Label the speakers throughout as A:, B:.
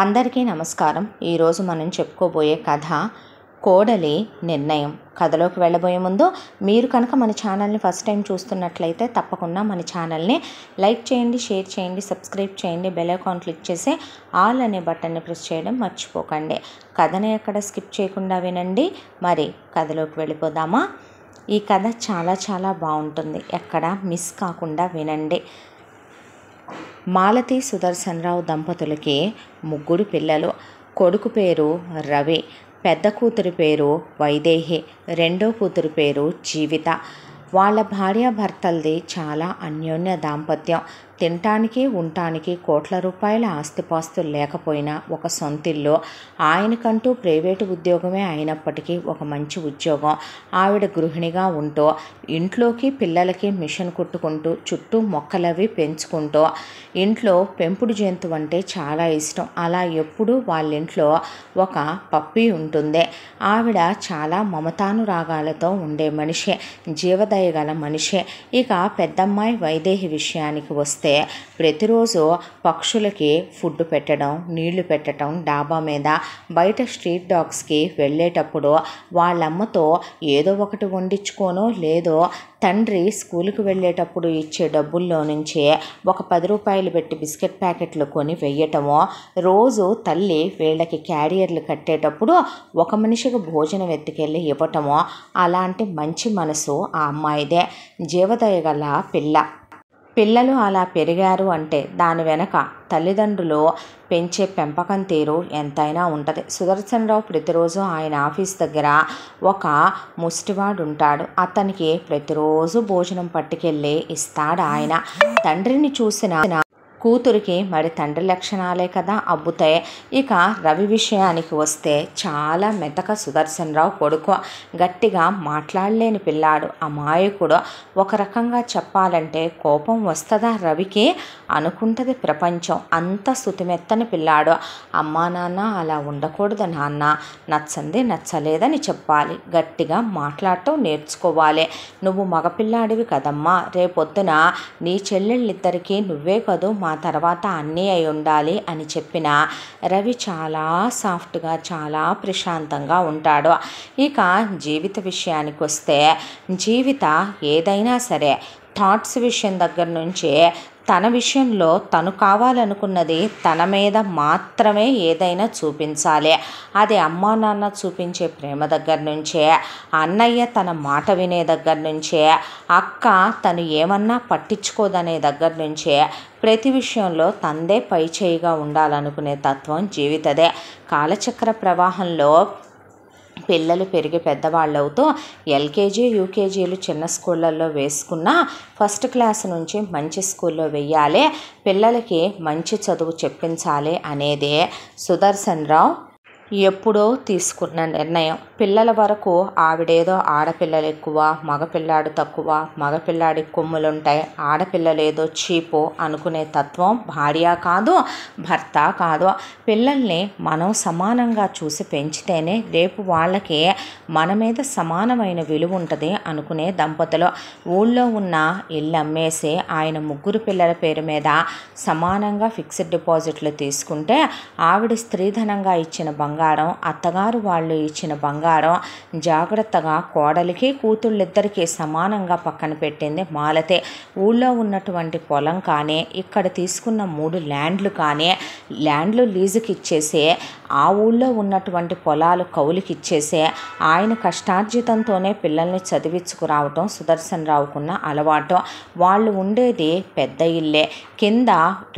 A: అందరికీ నమస్కారం ఈరోజు మనం చెప్పుకోబోయే కథ కోడలి నిర్ణయం కథలోకి వెళ్ళబోయే ముందు మీరు కనుక మన ఛానల్ని ఫస్ట్ టైం చూస్తున్నట్లయితే తప్పకుండా మన ఛానల్ని లైక్ చేయండి షేర్ చేయండి సబ్స్క్రైబ్ చేయండి బెల్ అకౌంట్ క్లిక్ చేసి ఆల్ అనే బటన్ని ప్రెస్ చేయడం మర్చిపోకండి కథని ఎక్కడ స్కిప్ చేయకుండా వినండి మరి కథలోకి వెళ్ళిపోదామా ఈ కథ చాలా చాలా బాగుంటుంది ఎక్కడ మిస్ కాకుండా వినండి మాలతి సుదర్శనరావు దంపతులకి ముగ్గురు పిల్లలు కొడుకు పేరు రవి పెద్ద కూతురు పేరు వైదేహి రెండో కూతురు పేరు జీవిత వాళ్ళ భార్యాభర్తలది చాలా అన్యోన్య దాంపత్యం తినటానికి ఉండటానికి కోట్ల రూపాయల ఆస్తిపాస్తులు లేకపోయినా ఒక సొంతిల్లో ఆయనకంటూ ప్రైవేటు ఉద్యోగమే అయినప్పటికీ ఒక మంచి ఉద్యోగం ఆవిడ గృహిణిగా ఉంటూ ఇంట్లోకి పిల్లలకి మిషన్ కుట్టుకుంటూ చుట్టూ మొక్కలవి పెంచుకుంటూ ఇంట్లో పెంపుడు జంతువు అంటే చాలా ఇష్టం అలా ఎప్పుడూ వాళ్ళ ఇంట్లో ఒక పప్పి ఉంటుంది ఆవిడ చాలా మమతానురాగాలతో ఉండే మనిషే జీవదయ గల మనిషే ఇక పెద్దమ్మాయి వైదేహి విషయానికి వస్తే చూస్తే ప్రతిరోజు పక్షులకి ఫుడ్ పెట్టడం నీళ్లు పెట్టడం డాబా మీద బయట స్ట్రీట్ డాగ్స్కి వెళ్ళేటప్పుడు వాళ్ళమ్మతో ఏదో ఒకటి వండించుకోనో లేదో తండ్రి స్కూల్కి వెళ్ళేటప్పుడు ఇచ్చే డబ్బుల్లో నుంచే ఒక పది రూపాయలు పెట్టి బిస్కెట్ ప్యాకెట్లు కొని వెయ్యటమో రోజు తల్లి వీళ్ళకి క్యారియర్లు కట్టేటప్పుడు ఒక మనిషికి భోజనం ఎత్తుకెళ్ళి ఇవ్వటమో అలాంటి మంచి మనసు ఆ అమ్మాయిదే జీవదయ గల పిల్ల పిల్లలు అలా పెరిగారు అంటే దాని వెనక తల్లిదండ్రులు పెంచే పెంపకం తీరు ఎంతైనా ఉంటుంది సుదర్శనరావు ప్రతిరోజు ఆయన ఆఫీస్ దగ్గర ఒక ముష్టివాడు ఉంటాడు అతనికి ప్రతిరోజు భోజనం పట్టుకెళ్ళి ఇస్తాడు ఆయన తండ్రిని చూసిన కూతురికి మరి తండ్రి లక్షణాలే కదా అబ్బుతాయి ఇక రవి విషయానికి వస్తే చాలా మెతక సుదర్శనరావు కొడుకు గట్టిగా మాట్లాడలేని పిల్లాడు అమాయకుడు ఒక రకంగా చెప్పాలంటే కోపం వస్తుందా రవికి అనుకుంటది ప్రపంచం అంత సుతిమెత్తని పిల్లాడు అమ్మా నాన్న అలా ఉండకూడదు నాన్న నచ్చంది నచ్చలేదని చెప్పాలి గట్టిగా మాట్లాడటం నేర్చుకోవాలి నువ్వు మగపిల్లాడివి కదమ్మా రేపొద్దున నీ చెల్లెళ్ళిద్దరికీ నువ్వే కదూ మా మా తర్వాత అన్నయ్య అయి ఉండాలి అని చెప్పిన రవి చాలా సాఫ్ట్గా చాలా ప్రశాంతంగా ఉంటాడు ఇక జీవిత విషయానికి వస్తే జీవిత ఏదైనా సరే థాట్స్ విషయం దగ్గర నుంచే తన విషయంలో తను కావాలనుకున్నది తన మీద మాత్రమే ఏదైనా చూపించాలి అది అమ్మా నాన్న చూపించే ప్రేమ దగ్గర నుంచే అన్నయ్య తన మాట వినే దగ్గర నుంచే అక్క తను ఏమన్నా పట్టించుకోదనే దగ్గర నుంచే ప్రతి విషయంలో తందే పై చేయిగా ఉండాలనుకునే తత్వం జీవితదే కాలచక్ర ప్రవాహంలో పిల్లలు పెరిగి పెద్దవాళ్ళవుతూ ఎల్కేజీ యూకేజీలు చిన్న స్కూళ్ళల్లో వేసుకున్నా ఫస్ట్ క్లాస్ నుంచి మంచి స్కూల్లో వెయ్యాలి పిల్లలకి మంచి చదువు చెప్పించాలి అనేదే సుదర్శన్ రావు ఎప్పుడో తీసుకున్న నిర్ణయం పిల్లల వరకు ఆవిడేదో ఆడపిల్లలు ఎక్కువ మగపిల్లాడు తక్కువ మగపిల్లాడి కొమ్ములుంటాయి ఆడపిల్లలేదో చీపు అనుకునే తత్వం భార్య కాదు భర్త కాదు పిల్లల్ని మనం సమానంగా చూసి పెంచితేనే రేపు వాళ్ళకి మన మీద సమానమైన విలువ ఉంటుంది అనుకునే దంపతులు ఊళ్ళో ఉన్న ఇల్లు అమ్మేసి ఆయన ముగ్గురు పిల్లల పేరు మీద సమానంగా ఫిక్స్డ్ డిపాజిట్లు తీసుకుంటే ఆవిడ స్త్రీధనంగా ఇచ్చిన బంగారు బంగారం అత్తగారు వాళ్ళు ఇచ్చిన బంగారం జాగ్రత్తగా కోడలికి కూతుళ్ళిద్దరికీ సమానంగా పక్కన పెట్టింది మాలతే ఊళ్ళో ఉన్నటువంటి పొలం కానీ ఇక్కడ తీసుకున్న మూడు ల్యాండ్లు కానీ ల్యాండ్లు లీజుకి ఇచ్చేసి ఆ ఊళ్ళో ఉన్నటువంటి పొలాలు కౌలికి ఇచ్చేసే ఆయన కష్టార్జితంతోనే పిల్లల్ని చదివించుకురావటం సుదర్శన్ రావుకున్న అలవాటు వాళ్ళు ఉండేది పెద్ద ఇల్లే కింద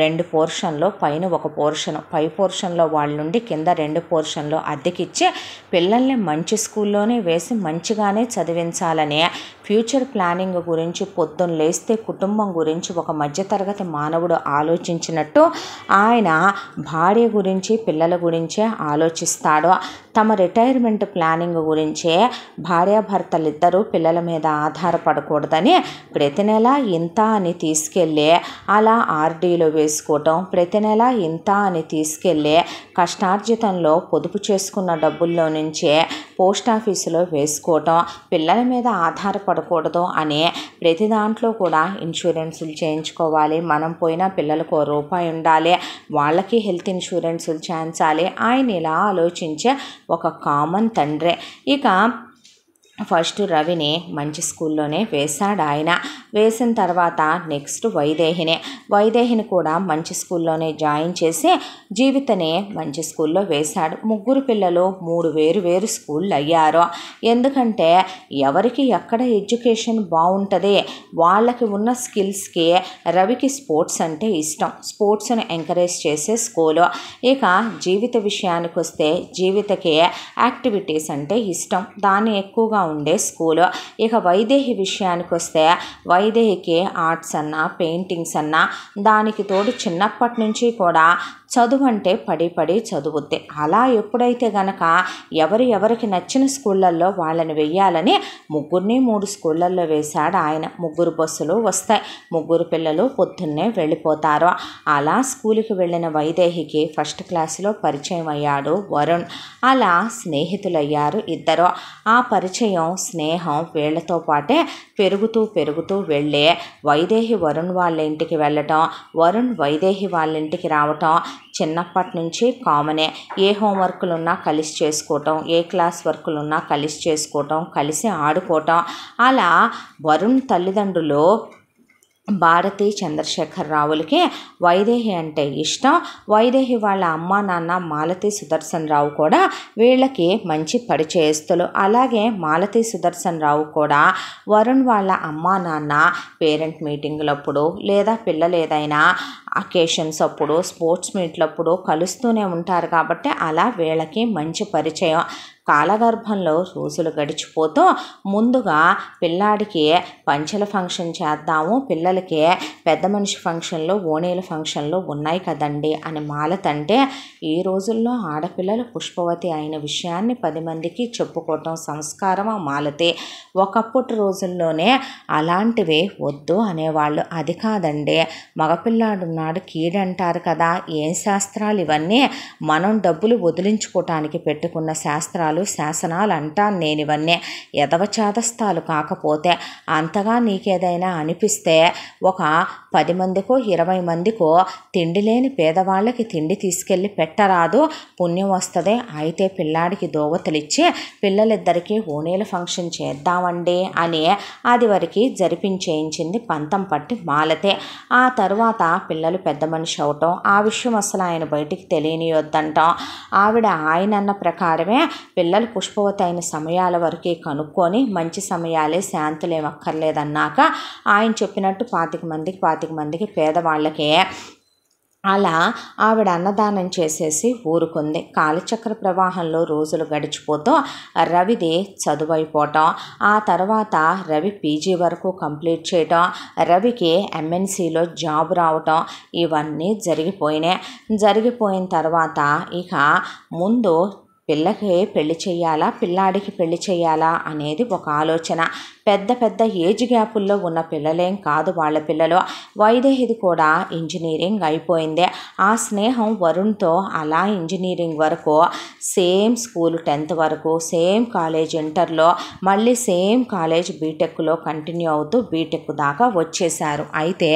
A: రెండు పోర్షన్లో పైన ఒక పోర్షన్ పై పోర్షన్లో వాళ్ళుండి కింద రెండు పోర్షన్లో అద్దెకిచ్చి పిల్లల్ని మంచి స్కూల్లోనే వేసి మంచిగానే చదివించాలనే ఫ్యూచర్ ప్లానింగ్ గురించి పొద్దున్న లేస్తే కుటుంబం గురించి ఒక మధ్యతరగతి మానవుడు ఆలోచించినట్టు ఆయన భార్య గురించి పిల్లల గురించే ఆలోచిస్తాడు తమ రిటైర్మెంట్ ప్లానింగ్ గురించే భార్యాభర్తలిద్దరూ పిల్లల మీద ఆధారపడకూడదని ప్రతి నెల ఇంత అని తీసుకెళ్ళి అలా ఆర్డీలో వేసుకోవటం ప్రతి నెల ఇంత అని తీసుకెళ్ళి కష్టార్జితంలో పొదుపు చేసుకున్న డబ్బుల్లో నుంచే పోస్ట్ ఆఫీసులో వేసుకోవటం పిల్లల మీద ఆధారపడ పడకూడదు అనే ప్రతి దాంట్లో కూడా ఇన్సూరెన్సులు చేయించుకోవాలి మనం పోయినా పిల్లలకు రూపాయి ఉండాలి వాళ్ళకి హెల్త్ ఇన్సూరెన్సులు చేయించాలి ఆయన ఇలా ఆలోచించే ఒక కామన్ తండ్రి ఇక ఫస్ట్ రవిని మంచి స్కూల్లోనే వేశాడు ఆయన వేసిన తర్వాత నెక్స్ట్ వైదేహిని వైదేహిని కూడా మంచి స్కూల్లోనే జాయిన్ చేసి జీవితనే మంచి స్కూల్లో వేశాడు ముగ్గురు పిల్లలు మూడు వేరు వేరు స్కూళ్ళు అయ్యారు ఎందుకంటే ఎవరికి ఎక్కడ ఎడ్యుకేషన్ బాగుంటుంది వాళ్ళకి ఉన్న స్కిల్స్కి రవికి స్పోర్ట్స్ అంటే ఇష్టం స్పోర్ట్స్ను ఎంకరేజ్ చేసే స్కూలు ఇక జీవిత విషయానికి వస్తే జీవితకి యాక్టివిటీస్ అంటే ఇష్టం దాన్ని ఎక్కువగా ఉండే స్కూలు ఇక వైదేహి విషయానికి వస్తే వైదేహికి ఆర్ట్స్ అన్న పెయింటింగ్స్ అన్న దానికి తోడు చిన్నప్పటి నుంచి కూడా చదువు అంటే పడి పడి చదువుద్ది అలా ఎప్పుడైతే గనక ఎవరు ఎవరికి నచ్చిన స్కూళ్ళల్లో వాళ్ళని వెయ్యాలని ముగ్గురిని మూడు స్కూళ్ళల్లో వేశాడు ఆయన ముగ్గురు బస్సులు వస్తాయి ముగ్గురు పిల్లలు పొద్దున్నే వెళ్ళిపోతారు అలా స్కూల్కి వెళ్ళిన వైదేహికి ఫస్ట్ క్లాసులో పరిచయం అయ్యాడు వరుణ్ అలా స్నేహితులయ్యారు ఇద్దరు ఆ పరిచయం స్నేహం వీళ్లతో పాటే పెరుగుతూ పెరుగుతూ వెళ్ళే వైదేహి వరుణ్ వాళ్ళ ఇంటికి వెళ్ళటం వరుణ్ వైదేహి వాళ్ళ ఇంటికి రావటం చిన్నప్పటి నుంచి కామనే ఏ హోంవర్కులు ఉన్నా కలిసి చేసుకోవటం ఏ క్లాస్ వర్క్లు ఉన్నా కలిసి చేసుకోవటం కలిసి ఆడుకోవటం అలా వరుణ్ తల్లిదండ్రులు భారతి చంద్రశేఖర్ రావులకి వైదేహి అంటే ఇష్టం వైదేహి వాళ్ళ అమ్మ నాన్న మాలతి సుదర్శన్ రావు కూడా వీళ్ళకి మంచి పరిచయస్తులు అలాగే మాలతి సుదర్శన్ రావు కూడా వరుణ్ వాళ్ళ అమ్మ నాన్న పేరెంట్ మీటింగులప్పుడు లేదా పిల్లలు ఏదైనా అకేషన్స్ అప్పుడు స్పోర్ట్స్ మీట్లప్పుడు కలుస్తూనే ఉంటారు కాబట్టి అలా వీళ్ళకి మంచి పరిచయం కాలగర్భంలో రోజులు గడిచిపోతూ ముందుగా పిల్లాడికి పంచెల ఫంక్షన్ చేద్దాము పిల్లలకి పెద్ద మనిషి ఫంక్షన్లో ఓనేల ఫంక్షన్లు ఉన్నాయి కదండి అని మాలతంటే ఈ రోజుల్లో ఆడపిల్లలు పుష్పవతి అయిన విషయాన్ని పది మందికి చెప్పుకోవటం సంస్కారం మాలతే ఒకప్పటి రోజుల్లోనే అలాంటివి వద్దు అనేవాళ్ళు అది కాదండి మగపిల్లాడున్నాడు కీడంటారు కదా ఏం శాస్త్రాలు ఇవన్నీ మనం డబ్బులు వదిలించుకోవటానికి పెట్టుకున్న శాస్త్రాలు శాసనాలు అంటాను నేనివన్నీ యథవచాదస్థాలు కాకపోతే అంతగా నీకేదైనా అనిపిస్తే ఒక పది మందికో ఇరవై మందికో తిండి లేని పేదవాళ్ళకి తిండి తీసుకెళ్ళి పెట్టరాదు పుణ్యం వస్తుంది అయితే పిల్లాడికి దోవతలిచ్చి పిల్లలిద్దరికీ ఓనేలు ఫంక్షన్ చేద్దామండి అని అది వరకు జరిపించేయించింది పంతం పట్టి మాలతే ఆ తర్వాత పిల్లలు పెద్ద మనిషి అవటం ఆ విషయం అసలు ఆయన బయటికి తెలియనియొద్దంటాం ఆవిడ ఆయనన్న ప్రకారమే పిల్లలు పుష్పవత అయిన సమయాల వరకే కనుక్కొని మంచి సమయాలే శాంతులేమక్కర్లేదన్నాక ఆయన చెప్పినట్టు పాతిక మందికి పాతిక మందికి పేదవాళ్ళకే అలా ఆవిడ అన్నదానం చేసేసి ఊరుకుంది కాలచక్ర ప్రవాహంలో రోజులు గడిచిపోతూ రవిది చదువైపోవటం ఆ తర్వాత రవి పీజీ వరకు కంప్లీట్ చేయటం రవికి ఎంఎన్సీలో జాబ్ రావటం ఇవన్నీ జరిగిపోయినాయి జరిగిపోయిన తర్వాత ఇక ముందు పిల్లకి పెళ్లి చేయాలా పిల్లాడికి పెళ్లి చేయాలా అనేది ఒక ఆలోచన పెద్ద పెద్ద ఏజ్ గ్యాపుల్లో ఉన్న పిల్లలేం కాదు వాళ్ళ పిల్లలు వైదేహిది కూడా ఇంజనీరింగ్ అయిపోయిందే ఆ స్నేహం వరుణ్తో అలా ఇంజనీరింగ్ వరకు సేమ్ స్కూల్ టెన్త్ వరకు సేమ్ కాలేజ్ ఇంటర్లో మళ్ళీ సేమ్ కాలేజ్ బీటెక్లో కంటిన్యూ అవుతూ బీటెక్ దాకా వచ్చేశారు అయితే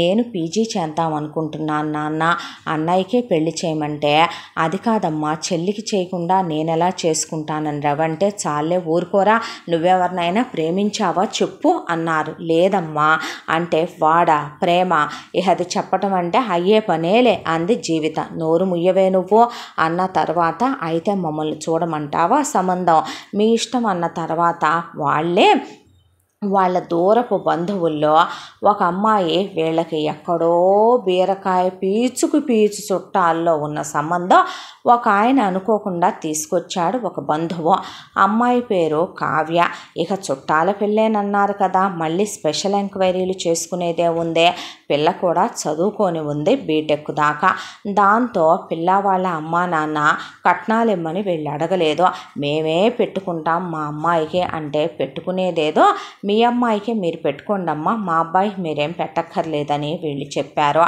A: నేను పీజీ చేద్దాం అనుకుంటున్నాను నాన్న అన్నయ్యకే పెళ్లి చేయమంటే అది కాదమ్మా చెల్లికి చేయకుండా నేనెలా చేసుకుంటానని రవంటే చాలే ఊరుకోరా నువ్వెవరినైనా ప్రేమి ప్రేమించావా చెప్పు అన్నారు లేదమ్మా అంటే వాడ ప్రేమ ఇహది చెప్పటం అంటే అయ్యే పనేలే అంది జీవిత నోరు ముయ్యవే నువ్వు అన్న తర్వాత అయితే మమ్మల్ని చూడమంటావా సంబంధం మీ ఇష్టం అన్న తర్వాత వాళ్ళే వాళ్ళ దూరపు బంధువుల్లో ఒక అమ్మాయి వీళ్ళకి ఎక్కడో బీరకాయ పీచుకు పీచు చుట్టాల్లో ఉన్న సంబంధం ఒక ఆయన అనుకోకుండా తీసుకొచ్చాడు ఒక బంధువు అమ్మాయి పేరు కావ్య ఇక చుట్టాల పెళ్ళేనన్నారు కదా మళ్ళీ స్పెషల్ ఎంక్వైరీలు చేసుకునేదే ఉందే పిల్ల కూడా చదువుకొని ఉంది బీటెక్ దాకా దాంతో పిల్ల వాళ్ళ అమ్మ నాన్న కట్నాలు ఇమ్మని వీళ్ళు అడగలేదు మేమే పెట్టుకుంటాం మా అమ్మాయికి అంటే పెట్టుకునేదేదో మీ మీ అమ్మాయికి మీరు పెట్టుకోండమ్మా మా అబ్బాయి మీరేం పెట్టక్కర్లేదని వీళ్ళు చెప్పారు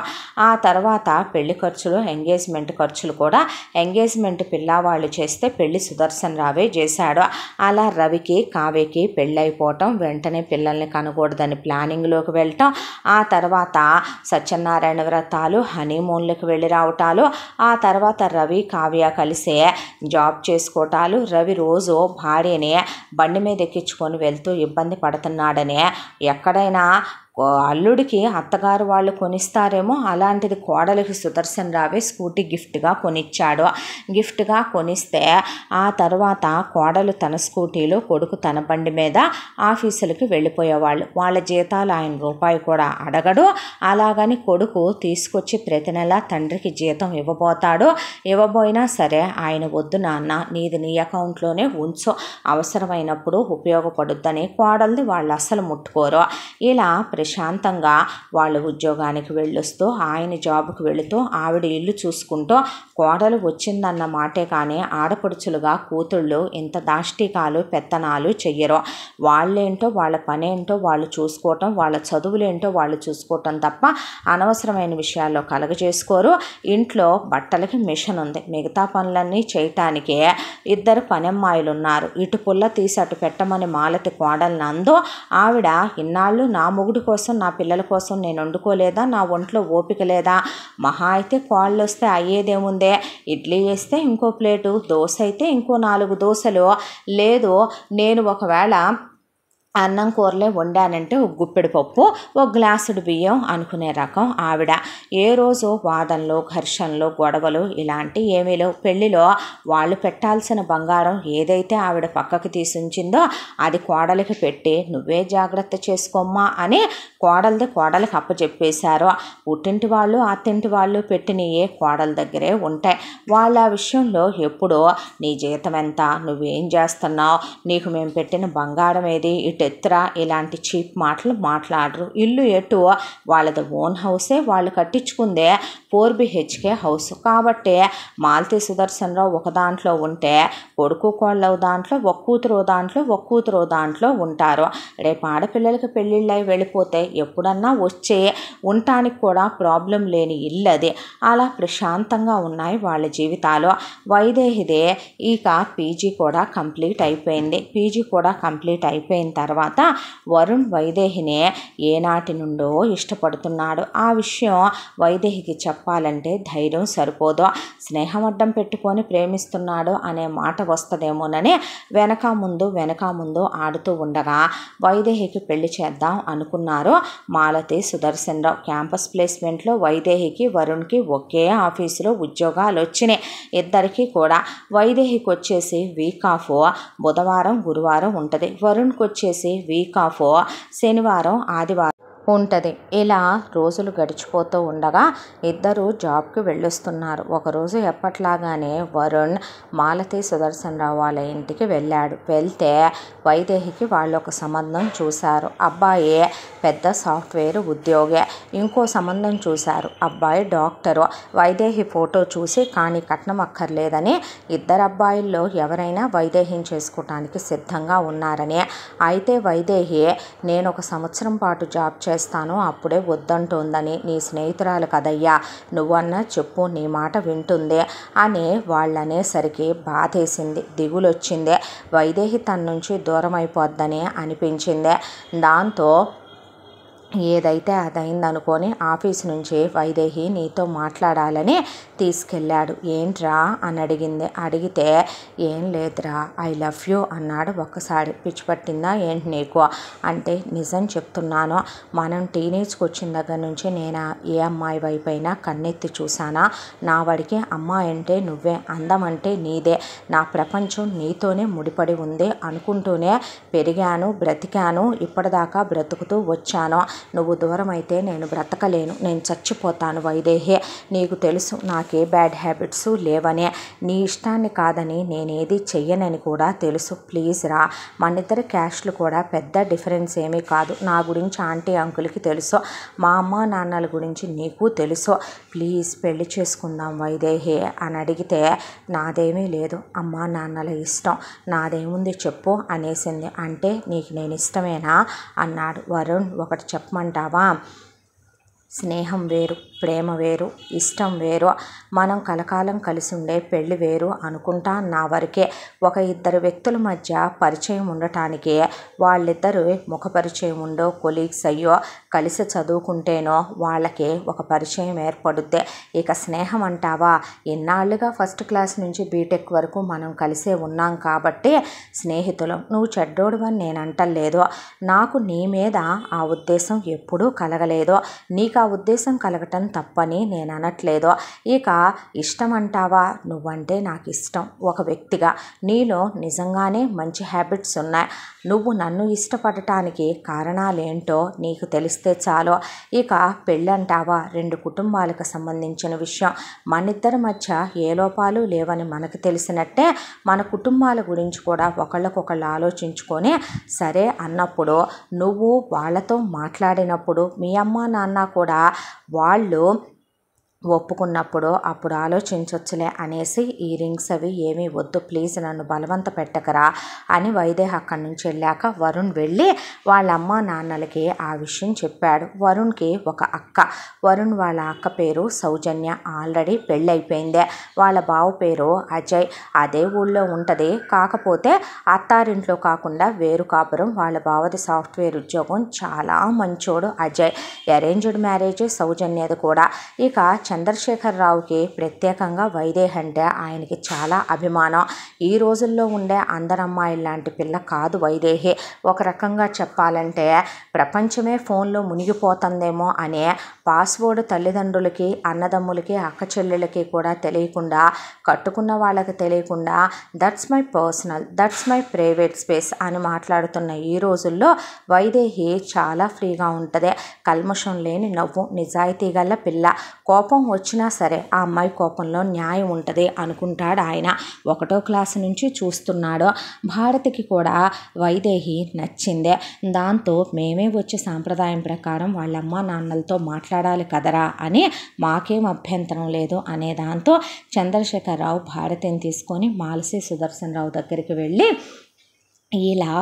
A: ఆ తర్వాత పెళ్లి ఖర్చులు ఎంగేజ్మెంట్ ఖర్చులు కూడా ఎంగేజ్మెంట్ పిల్లవాళ్ళు చేస్తే పెళ్లి సుదర్శన్ రావే చేశాడు అలా రవికి కావ్యకి పెళ్ళైపోవటం వెంటనే పిల్లల్ని కనకూడదని ప్లానింగ్లోకి వెళ్ళటం ఆ తర్వాత సత్యనారాయణ వ్రతాలు హనీమూన్లకు వెళ్ళి రావటాలు ఆ తర్వాత రవి కావ్య కలిసే జాబ్ చేసుకోవటాలు రవి రోజు భార్యని బండి మీద ఎక్కించుకొని వెళ్తూ ఇబ్బంది పడతాడు చేస్తున్నాడని ఎక్కడైనా అల్లుడికి అత్తగారు వాళ్ళు కొనిస్తారేమో అలాంటిది కోడలికి సుదర్శన్ రావే స్కూటీ గిఫ్ట్గా కొనిచ్చాడు గిఫ్ట్గా కొనిస్తే ఆ తర్వాత కోడలు తన స్కూటీలో కొడుకు తన బండి మీద ఆఫీసులకి వెళ్ళిపోయేవాళ్ళు వాళ్ళ జీతాలు ఆయన రూపాయి కూడా అడగడు అలాగని కొడుకు తీసుకొచ్చి ప్రతి నెల తండ్రికి జీతం ఇవ్వబోతాడు ఇవ్వబోయినా సరే ఆయన వద్దు నాన్న నీది నీ అకౌంట్లోనే ఉంచు అవసరమైనప్పుడు ఉపయోగపడుద్దని కోడల్ని వాళ్ళు అసలు ముట్టుకోరు ఇలా ప్ర శాంతంగా వాళ్ళు ఉద్యోగానికి వెళ్ళొస్తూ ఆయన జాబ్కి వెళుతూ ఆవిడ ఇల్లు చూసుకుంటూ కోడలు వచ్చిందన్న మాటే కానీ ఆడపడుచులుగా కూతుళ్ళు ఇంత దాష్టికాలు పెత్తనాలు చెయ్యరు వాళ్ళేంటో వాళ్ళ పనేంటో వాళ్ళు చూసుకోవటం వాళ్ళ చదువులేంటో వాళ్ళు చూసుకోవటం తప్ప అనవసరమైన విషయాల్లో కలగజేసుకోరు ఇంట్లో బట్టలకి మిషన్ ఉంది మిగతా పనులన్నీ చేయటానికి ఇద్దరు అమ్మాయిలు ఉన్నారు ఇటు పుల్ల తీసి అటు పెట్టమని మాలతి నందు ఆవిడ ఇన్నాళ్ళు నా మొగుడు కోసం కోసం నా పిల్లల కోసం నేను వండుకోలేదా నా ఒంట్లో ఓపిక లేదా మహా అయితే కాళ్ళు వస్తే అయ్యేదేముందే ఇడ్లీ వేస్తే ఇంకో ప్లేటు దోశ అయితే ఇంకో నాలుగు దోశలు లేదు నేను ఒకవేళ అన్నం కూరలే వండానంటే ఒక గుప్పెడు పప్పు ఒక గ్లాసుడు బియ్యం అనుకునే రకం ఆవిడ ఏ రోజు వాదనలు ఘర్షణలు గొడవలు ఇలాంటి ఏమీ లేవు పెళ్లిలో వాళ్ళు పెట్టాల్సిన బంగారం ఏదైతే ఆవిడ పక్కకి తీసుంచిందో అది కోడలికి పెట్టి నువ్వే జాగ్రత్త చేసుకోమ్మా అని కోడలది కోడలికి అప్పచెప్పేశారు పుట్టింటి వాళ్ళు అత్తింటి వాళ్ళు ఏ కోడల దగ్గరే ఉంటాయి వాళ్ళ విషయంలో ఎప్పుడో నీ జీతం ఎంత నువ్వేం చేస్తున్నావు నీకు మేము పెట్టిన బంగారం ఏది ఇటు ఎత్తర ఇలాంటి చీప్ మాటలు మాట్లాడరు ఇల్లు ఎటు వాళ్ళది ఓన్ హౌసే వాళ్ళు కట్టించుకుందే ఫోర్ బిహెచ్కే హౌస్ కాబట్టి మాలతి సుదర్శనరావు ఒక దాంట్లో ఉంటే కొడుకు కోళ్ళ దాంట్లో ఒక కూతురు దాంట్లో ఒక కూతురు దాంట్లో ఉంటారు రేపు ఆడపిల్లలకి పెళ్ళిళ్ళై వెళ్ళిపోతే ఎప్పుడన్నా వచ్చే ఉండటానికి కూడా ప్రాబ్లం లేని ఇల్లు అది అలా ప్రశాంతంగా ఉన్నాయి వాళ్ళ జీవితాలు వైదేహిదే ఇక పీజీ కూడా కంప్లీట్ అయిపోయింది పీజీ కూడా కంప్లీట్ అయిపోయిన తర్వాత తర్వాత వరుణ్ వైదేహిని ఏనాటి నుండో ఇష్టపడుతున్నాడు ఆ విషయం వైదేహికి చెప్పాలంటే ధైర్యం సరిపోదు స్నేహం అడ్డం పెట్టుకొని ప్రేమిస్తున్నాడు అనే మాట వస్తుందేమోనని వెనక ముందు వెనక ముందు ఆడుతూ ఉండగా వైదేహికి పెళ్లి చేద్దాం అనుకున్నారు మాలతి సుదర్శన్ రావు క్యాంపస్ ప్లేస్మెంట్లో వైదేహికి వరుణ్కి ఒకే ఆఫీసులో ఉద్యోగాలు వచ్చినాయి ఇద్దరికీ కూడా వైదేహికి వచ్చేసి వీక్ ఆఫ్ బుధవారం గురువారం ఉంటుంది వరుణ్కి వచ్చేసి చేసి వీక్ ఆఫ్ శనివారం ఆదివారం ఉంటుంది ఇలా రోజులు గడిచిపోతూ ఉండగా ఇద్దరు జాబ్కి వెళ్ళొస్తున్నారు ఒకరోజు ఎప్పట్లాగానే వరుణ్ మాలతి సుదర్శన్ రావు వాళ్ళ ఇంటికి వెళ్ళాడు వెళ్తే వైదేహికి వాళ్ళు ఒక సంబంధం చూశారు అబ్బాయి పెద్ద సాఫ్ట్వేర్ ఉద్యోగే ఇంకో సంబంధం చూశారు అబ్బాయి డాక్టరు వైదేహి ఫోటో చూసి కానీ కట్నం అక్కర్లేదని ఇద్దరబ్బాయిల్లో ఎవరైనా వైదేహిని చేసుకోవటానికి సిద్ధంగా ఉన్నారని అయితే వైదేహి నేను ఒక సంవత్సరం పాటు జాబ్ చేస్తాను అప్పుడే వద్దంటుందని నీ స్నేహితురాలు కదయ్యా నువ్వన్నా చెప్పు నీ మాట వింటుంది అని వాళ్ళనేసరికి బాధేసింది దిగులొచ్చింది వైదేహి తన నుంచి దూరం అయిపోద్దని అనిపించింది దాంతో ఏదైతే అదైందనుకొని ఆఫీస్ నుంచి వైదేహి నీతో మాట్లాడాలని తీసుకెళ్ళాడు ఏంట్రా అని అడిగింది అడిగితే ఏం లేదురా ఐ లవ్ యూ అన్నాడు ఒక్కసారి పిచ్చి పట్టిందా ఏంటి నీకు అంటే నిజం చెప్తున్నాను మనం టీనేజ్కి వచ్చిన దగ్గర నుంచి నేను ఏ అమ్మాయి వైపైనా కన్నెత్తి చూశానా నా వాడికి అమ్మాయి అంటే నువ్వే అందం అంటే నీదే నా ప్రపంచం నీతోనే ముడిపడి ఉంది అనుకుంటూనే పెరిగాను బ్రతికాను ఇప్పటిదాకా బ్రతుకుతూ వచ్చాను నువ్వు దూరం అయితే నేను బ్రతకలేను నేను చచ్చిపోతాను వైదేహే నీకు తెలుసు నాకే బ్యాడ్ హ్యాబిట్స్ లేవనే నీ ఇష్టాన్ని కాదని నేనేది చెయ్యనని కూడా తెలుసు ప్లీజ్ రా మన ఇద్దరి క్యాష్లు కూడా పెద్ద డిఫరెన్స్ ఏమీ కాదు నా గురించి ఆంటీ అంకుల్కి తెలుసు మా అమ్మ నాన్నల గురించి నీకు తెలుసు ప్లీజ్ పెళ్లి చేసుకుందాం వైదేహే అని అడిగితే నాదేమీ లేదు అమ్మ నాన్నల ఇష్టం నాదేముంది చెప్పు అనేసింది అంటే నీకు నేను ఇష్టమేనా అన్నాడు వరుణ్ ఒకటి చెప్ప చెప్పమంటావా స్నేహం వేరు ప్రేమ వేరు ఇష్టం వేరు మనం కలకాలం కలిసి ఉండే పెళ్ళి వేరు అనుకుంటా నా వరకే ఒక ఇద్దరు వ్యక్తుల మధ్య పరిచయం ఉండటానికి వాళ్ళిద్దరు ముఖ పరిచయం ఉండో కొలీగ్స్ అయ్యో కలిసి చదువుకుంటేనో వాళ్ళకి ఒక పరిచయం ఏర్పడుతే ఇక స్నేహం అంటావా ఎన్నాళ్ళుగా ఫస్ట్ క్లాస్ నుంచి బీటెక్ వరకు మనం కలిసే ఉన్నాం కాబట్టి స్నేహితులు నువ్వు చెడ్డోడు అని నేను అంటలేదు నాకు నీ మీద ఆ ఉద్దేశం ఎప్పుడూ కలగలేదు నీకు ఆ ఉద్దేశం కలగటం తప్పని నేను అనట్లేదు ఇక ఇష్టం అంటావా నువ్వంటే నాకు ఇష్టం ఒక వ్యక్తిగా నీలో నిజంగానే మంచి హ్యాబిట్స్ ఉన్నాయి నువ్వు నన్ను ఇష్టపడటానికి కారణాలేంటో నీకు తెలిస్తే చాలు ఇక పెళ్ళంటావా రెండు కుటుంబాలకు సంబంధించిన విషయం మనిద్దరి మధ్య ఏ లోపాలు లేవని మనకు తెలిసినట్టే మన కుటుంబాల గురించి కూడా ఒకళ్ళకొకళ్ళు ఆలోచించుకొని సరే అన్నప్పుడు నువ్వు వాళ్ళతో మాట్లాడినప్పుడు మీ అమ్మ నాన్న కూడా వాళ్ళు do ఒప్పుకున్నప్పుడు అప్పుడు ఆలోచించవచ్చులే అనేసి ఈ రింగ్స్ అవి ఏమీ వద్దు ప్లీజ్ నన్ను బలవంత పెట్టకరా అని వైదేహ అక్కడి నుంచి వెళ్ళాక వరుణ్ వెళ్ళి వాళ్ళ అమ్మ నాన్నలకి ఆ విషయం చెప్పాడు వరుణ్కి ఒక అక్క వరుణ్ వాళ్ళ అక్క పేరు సౌజన్య ఆల్రెడీ పెళ్ళైపోయిందే వాళ్ళ బావ పేరు అజయ్ అదే ఊళ్ళో ఉంటుంది కాకపోతే అత్తారింట్లో కాకుండా వేరు కాపురం వాళ్ళ బావది సాఫ్ట్వేర్ ఉద్యోగం చాలా మంచోడు అజయ్ అరేంజ్డ్ మ్యారేజ్ సౌజన్యది కూడా ఇక చంద్రశేఖరరావుకి ప్రత్యేకంగా వైదేహి అంటే ఆయనకి చాలా అభిమానం ఈ రోజుల్లో ఉండే అందరమ్మాయిల లాంటి పిల్ల కాదు వైదేహి ఒక రకంగా చెప్పాలంటే ప్రపంచమే ఫోన్లో మునిగిపోతుందేమో అనే పాస్వర్డ్ తల్లిదండ్రులకి అన్నదమ్ములకి అక్క చెల్లెళ్ళకి కూడా తెలియకుండా కట్టుకున్న వాళ్ళకి తెలియకుండా that's my personal that's my private space అని మాట్లాడుతున్న ఈ రోజుల్లో వైదేహి చాలా ఫ్రీగా ఉంటుంది కల్మషం లేని నవ్వు నిజాయితీ గల పిల్ల కోపం కోపం వచ్చినా సరే ఆ అమ్మాయి కోపంలో న్యాయం ఉంటుంది అనుకుంటాడు ఆయన ఒకటో క్లాసు నుంచి చూస్తున్నాడు భారతికి కూడా వైదేహి నచ్చిందే దాంతో మేమే వచ్చే సాంప్రదాయం ప్రకారం వాళ్ళమ్మ నాన్నలతో మాట్లాడాలి కదరా అని మాకేం అభ్యంతరం లేదు అనే దాంతో చంద్రశేఖరరావు భారతిని తీసుకొని మాలసీ సుదర్శన్ రావు దగ్గరికి వెళ్ళి ఇలా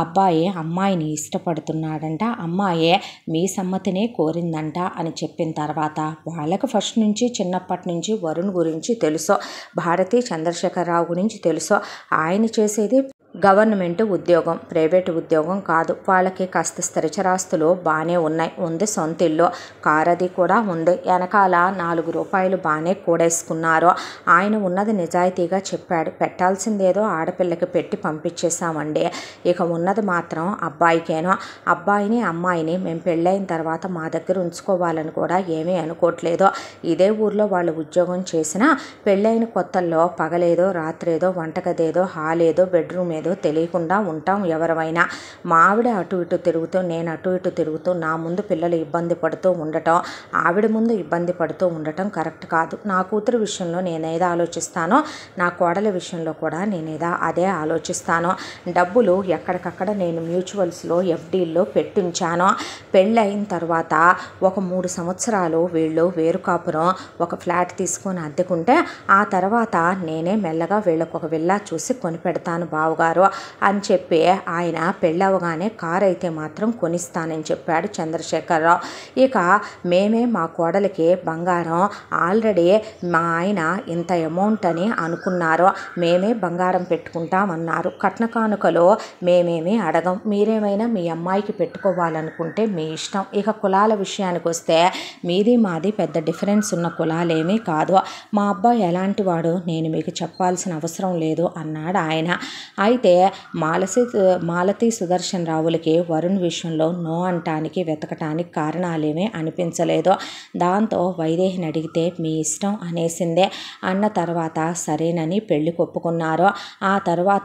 A: అబ్బాయి అమ్మాయిని ఇష్టపడుతున్నాడంట అమ్మాయే మీ సమ్మతినే కోరిందంట అని చెప్పిన తర్వాత వాళ్ళకు ఫస్ట్ నుంచి చిన్నప్పటి నుంచి వరుణ్ గురించి తెలుసో భారతీ చంద్రశేఖరరావు గురించి తెలుసో ఆయన చేసేది గవర్నమెంట్ ఉద్యోగం ప్రైవేట్ ఉద్యోగం కాదు వాళ్ళకి కాస్త స్థిరచరాస్తులు బాగానే ఉన్నాయి ఉంది సొంత ఇల్లు కారు అది కూడా ఉంది వెనకాల నాలుగు రూపాయలు బాగానే కూడేసుకున్నారు ఆయన ఉన్నది నిజాయితీగా చెప్పాడు పెట్టాల్సిందేదో ఆడపిల్లకి పెట్టి పంపించేశామండి ఇక ఉన్నది మాత్రం అబ్బాయికేనో అబ్బాయిని అమ్మాయిని మేము పెళ్ళైన తర్వాత మా దగ్గర ఉంచుకోవాలని కూడా ఏమీ అనుకోవట్లేదు ఇదే ఊర్లో వాళ్ళు ఉద్యోగం చేసినా పెళ్ళైన కొత్తల్లో పగలేదో రాత్రేదో వంటగదేదో హాలేదో బెడ్రూమ్ ఏదో లేదో తెలియకుండా ఉంటాం ఎవరివైనా మా ఆవిడ అటు ఇటు తిరుగుతూ నేను అటు ఇటు తిరుగుతూ నా ముందు పిల్లలు ఇబ్బంది పడుతూ ఉండటం ఆవిడ ముందు ఇబ్బంది పడుతూ ఉండటం కరెక్ట్ కాదు నా కూతురు విషయంలో నేను ఏదో ఆలోచిస్తానో నా కోడల విషయంలో కూడా నేను ఏదో అదే ఆలోచిస్తాను డబ్బులు ఎక్కడికక్కడ నేను మ్యూచువల్స్లో ఎఫ్డీల్లో పెట్టించాను పెళ్ళైన తర్వాత ఒక మూడు సంవత్సరాలు వీళ్ళు వేరు కాపురం ఒక ఫ్లాట్ తీసుకొని అద్దెకుంటే ఆ తర్వాత నేనే మెల్లగా వీళ్ళకు ఒక విల్లా చూసి కొనిపెడతాను బావుగారు చేస్తారు అని చెప్పి ఆయన పెళ్ళవగానే కారు అయితే మాత్రం కొనిస్తానని చెప్పాడు చంద్రశేఖరరావు ఇక మేమే మా కోడలికి బంగారం ఆల్రెడీ మా ఆయన ఇంత అమౌంట్ అని అనుకున్నారు మేమే బంగారం పెట్టుకుంటామన్నారు కట్న కానుకలో మేమేమి అడగం మీరేమైనా మీ అమ్మాయికి పెట్టుకోవాలనుకుంటే మీ ఇష్టం ఇక కులాల విషయానికి వస్తే మీది మాది పెద్ద డిఫరెన్స్ ఉన్న కులాలేమీ కాదు మా అబ్బాయి ఎలాంటి వాడు నేను మీకు చెప్పాల్సిన అవసరం లేదు అన్నాడు ఆయన అయితే అయితే మాలసి మాలతి సుదర్శన్ రావులకి వరుణ్ విషయంలో నో అంటానికి వెతకటానికి కారణాలేమీ అనిపించలేదు దాంతో వైదేహిని అడిగితే మీ ఇష్టం అనేసిందే అన్న తర్వాత సరేనని పెళ్లి ఒప్పుకున్నారు ఆ తర్వాత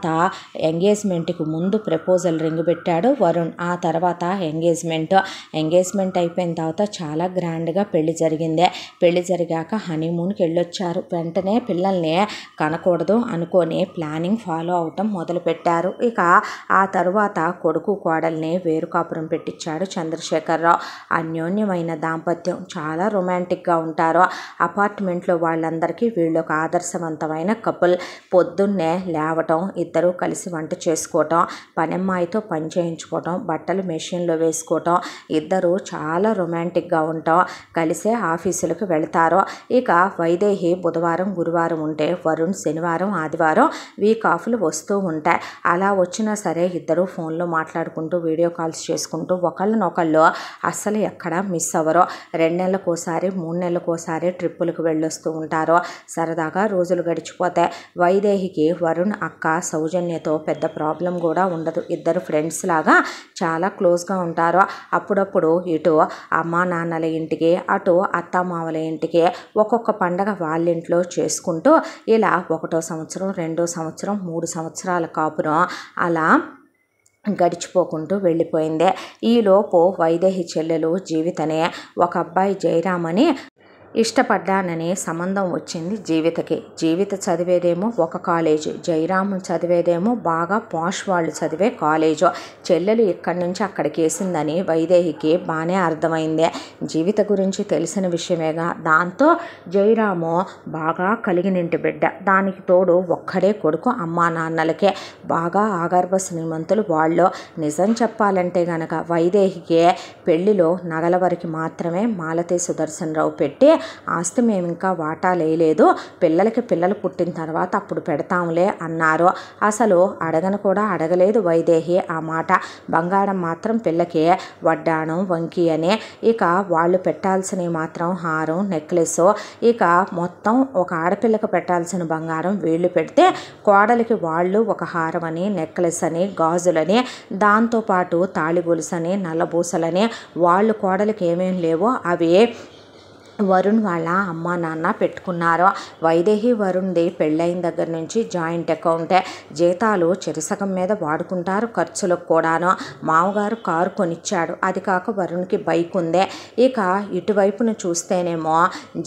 A: ఎంగేజ్మెంట్కి ముందు ప్రపోజల్ రింగ్ పెట్టాడు వరుణ్ ఆ తర్వాత ఎంగేజ్మెంట్ ఎంగేజ్మెంట్ అయిపోయిన తర్వాత చాలా గ్రాండ్గా పెళ్లి జరిగిందే పెళ్లి జరిగాక హనీమూన్కి వెళ్ళొచ్చారు వెంటనే పిల్లల్ని కనకూడదు అనుకొని ప్లానింగ్ ఫాలో అవటం మొదలు పెట్టారు ఇక ఆ తరువాత కొడుకు కోడల్ని వేరు కాపురం పెట్టించాడు చంద్రశేఖరరావు అన్యోన్యమైన దాంపత్యం చాలా రొమాంటిక్గా ఉంటారు అపార్ట్మెంట్లో వాళ్ళందరికీ వీళ్ళు ఒక ఆదర్శవంతమైన కపుల్ పొద్దున్నే లేవటం ఇద్దరూ కలిసి వంట చేసుకోవటం పనమ్మాయితో పని చేయించుకోవటం బట్టలు మెషిన్లో వేసుకోవటం ఇద్దరు చాలా రొమాంటిక్గా ఉంటాం కలిసే ఆఫీసులకు వెళతారు ఇక వైదేహి బుధవారం గురువారం ఉంటే వరుణ్ శనివారం ఆదివారం వీక్ ఆఫ్లు వస్తూ ఉంటాయి అలా వచ్చినా సరే ఇద్దరు ఫోన్లో మాట్లాడుకుంటూ వీడియో కాల్స్ చేసుకుంటూ ఒకళ్ళనొకళ్ళు అస్సలు ఎక్కడ మిస్ అవ్వరు రెండు నెలలకోసారి మూడు నెలలకోసారి ట్రిప్పులకు వెళ్ళొస్తూ ఉంటారు సరదాగా రోజులు గడిచిపోతే వైదేహికి వరుణ్ అక్క సౌజన్యతో పెద్ద ప్రాబ్లం కూడా ఉండదు ఇద్దరు ఫ్రెండ్స్ లాగా చాలా క్లోజ్గా ఉంటారు అప్పుడప్పుడు ఇటు అమ్మా నాన్నల ఇంటికి అటు అత్తమామల ఇంటికి ఒక్కొక్క పండగ వాళ్ళ ఇంట్లో చేసుకుంటూ ఇలా ఒకటో సంవత్సరం రెండో సంవత్సరం మూడు సంవత్సరాల కాపురం అలా గడిచిపోకుంటూ వెళ్ళిపోయింది ఈలోపు వైదేహి చెల్లెలు జీవితనే ఒక అబ్బాయి జయరామని ఇష్టపడ్డాననే సంబంధం వచ్చింది జీవితకి జీవిత చదివేదేమో ఒక కాలేజ్ జయరాము చదివేదేమో బాగా పాష్ వాళ్ళు చదివే కాలేజు చెల్లెలు ఇక్కడి నుంచి అక్కడికి వేసిందని వైదేహికి బాగానే అర్థమైందే జీవిత గురించి తెలిసిన విషయమేగా దాంతో జయరాము బాగా కలిగినింటి బిడ్డ దానికి తోడు ఒక్కడే కొడుకు అమ్మా నాన్నలకే బాగా ఆగర్భ శ్రీమంతులు వాళ్ళు నిజం చెప్పాలంటే గనక వైదేహికి పెళ్లిలో నగల వరకు మాత్రమే మాలతీ సుదర్శన్ రావు పెట్టి ఆస్తి మేము ఇంకా వాటా లేయలేదు పిల్లలకి పిల్లలు పుట్టిన తర్వాత అప్పుడు పెడతాంలే అన్నారు అసలు అడగను కూడా అడగలేదు వైదేహి ఆ మాట బంగారం మాత్రం పిల్లకి వడ్డాను వంకి అని ఇక వాళ్ళు పెట్టాల్సినవి మాత్రం హారం నెక్లెస్ ఇక మొత్తం ఒక ఆడపిల్లకు పెట్టాల్సిన బంగారం వీళ్ళు పెడితే కోడలికి వాళ్ళు ఒక హారం అని నెక్లెస్ అని గాజులని దాంతోపాటు తాళిగొలుసని నల్లబూసలని వాళ్ళు కోడలికి ఏమేం లేవో అవి వరుణ్ వాళ్ళ అమ్మ నాన్న పెట్టుకున్నారు వైదేహి వరుణ్ది పెళ్ళైన దగ్గర నుంచి జాయింట్ అకౌంటే జీతాలు చెరుసగం మీద వాడుకుంటారు ఖర్చులకు కూడాను మామగారు కారు కొనిచ్చాడు అది కాక వరుణ్కి బైక్ ఉందే ఇక ఇటువైపున చూస్తేనేమో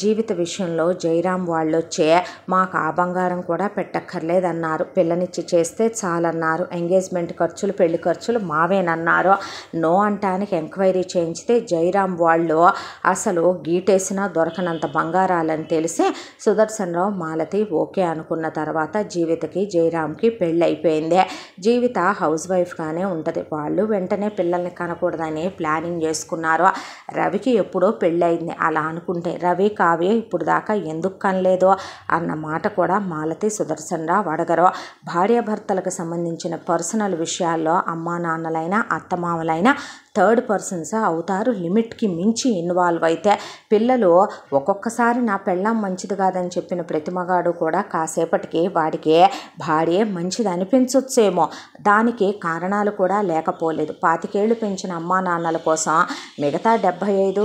A: జీవిత విషయంలో జయరాం వాళ్ళు వచ్చే మాకు ఆ బంగారం కూడా పెట్టక్కర్లేదన్నారు పిల్లనిచ్చి చేస్తే చాలన్నారు ఎంగేజ్మెంట్ ఖర్చులు పెళ్లి ఖర్చులు మావేనన్నారు నో అంటానికి ఎంక్వైరీ చేయించితే జయరాం వాళ్ళు అసలు గీటేసిన వెతికినా దొరకనంత బంగారాలని తెలిసి సుదర్శనరావు మాలతి ఓకే అనుకున్న తర్వాత జీవితకి జయరామ్కి పెళ్ళైపోయింది జీవిత హౌస్ వైఫ్గానే ఉంటుంది వాళ్ళు వెంటనే పిల్లల్ని కనకూడదని ప్లానింగ్ చేసుకున్నారు రవికి ఎప్పుడో పెళ్ళయింది అలా అనుకుంటే రవి కావ్య ఇప్పుడు దాకా ఎందుకు కనలేదో అన్న మాట కూడా మాలతి సుదర్శనరావు అడగరు భార్యాభర్తలకు సంబంధించిన పర్సనల్ విషయాల్లో అమ్మా నాన్నలైనా అత్తమామలైనా థర్డ్ పర్సన్స్ అవుతారు లిమిట్కి మించి ఇన్వాల్వ్ అయితే పిల్లలు ఒక్కొక్కసారి నా పెళ్ళం మంచిది కాదని చెప్పిన ప్రతిమగాడు కూడా కాసేపటికి వాడికి భార్య మంచిది అనిపించొచ్చేమో దానికి కారణాలు కూడా లేకపోలేదు పాతికేళ్ళు పెంచిన అమ్మా నాన్నల కోసం మిగతా డెబ్భై ఐదు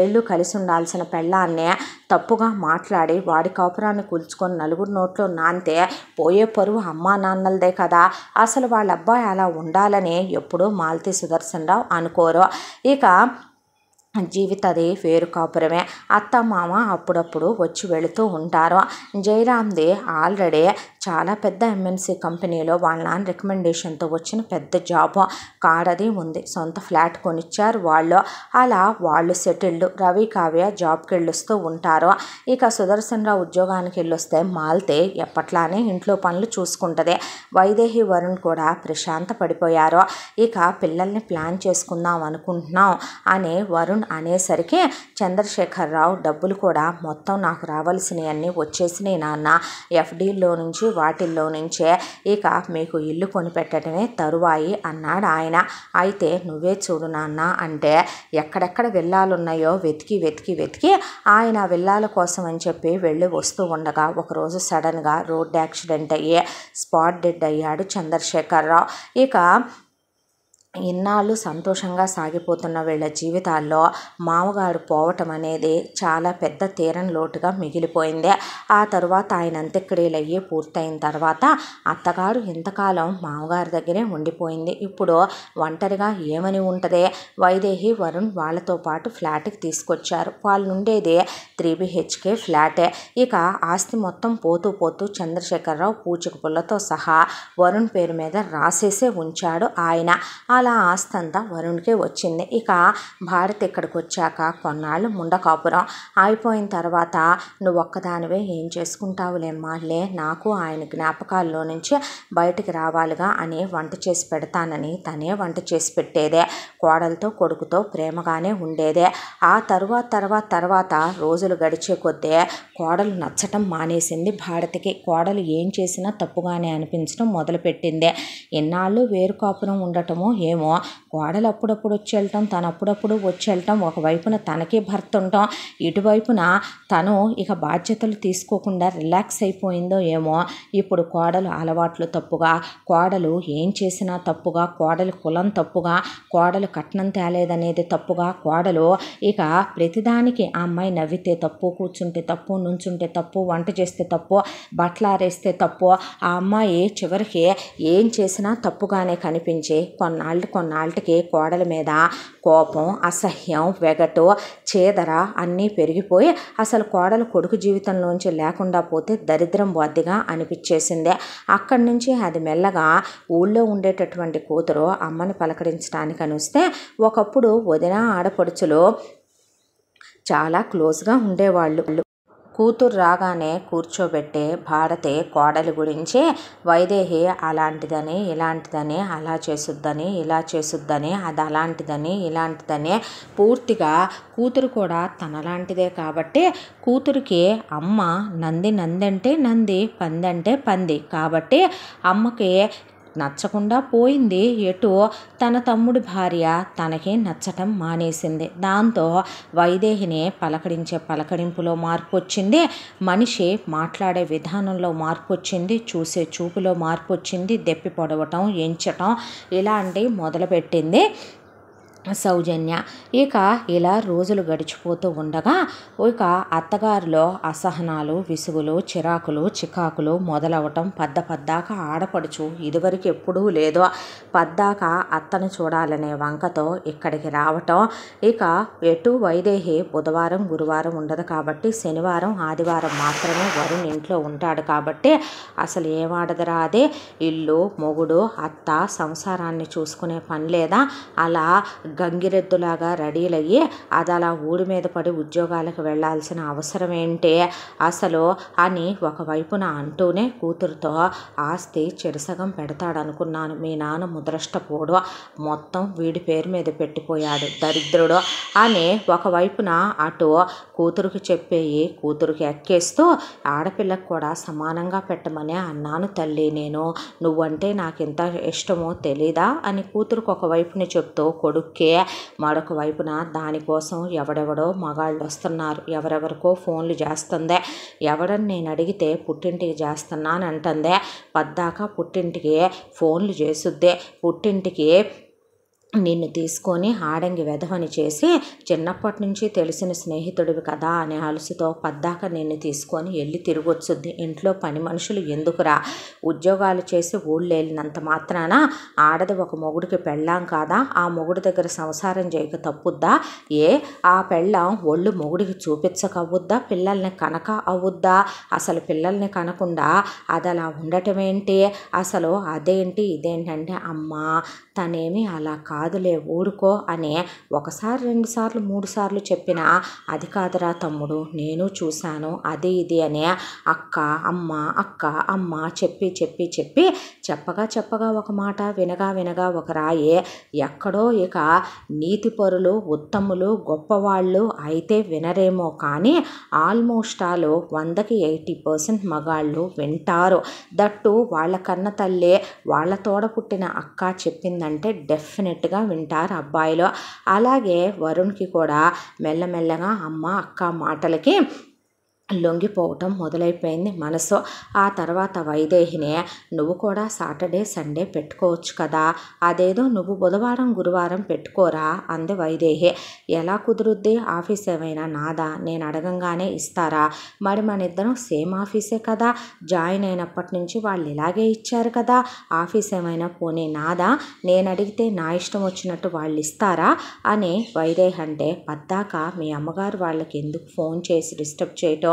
A: ఏళ్ళు కలిసి ఉండాల్సిన పెళ్ళాన్నే తప్పుగా మాట్లాడి వాడి కాపురాన్ని కూల్చుకొని నలుగురు నోట్లో నాంతే పోయే పరువు అమ్మా నాన్నలదే కదా అసలు వాళ్ళ అబ్బాయి అలా ఉండాలని ఎప్పుడూ మాలతి సుదర్శన్ రావు అనుకోరు ఇక జీవితది వేరు కాపురమే అత్త మామ అప్పుడప్పుడు వచ్చి వెళుతూ ఉంటారు ది ఆల్రెడీ చాలా పెద్ద ఎంఎన్సీ కంపెనీలో వాళ్ళ నాన్న రికమెండేషన్తో వచ్చిన పెద్ద జాబ్ కాడది ఉంది సొంత ఫ్లాట్ కొనిచ్చారు వాళ్ళు అలా వాళ్ళు సెటిల్డ్ రవి కావ్య జాబ్కి వెళ్ళొస్తూ ఉంటారు ఇక సుదర్శనరావు ఉద్యోగానికి వెళ్ళొస్తే మాల్తే ఎప్పట్లానే ఇంట్లో పనులు చూసుకుంటుంది వైదేహి వరుణ్ కూడా ప్రశాంత పడిపోయారు ఇక పిల్లల్ని ప్లాన్ చేసుకుందాం అనుకుంటున్నాం అని వరుణ్ అనేసరికి చంద్రశేఖర్ రావు డబ్బులు కూడా మొత్తం నాకు రావాల్సినవన్నీ వచ్చేసినాయి నాన్న ఎఫ్డీల్లో నుంచి వాటిల్లో నుంచే ఇక మీకు ఇల్లు కొనిపెట్టడమే తరువాయి అన్నాడు ఆయన అయితే నువ్వే చూడు నాన్న అంటే ఎక్కడెక్కడ వెళ్ళాలున్నాయో వెతికి వెతికి వెతికి ఆయన వెళ్ళాల కోసం అని చెప్పి వెళ్ళి వస్తూ ఉండగా ఒకరోజు సడన్గా రోడ్ యాక్సిడెంట్ అయ్యి స్పాట్ డెడ్ అయ్యాడు చంద్రశేఖర్ రావు ఇక ఇన్నాళ్ళు సంతోషంగా సాగిపోతున్న వీళ్ళ జీవితాల్లో మామగారు పోవటం అనేది చాలా పెద్ద తీరని లోటుగా మిగిలిపోయింది ఆ తర్వాత ఆయన అంత్యక్రియలు అయ్యి పూర్తయిన తర్వాత అత్తగారు ఇంతకాలం మామగారి దగ్గరే ఉండిపోయింది ఇప్పుడు ఒంటరిగా ఏమని ఉంటుంది వైదేహి వరుణ్ వాళ్ళతో పాటు ఫ్లాట్కి తీసుకొచ్చారు వాళ్ళు ఉండేది త్రీ బిహెచ్కే ఫ్లాటే ఇక ఆస్తి మొత్తం పోతూ పోతూ చంద్రశేఖరరావు పూచక పుల్లతో సహా వరుణ్ పేరు మీద రాసేసే ఉంచాడు ఆయన అలా కుండల ఆస్తి అంతా వరుణ్కే వచ్చింది ఇక భారత్ ఇక్కడికి వచ్చాక కొన్నాళ్ళు ముండకాపురం అయిపోయిన తర్వాత నువ్వు ఒక్కదానివే ఏం చేసుకుంటావులేమ్మా లే నాకు ఆయన జ్ఞాపకాల్లో నుంచి బయటికి రావాలిగా అని వంట చేసి పెడతానని తనే వంట చేసి పెట్టేదే కోడలతో కొడుకుతో ప్రేమగానే ఉండేదే ఆ తర్వాత తర్వాత తర్వాత రోజులు గడిచే కొద్దే కోడలు నచ్చటం మానేసింది భారతికి కోడలు ఏం చేసినా తప్పుగానే అనిపించడం మొదలుపెట్టిందే ఎన్నాళ్ళు వేరు కాపురం ఉండటమో ఏమో కోడలు అప్పుడప్పుడు వచ్చి వెళ్ళటం తను అప్పుడప్పుడు వచ్చి వెళ్ళటం ఒకవైపున తనకే భర్త ఉండటం ఇటువైపున తను ఇక బాధ్యతలు తీసుకోకుండా రిలాక్స్ అయిపోయిందో ఏమో ఇప్పుడు కోడలు అలవాట్లు తప్పుగా కోడలు ఏం చేసినా తప్పుగా కోడలు కులం తప్పుగా కోడలు కట్నం తేలేదనేది తప్పుగా కోడలు ఇక ప్రతిదానికి ఆ అమ్మాయి నవ్వితే తప్పు కూర్చుంటే తప్పు నుంచుంటే తప్పు వంట చేస్తే తప్పు బట్టలారేస్తే తప్పు ఆ అమ్మాయి చివరికి ఏం చేసినా తప్పుగానే కనిపించి కొన్నాళ్ళు కొన్నాళ్ళు కొన్నాళ్ళకి కోడల మీద కోపం అసహ్యం వెగటు చేదర అన్నీ పెరిగిపోయి అసలు కోడలు కొడుకు జీవితంలోంచి లేకుండా పోతే దరిద్రం బొద్దిగా అనిపించేసింది అక్కడి నుంచి అది మెల్లగా ఊళ్ళో ఉండేటటువంటి కూతురు అమ్మని పలకరించడానికి అనిస్తే ఒకప్పుడు వదిన ఆడపడుచులు చాలా క్లోజ్గా ఉండేవాళ్ళు కూతురు రాగానే కూర్చోబెట్టే భారతే కోడలి గురించే వైదేహి అలాంటిదని ఇలాంటిదని అలా చేసుద్దని ఇలా చేసుద్దని అది అలాంటిదని ఇలాంటిదని పూర్తిగా కూతురు కూడా తనలాంటిదే కాబట్టి కూతురికి అమ్మ నంది నంది అంటే నంది పంది అంటే పంది కాబట్టి అమ్మకి నచ్చకుండా పోయింది ఎటు తన తమ్ముడి భార్య తనకే నచ్చటం మానేసింది దాంతో వైదేహిని పలకరించే పలకరింపులో మార్పు వచ్చింది మనిషి మాట్లాడే విధానంలో మార్పు వచ్చింది చూసే చూపులో మార్పు వచ్చింది దెప్పి పొడవటం ఎంచటం ఇలాంటివి మొదలుపెట్టింది సౌజన్య ఇక ఇలా రోజులు గడిచిపోతూ ఉండగా ఇక అత్తగారిలో అసహనాలు విసుగులు చిరాకులు చికాకులు మొదలవటం పద్ద పద్దాక ఆడపడుచు ఇదివరకు ఎప్పుడూ లేదో పద్దాక అత్తను చూడాలనే వంకతో ఇక్కడికి రావటం ఇక ఎటు వైదేహి బుధవారం గురువారం ఉండదు కాబట్టి శనివారం ఆదివారం మాత్రమే వరుణ్ ఇంట్లో ఉంటాడు కాబట్టి అసలు ఏమాడదురా అదే ఇల్లు మొగుడు అత్త సంసారాన్ని చూసుకునే పని లేదా అలా గంగిరెద్దులాగా రెడీలయ్యి అదలా ఊడి మీద పడి ఉద్యోగాలకు వెళ్లాల్సిన అవసరం ఏంటి అసలు అని ఒకవైపున అంటూనే కూతురుతో ఆస్తి చెరిసగం పెడతాడనుకున్నాను మీ నాన్న ముద్రష్టపోడు మొత్తం వీడి పేరు మీద పెట్టిపోయాడు దరిద్రుడు అని ఒకవైపున అటు కూతురుకి చెప్పేయి కూతురుకి ఎక్కేస్తూ ఆడపిల్లకు కూడా సమానంగా పెట్టమని అన్నాను తల్లి నేను నువ్వంటే నాకు ఎంత ఇష్టమో తెలీదా అని కూతురుకు ఒకవైపుని చెప్తూ కొడుక్కి అయితే మరొక వైపున దానికోసం ఎవడెవడో మగాళ్ళు వస్తున్నారు ఎవరెవరికో ఫోన్లు చేస్తుందే ఎవడని నేను అడిగితే పుట్టింటికి చేస్తున్నానంటుందే పద్దాక పుట్టింటికి ఫోన్లు చేసుద్దే పుట్టింటికి నిన్ను తీసుకొని హాడంగి వెధవని చేసి చిన్నప్పటి నుంచి తెలిసిన స్నేహితుడివి కదా అనే అలసితో పద్దాక నిన్ను తీసుకొని వెళ్ళి తిరిగొచ్చుద్ది ఇంట్లో పని మనుషులు ఎందుకురా ఉద్యోగాలు చేసి ఊళ్ళేలినంత మాత్రాన ఆడది ఒక మొగుడికి పెళ్ళాం కాదా ఆ మొగుడి దగ్గర సంసారం చేయక తప్పుద్దా ఏ ఆ పెళ్ళాం ఒళ్ళు మొగుడికి చూపించకవుద్దా పిల్లల్ని కనక అవుద్దా అసలు పిల్లల్ని కనకుండా అది అలా ఉండటమేంటి అసలు అదేంటి ఇదేంటంటే అమ్మా తనేమి అలా కాదు కాదులే ఊరుకో అని ఒకసారి రెండుసార్లు మూడుసార్లు చెప్పినా అది కాదురా తమ్ముడు నేను చూశాను అది ఇది అని అక్క అమ్మ అక్క అమ్మ చెప్పి చెప్పి చెప్పి చెప్పగా చెప్పగా ఒక మాట వినగా వినగా ఒక రాయి ఎక్కడో ఇక నీతిపరులు ఉత్తములు గొప్పవాళ్ళు అయితే వినరేమో కానీ ఆల్మోస్ట్ ఆల్ వందకి ఎయిటీ పర్సెంట్ మగాళ్ళు వింటారు దట్టు వాళ్ళ కన్న తల్లే వాళ్ళ తోడ పుట్టిన అక్క చెప్పిందంటే డెఫినెట్గా కోరికగా వింటారు అబ్బాయిలో అలాగే వరుణ్కి కూడా మెల్లమెల్లగా అమ్మ అక్క మాటలకి లొంగిపోవటం మొదలైపోయింది మనసు ఆ తర్వాత వైదేహిని నువ్వు కూడా సాటర్డే సండే పెట్టుకోవచ్చు కదా అదేదో నువ్వు బుధవారం గురువారం పెట్టుకోరా అంది వైదేహి ఎలా కుదురుద్ది ఆఫీస్ ఏమైనా నాదా నేను అడగంగానే ఇస్తారా మరి మన ఇద్దరం సేమ్ ఆఫీసే కదా జాయిన్ అయినప్పటి నుంచి వాళ్ళు ఇలాగే ఇచ్చారు కదా ఆఫీస్ ఏమైనా పోనీ నాదా నేను అడిగితే నా ఇష్టం వచ్చినట్టు వాళ్ళు ఇస్తారా అని వైదేహి అంటే పద్దాక మీ అమ్మగారు వాళ్ళకి ఎందుకు ఫోన్ చేసి డిస్టర్బ్ చేయటం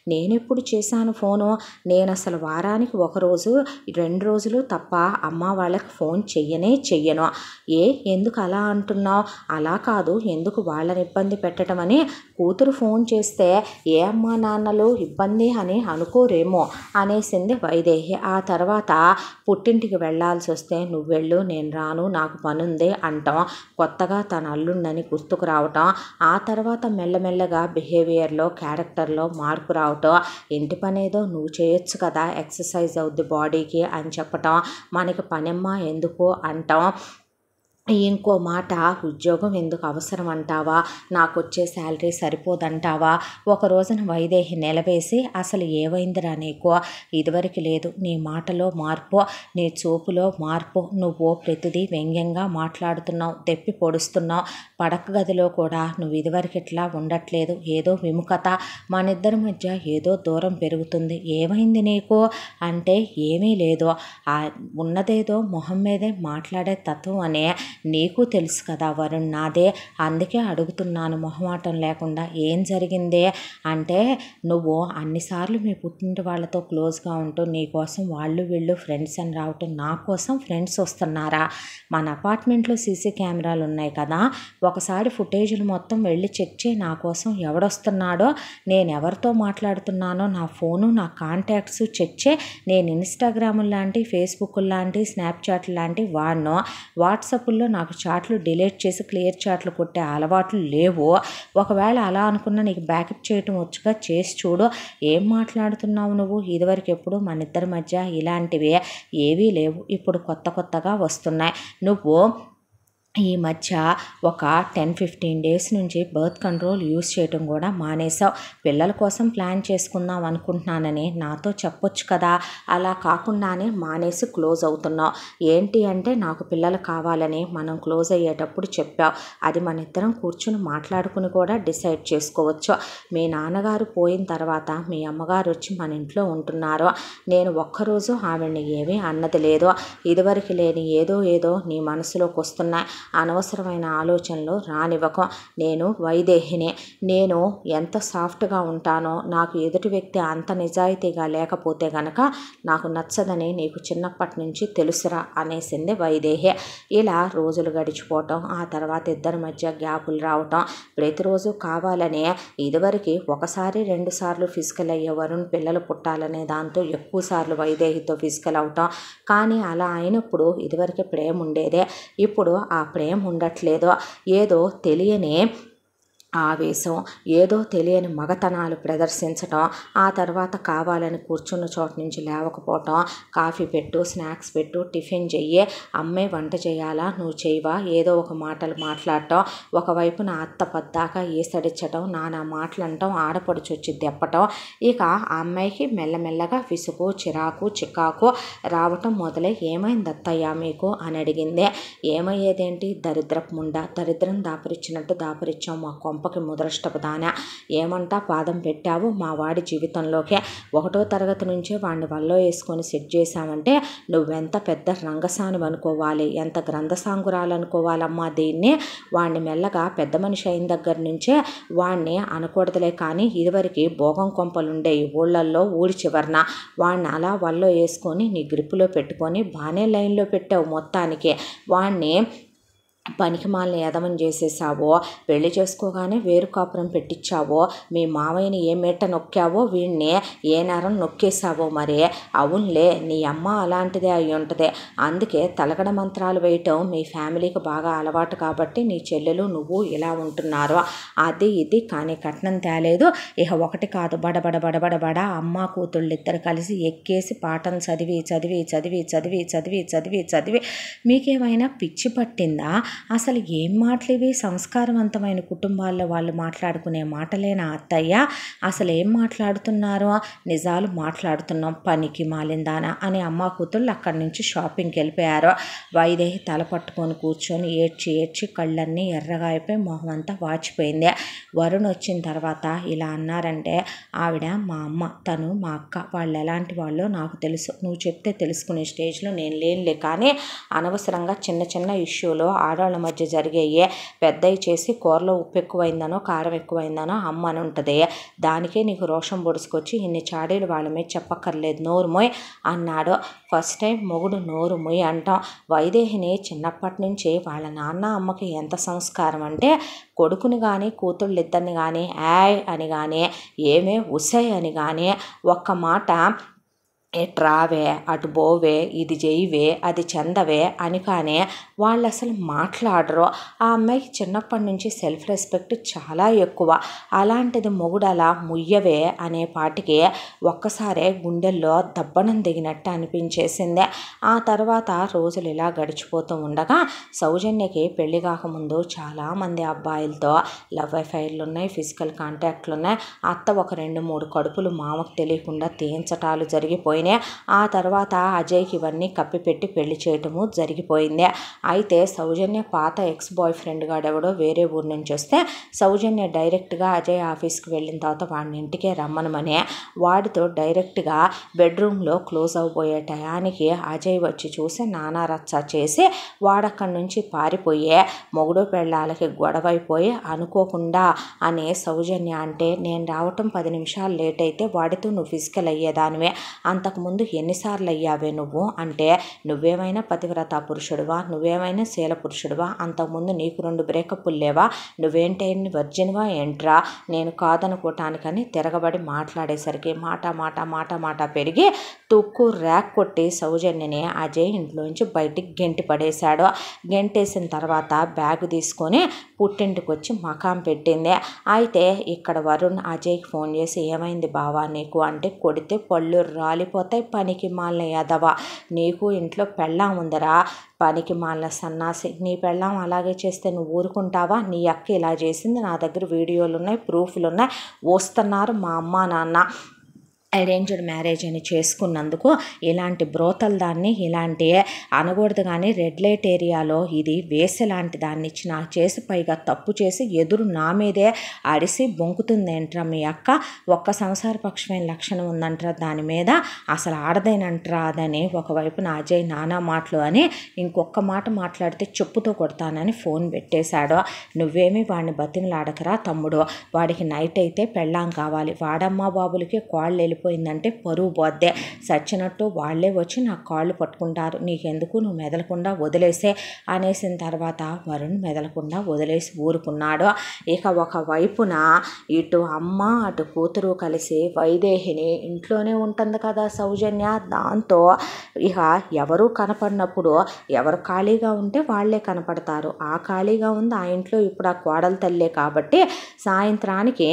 A: నేనెప్పుడు చేశాను ఫోను నేను అసలు వారానికి ఒకరోజు రెండు రోజులు తప్ప అమ్మ వాళ్ళకి ఫోన్ చెయ్యనే చెయ్యను ఏ ఎందుకు అలా అంటున్నావు అలా కాదు ఎందుకు వాళ్ళని ఇబ్బంది పెట్టడం అని కూతురు ఫోన్ చేస్తే ఏ అమ్మ నాన్నలు ఇబ్బంది అని అనుకోరేమో అనేసింది వైదేహి ఆ తర్వాత పుట్టింటికి వెళ్ళాల్సి వస్తే నువ్వెళ్ళు నేను రాను నాకు పనుంది అంటాం కొత్తగా తన అల్లుండని గుర్తుకు రావటం ఆ తర్వాత మెల్లమెల్లగా బిహేవియర్లో క్యారెక్టర్లో మార్పు రావటం అవుట్ ఇంటి పని ఏదో నువ్వు చేయొచ్చు కదా ఎక్సర్సైజ్ అవుద్ది బాడీకి అని చెప్పటం మనకి పనమ్మా ఎందుకు అంటాం ఇంకో మాట ఉద్యోగం ఎందుకు అవసరం అంటావా నాకు వచ్చే శాలరీ సరిపోదంటావా ఒక రోజున వైదేహి నిలవేసి అసలు ఏవైందిరా నీకు ఇదివరకు లేదు నీ మాటలో మార్పు నీ చూపులో మార్పు నువ్వు ప్రతిదీ వ్యంగ్యంగా మాట్లాడుతున్నావు తెప్పి పొడుస్తున్నావు పడక గదిలో కూడా నువ్వు ఇదివరకు ఇట్లా ఉండట్లేదు ఏదో విముఖత మనిద్దరి మధ్య ఏదో దూరం పెరుగుతుంది ఏమైంది నీకు అంటే ఏమీ లేదు ఉన్నదేదో మొహం మీదే మాట్లాడే తత్వం అనే నీకు తెలుసు కదా వరుణ్ నాదే అందుకే అడుగుతున్నాను మొహమాటం లేకుండా ఏం జరిగిందే అంటే నువ్వు అన్నిసార్లు మీ పుట్టింటి వాళ్ళతో క్లోజ్గా ఉంటూ నీ కోసం వాళ్ళు వీళ్ళు ఫ్రెండ్స్ అని రావటం నా కోసం ఫ్రెండ్స్ వస్తున్నారా మన అపార్ట్మెంట్లో సీసీ కెమెరాలు ఉన్నాయి కదా ఒకసారి ఫుటేజీలు మొత్తం వెళ్ళి చెక్ చేయి నా కోసం ఎవడొస్తున్నాడో నేను ఎవరితో మాట్లాడుతున్నానో నా ఫోను నా కాంటాక్ట్స్ చెక్ చేయి నేను ఇన్స్టాగ్రామ్ లాంటి ఫేస్బుక్ లాంటి స్నాప్చాట్ లాంటి వాడినో వాట్సాప్లో రోజుల్లో నాకు చాట్లు డిలీట్ చేసి క్లియర్ చాట్లు కొట్టే అలవాట్లు లేవు ఒకవేళ అలా అనుకున్నా నీకు బ్యాకప్ చేయటం వచ్చుగా చేసి చూడు ఏం మాట్లాడుతున్నావు నువ్వు ఇదివరకు ఎప్పుడు మన ఇద్దరి మధ్య ఇలాంటివి ఏవీ లేవు ఇప్పుడు కొత్త కొత్తగా వస్తున్నాయి నువ్వు ఈ మధ్య ఒక టెన్ ఫిఫ్టీన్ డేస్ నుంచి బర్త్ కంట్రోల్ యూస్ చేయడం కూడా మానేసావు పిల్లల కోసం ప్లాన్ చేసుకుందాం అనుకుంటున్నానని నాతో చెప్పొచ్చు కదా అలా కాకుండానే మానేసి క్లోజ్ అవుతున్నావు ఏంటి అంటే నాకు పిల్లలు కావాలని మనం క్లోజ్ అయ్యేటప్పుడు చెప్పావు అది మన ఇద్దరం కూర్చుని మాట్లాడుకుని కూడా డిసైడ్ చేసుకోవచ్చు మీ నాన్నగారు పోయిన తర్వాత మీ అమ్మగారు వచ్చి మన ఇంట్లో ఉంటున్నారు నేను ఒక్కరోజు ఆవిడని ఏమీ అన్నది లేదు ఇదివరకు లేని ఏదో ఏదో నీ మనసులోకి వస్తున్నాయి అనవసరమైన ఆలోచనలు రానివ్వక నేను వైదేహిని నేను ఎంత సాఫ్ట్గా ఉంటానో నాకు ఎదుటి వ్యక్తి అంత నిజాయితీగా లేకపోతే గనక నాకు నచ్చదని నీకు చిన్నప్పటి నుంచి తెలుసురా అనేసింది వైదేహి ఇలా రోజులు గడిచిపోవటం ఆ తర్వాత ఇద్దరి మధ్య గ్యాపులు రావటం ప్రతిరోజు కావాలనే ఇదివరకు ఒకసారి రెండు సార్లు ఫిజికల్ అయ్యే వరుణ్ పిల్లలు పుట్టాలనే దాంతో ఎక్కువ సార్లు వైదేహితో ఫిజికల్ అవటం కానీ అలా అయినప్పుడు ఇదివరకే ప్రేమ ఉండేదే ఇప్పుడు ఆ అప్పుడేం ఉండట్లేదు ఏదో తెలియని ఆవేశం ఏదో తెలియని మగతనాలు ప్రదర్శించటం ఆ తర్వాత కావాలని కూర్చున్న చోట నుంచి లేవకపోవటం కాఫీ పెట్టు స్నాక్స్ పెట్టు టిఫిన్ చెయ్యి అమ్మే వంట చేయాలా నువ్వు చేయవా ఏదో ఒక మాటలు మాట్లాడటం ఒకవైపు నా అత్త పద్దాక ఈసడించటం నానా మాట్లాడటం ఆడపడుచు వచ్చి దెప్పటం ఇక ఆ అమ్మాయికి మెల్లమెల్లగా విసుగు చిరాకు చికాకు రావటం మొదలై ఏమైంది అత్తయ్యా మీకు అని అడిగిందే ఏమయ్యేదేంటి దరిద్రపు ముండా దరిద్రం దాపరిచ్చినట్టు దాపరిచ్చాం మా కొంప కొంపకి ముదరష్టపుదాన ఏమంటా పాదం పెట్టావు మా వాడి జీవితంలోకే ఒకటో తరగతి నుంచే వాడిని వల్లో వేసుకొని సెట్ చేశామంటే నువ్వెంత పెద్ద రంగసాను అనుకోవాలి ఎంత గ్రంథసాంగురాలు అనుకోవాలమ్మా దీన్ని వాడిని మెల్లగా పెద్ద మనిషి అయిన దగ్గర నుంచే వాడిని అనకూడదులే కానీ ఇదివరకు భోగం కొంపలుండే ఈ ఊళ్ళల్లో ఊరి చివరన వాడిని అలా వల్లో వేసుకొని నీ గ్రిప్పులో పెట్టుకొని బాగానే లైన్లో పెట్టావు మొత్తానికి వాడిని పనికిమాలిన యదవని చేసేసావో పెళ్లి చేసుకోగానే వేరు కాపురం పెట్టించావో మీ మావయ్యని ఏ మేట నొక్కావో వీడిని ఏ నరం నొక్కేసావో మరి అవునులే నీ అమ్మ అలాంటిదే అయి ఉంటుంది అందుకే తలగడ మంత్రాలు వేయటం మీ ఫ్యామిలీకి బాగా అలవాటు కాబట్టి నీ చెల్లెలు నువ్వు ఇలా ఉంటున్నారు అది ఇది కానీ కట్నం తేలేదు ఇక ఒకటి కాదు బడబడ బడబడబడ బడ అమ్మ ఇద్దరు కలిసి ఎక్కేసి పాఠం చదివి చదివి చదివి చదివి చదివి చదివి చదివి మీకేమైనా పిచ్చి పట్టిందా అసలు ఏం మాటలేవి సంస్కారవంతమైన కుటుంబాల్లో వాళ్ళు మాట్లాడుకునే మాటలేనా అత్తయ్య అసలు ఏం మాట్లాడుతున్నారు నిజాలు మాట్లాడుతున్నాం పనికి మాలిందానా అని అమ్మ కూతుళ్ళు అక్కడి నుంచి షాపింగ్కి వెళ్ళిపోయారు వైదేహి తల పట్టుకొని కూర్చొని ఏడ్చి ఏడ్చి కళ్ళన్నీ ఎర్రగా అయిపోయి మొహం అంతా వాచిపోయింది వరుణ్ వచ్చిన తర్వాత ఇలా అన్నారంటే ఆవిడ మా అమ్మ తను మా అక్క వాళ్ళు ఎలాంటి వాళ్ళో నాకు తెలుసు నువ్వు చెప్తే తెలుసుకునే స్టేజ్లో నేను లేనులే కానీ అనవసరంగా చిన్న చిన్న ఇష్యూలో ఆడ కుర్రాళ్ళ మధ్య జరిగేయే పెద్దవి చేసి కూరలో ఉప్పు ఎక్కువైందనో కారం ఎక్కువైందనో అమ్మ అని ఉంటుంది దానికే నీకు రోషం పొడుచుకొచ్చి ఇన్ని చాడీలు వాళ్ళ మీద చెప్పక్కర్లేదు మొయ్ అన్నాడు ఫస్ట్ టైం మొగుడు మొయ్ అంటాం వైదేహిని చిన్నప్పటి నుంచి వాళ్ళ నాన్న అమ్మకి ఎంత సంస్కారం అంటే కొడుకుని కానీ కూతుళ్ళిద్దరిని కానీ యాయ్ అని కానీ ఏమే ఉసై అని కానీ ఒక్క మాట ఎట్ రావే అటు బోవే ఇది జైవే అది చెందవే అని కానీ వాళ్ళు అసలు మాట్లాడరు ఆ అమ్మాయికి చిన్నప్పటి నుంచి సెల్ఫ్ రెస్పెక్ట్ చాలా ఎక్కువ అలాంటిది మొగుడలా ముయ్యవే అనే పాటికి ఒక్కసారే గుండెల్లో దబ్బనం దిగినట్టు అనిపించేసింది ఆ తర్వాత రోజులు ఇలా గడిచిపోతూ ఉండగా సౌజన్యకి పెళ్లి కాకముందు చాలామంది అబ్బాయిలతో లవ్ అఫైర్లు ఉన్నాయి ఫిజికల్ కాంటాక్ట్లు ఉన్నాయి అత్త ఒక రెండు మూడు కడుపులు మామకు తెలియకుండా తేంచటాలు జరిగిపోయి పోయినాయి ఆ తర్వాత అజయ్కి ఇవన్నీ కప్పిపెట్టి పెళ్లి చేయటము జరిగిపోయింది అయితే సౌజన్య పాత ఎక్స్ బాయ్ ఫ్రెండ్ గాడెవడో వేరే ఊరు నుంచి వస్తే సౌజన్య డైరెక్ట్గా అజయ్ ఆఫీస్కి వెళ్ళిన తర్వాత వాడిని ఇంటికే రమ్మనమని వాడితో డైరెక్ట్గా బెడ్రూమ్లో క్లోజ్ అవ్వబోయే టయానికి అజయ్ వచ్చి చూసి నానా రచ్చ చేసి వాడక్కడి నుంచి పారిపోయే మొగుడు పెళ్ళాలకి గొడవైపోయి అనుకోకుండా అనే సౌజన్య అంటే నేను రావటం పది నిమిషాలు లేట్ అయితే వాడితో నువ్వు ఫిజికల్ అయ్యేదానివే అంత అంతకుముందు ఎన్నిసార్లు అయ్యావే నువ్వు అంటే నువ్వేమైనా పతివ్రత పురుషుడువా నువ్వేమైనా శీల పురుషుడువా అంతకుముందు నీకు రెండు బ్రేకప్లు లేవా నువ్వేంటే వర్జిన్వా ఏంట్రా నేను కాదనుకోవటానికని తిరగబడి మాట్లాడేసరికి మాట మాట మాట మాట పెరిగి తుక్కు ర్యాక్ కొట్టి సౌజన్యని అజయ్ ఇంట్లోంచి బయటికి గెంటి పడేశాడు గెంటేసిన తర్వాత బ్యాగ్ తీసుకొని పుట్టింటికి వచ్చి మకాం పెట్టింది అయితే ఇక్కడ వరుణ్ అజయ్కి ఫోన్ చేసి ఏమైంది బావా నీకు అంటే కొడితే పళ్ళు రాలిపోతాయి పనికి మాలిన ఎదవా నీకు ఇంట్లో పెళ్ళాం ఉందరా పనికి మాలిన సన్నాసి నీ పెళ్ళాం అలాగే చేస్తే నువ్వు ఊరుకుంటావా నీ అక్క ఇలా చేసింది నా దగ్గర వీడియోలు ఉన్నాయి ప్రూఫ్లు ఉన్నాయి వస్తున్నారు మా అమ్మ నాన్న అరేంజ్డ్ మ్యారేజ్ అని చేసుకున్నందుకు ఇలాంటి బ్రోతలు దాన్ని ఇలాంటి అనకూడదు కానీ రెడ్ లైట్ ఏరియాలో ఇది వేసి లాంటి దాన్ని నా చేసి పైగా తప్పు చేసి ఎదురు నా మీదే అడిసి బొంకుతుందేంట్రా మీ అక్క ఒక్క సంసార పక్షమైన లక్షణం ఉందంటారా దాని మీద అసలు ఆడదేనంటరా అదని ఒకవైపు నా అజయ్ నానా మాటలు అని ఇంకొక మాట మాట్లాడితే చెప్పుతో కొడతానని ఫోన్ పెట్టేశాడు నువ్వేమీ వాడిని బతిమలాడకరా తమ్ముడు వాడికి నైట్ అయితే పెళ్ళాం కావాలి వాడమ్మ బాబులకి కోళ్ళు అయిపోయిందంటే పరువు పోద్దే సచ్చినట్టు వాళ్ళే వచ్చి నా కాళ్ళు పట్టుకుంటారు నీకెందుకు నువ్వు మెదలకుండా వదిలేసే అనేసిన తర్వాత వరుణ్ మెదలకుండా వదిలేసి ఊరుకున్నాడు ఇక ఒక వైపున ఇటు అమ్మ అటు కూతురు కలిసి వైదేహిని ఇంట్లోనే ఉంటుంది కదా సౌజన్య దాంతో ఇక ఎవరు కనపడినప్పుడు ఎవరు ఖాళీగా ఉంటే వాళ్ళే కనపడతారు ఆ ఖాళీగా ఉంది ఆ ఇంట్లో ఇప్పుడు ఆ కోడల తల్లే కాబట్టి సాయంత్రానికి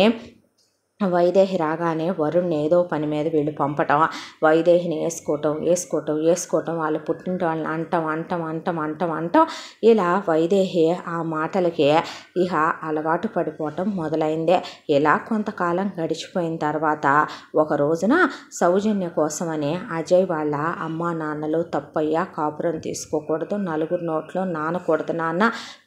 A: వైదేహి రాగానే వరుణ్ ఏదో పని మీద వీళ్ళు పంపటం వైదేహిని వేసుకోవటం వేసుకోవటం వేసుకోవటం వాళ్ళు పుట్టిన వాళ్ళని అంటాం అంటాం అంటాం అంటాం అంటాం ఇలా వైదేహి ఆ మాటలకి ఇక అలవాటు పడిపోవటం మొదలైందే ఇలా కొంతకాలం గడిచిపోయిన తర్వాత ఒక రోజున సౌజన్య కోసమని అజయ్ వాళ్ళ అమ్మ నాన్నలు తప్పయ్య కాపురం తీసుకోకూడదు నలుగురు నోట్లో నానకూడదు నాన్న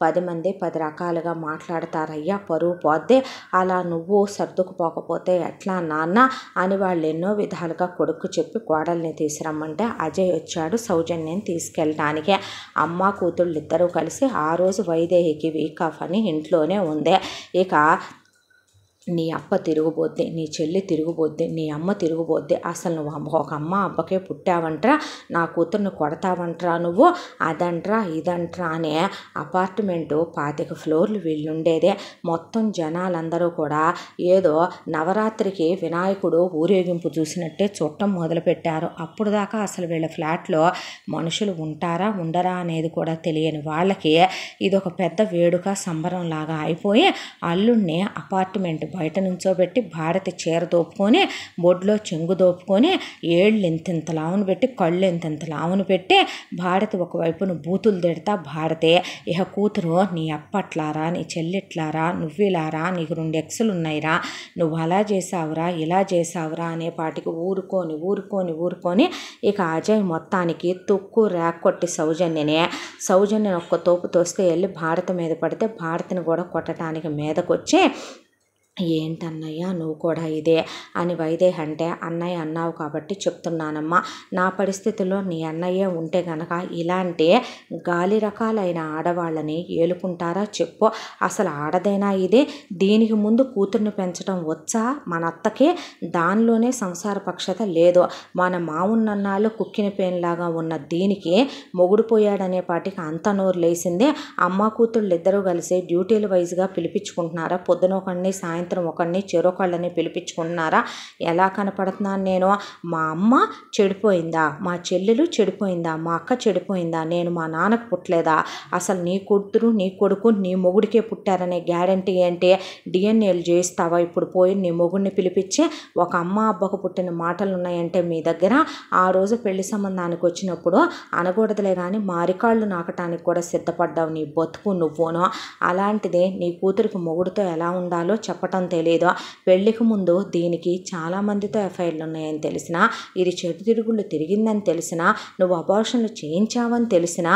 A: పది మంది పది రకాలుగా మాట్లాడతారయ్యా పరువు పోద్దే అలా నువ్వు సర్దుకుపోక చదువుకోకపోతే ఎట్లా నాన్న అని వాళ్ళు ఎన్నో విధాలుగా కొడుకు చెప్పి కోడల్ని తీసుకురమ్మంటే అజయ్ వచ్చాడు సౌజన్యని తీసుకెళ్ళడానికి అమ్మ కూతుళ్ళు ఇద్దరూ కలిసి ఆ రోజు వైదేహికి వీక్ ఆఫ్ అని ఇంట్లోనే ఉంది ఇక నీ అప్ప తిరిగిపోద్ది నీ చెల్లి తిరిగిపోద్ది నీ అమ్మ తిరిగిపోద్ది అసలు నువ్వు ఒక అమ్మ అబ్బకే పుట్టావంట్రా నా కూతుర్ని కొడతావంట్రా నువ్వు అదంట్రా ఇదంట్రా అనే అపార్ట్మెంటు పాతిక ఫ్లోర్లు వీళ్ళుండేదే మొత్తం జనాలందరూ కూడా ఏదో నవరాత్రికి వినాయకుడు ఊరేగింపు చూసినట్టే చుట్టం మొదలుపెట్టారు అప్పుడు దాకా అసలు వీళ్ళ ఫ్లాట్లో మనుషులు ఉంటారా ఉండరా అనేది కూడా తెలియని వాళ్ళకి ఇది ఒక పెద్ద వేడుక సంబరంలాగా అయిపోయి అల్లుడిని అపార్ట్మెంట్ బయట నుంచో పెట్టి భారతి చీర దోపుకొని బొడ్లో చెంగు దోపుకొని ఏళ్ళు ఇంతింత లావును పెట్టి కళ్ళు ఇంతింత లావును పెట్టి భారతి ఒకవైపును బూతులు తిడతా భారతే ఇహ కూతురు నీ అప్పట్లారా నీ చెల్లెట్లారా నువ్విలారా నీకు రెండు ఎక్సలు ఉన్నాయిరా నువ్వు అలా చేసావురా ఇలా చేసావురా అనే పాటికి ఊరుకొని ఊరుకొని ఊరుకొని ఇక అజయ్ మొత్తానికి తుక్కు కొట్టి సౌజన్యనే సౌజన్యని ఒక్క తోపు తోస్తే వెళ్ళి భారత మీద పడితే భారతిని కూడా కొట్టడానికి మీదకొచ్చి ఏంటన్నయ్య నువ్వు కూడా ఇదే అని వైదేహ అంటే అన్నయ్య అన్నావు కాబట్టి చెప్తున్నానమ్మా నా పరిస్థితిలో నీ అన్నయ్య ఉంటే గనక ఇలాంటి గాలి రకాలైన ఆడవాళ్ళని ఏలుకుంటారా చెప్పు అసలు ఆడదైనా ఇదే దీనికి ముందు కూతుర్ని పెంచడం వచ్చా మన అత్తకి దానిలోనే సంసార పక్షత లేదు మన మావున్నన్నాళ్ళు కుక్కిన పేన్లాగా ఉన్న దీనికి మొగుడు పోయాడనే పాటికి అంత నోరు లేసిందే అమ్మ కూతుళ్ళు ఇద్దరూ కలిసి డ్యూటీలు వైజ్గా పిలిపించుకుంటున్నారా పొద్దున ఒకడిని సాయంత్రం సాయంత్రం ఒకరిని చెరొకళ్ళని పిలిపించుకుంటున్నారా ఎలా కనపడుతున్నాను నేను మా అమ్మ చెడిపోయిందా మా చెల్లెలు చెడిపోయిందా మా అక్క చెడిపోయిందా నేను మా నాన్నకు పుట్టలేదా అసలు నీ కూతురు నీ కొడుకు నీ మొగుడికే పుట్టారనే గ్యారంటీ ఏంటి డిఎన్ఏలు చేయిస్తావా ఇప్పుడు పోయి నీ మొగుడిని పిలిపించి ఒక అమ్మ అబ్బకు పుట్టిన మాటలు ఉన్నాయంటే మీ దగ్గర ఆ రోజు పెళ్లి సంబంధానికి వచ్చినప్పుడు అనకూడదులే కానీ మారికాళ్ళు నాకటానికి కూడా సిద్ధపడ్డావు నీ బతుకు నువ్వునో అలాంటిదే నీ కూతురికి మొగుడితో ఎలా ఉండాలో చెప్పడం రావటం తెలియదు పెళ్లికి ముందు దీనికి చాలామందితో ఎఫ్ఐఆర్లు ఉన్నాయని తెలిసినా ఇది చెడు తిరుగుళ్ళు తిరిగిందని తెలిసినా నువ్వు అబార్షన్లు చేయించావని తెలిసినా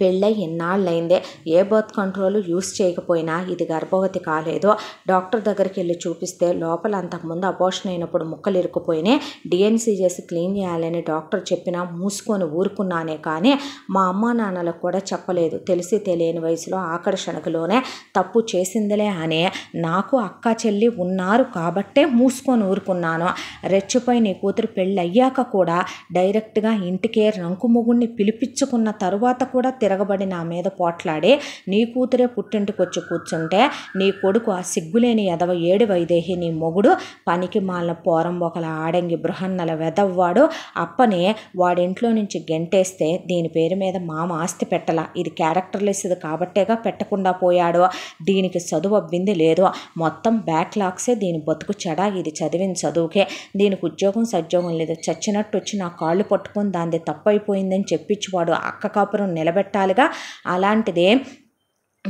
A: పెళ్ళై ఇన్నాళ్ళైందే ఏ బర్త్ కంట్రోల్ యూస్ చేయకపోయినా ఇది గర్భవతి కాలేదో డాక్టర్ దగ్గరికి వెళ్ళి చూపిస్తే లోపల అంతకుముందు అబోషన్ అయినప్పుడు ముక్కలు ఇరుక్కుపోయినాయి డిఎన్సీ చేసి క్లీన్ చేయాలని డాక్టర్ చెప్పినా మూసుకొని ఊరుకున్నానే కానీ మా అమ్మ నాన్నలకు కూడా చెప్పలేదు తెలిసి తెలియని వయసులో ఆకర్షణకులోనే తప్పు చేసిందిలే అనే నాకు అక్క చెల్లి ఉన్నారు కాబట్టే మూసుకొని ఊరుకున్నాను రెచ్చిపోయి నీ కూతురు పెళ్ళయ్యాక కూడా డైరెక్ట్గా ఇంటికే రంకుముగుణ్ణి పిలిపించుకున్న తరువాత కూడా తిరగబడి నా మీద పోట్లాడి నీ కూతురే పుట్టింటికి వచ్చి కూర్చుంటే నీ కొడుకు ఆ సిగ్గులేని ఎదవ ఏడు వైదేహి నీ మొగుడు పనికి మాలిన ఒకల ఆడంగి బృహన్నల వెదవ్వాడు అప్పని వాడింట్లో నుంచి గెంటేస్తే దీని పేరు మీద మామ ఆస్తి పెట్టలా ఇది క్యారెక్టర్లెస్ ఇది కాబట్టేగా పెట్టకుండా పోయాడు దీనికి చదువు అబ్బింది లేదు మొత్తం బ్యాక్లాగ్సే దీని బతుకు చెడ ఇది చదివిన చదువుకే దీనికి ఉద్యోగం సద్యోగం లేదు చచ్చినట్టు వచ్చి నా కాళ్ళు పట్టుకొని దాన్ని తప్పైపోయిందని చెప్పించి వాడు అక్క కాపురం నిలబెట్ట పట్టాలుగా అలాంటిదే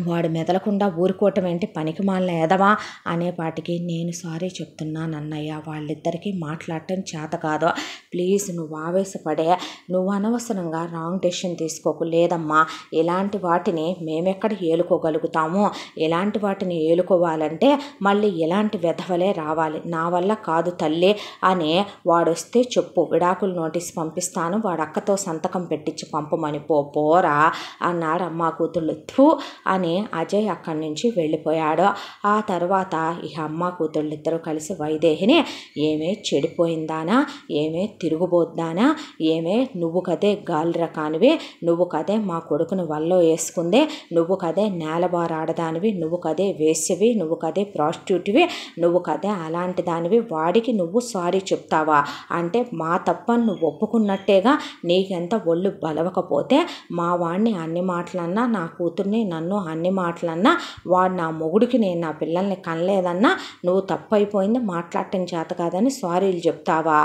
A: వాడు మెదలకుండా ఊరుకోవటం ఏంటి పనికి మాలిన ఎదవా అనేపాటికి నేను సారీ చెప్తున్నాను అన్నయ్య వాళ్ళిద్దరికీ మాట్లాడటం చేత కాదు ప్లీజ్ నువ్వు ఆవేశపడే నువ్వు అనవసరంగా రాంగ్ డెసిషన్ తీసుకోకు లేదమ్మా ఇలాంటి వాటిని మేమెక్కడ ఏలుకోగలుగుతాము ఇలాంటి వాటిని ఏలుకోవాలంటే మళ్ళీ ఇలాంటి వెధవలే రావాలి నా వల్ల కాదు తల్లి అని వాడొస్తే చెప్పు విడాకులు నోటీస్ పంపిస్తాను వాడు అక్కతో సంతకం పెట్టించి పంపమని పో పోరా అన్నారు అమ్మా కూతుళ్ళు థూ అని అనగానే అజయ్ అక్కడి నుంచి వెళ్ళిపోయాడు ఆ తర్వాత ఈ అమ్మ కూతుళ్ళిద్దరూ కలిసి వైదేహిని ఏమే చెడిపోయిందానా ఏమే తిరుగుబోద్దానా ఏమే నువ్వు కదే గాలిర కానివి నువ్వు కదే మా కొడుకును వల్ల వేసుకుందే నువ్వు కదే నేలబారాడదానివి నువ్వు కదే వేసివి నువ్వు కదే ప్రాస్టిట్యూట్వి నువ్వు కదే అలాంటి దానివి వాడికి నువ్వు సారీ చెప్తావా అంటే మా తప్ప నువ్వు ఒప్పుకున్నట్టేగా నీకెంత ఒళ్ళు బలవకపోతే మా వాడిని అన్ని మాటలన్నా నా కూతుర్ని నన్ను అన్ని మాటలన్నా వాడు నా మొగుడికి నేను నా పిల్లల్ని కనలేదన్నా నువ్వు తప్పు అయిపోయింది మాట్లాడటం చేత కాదని సారీలు చెప్తావా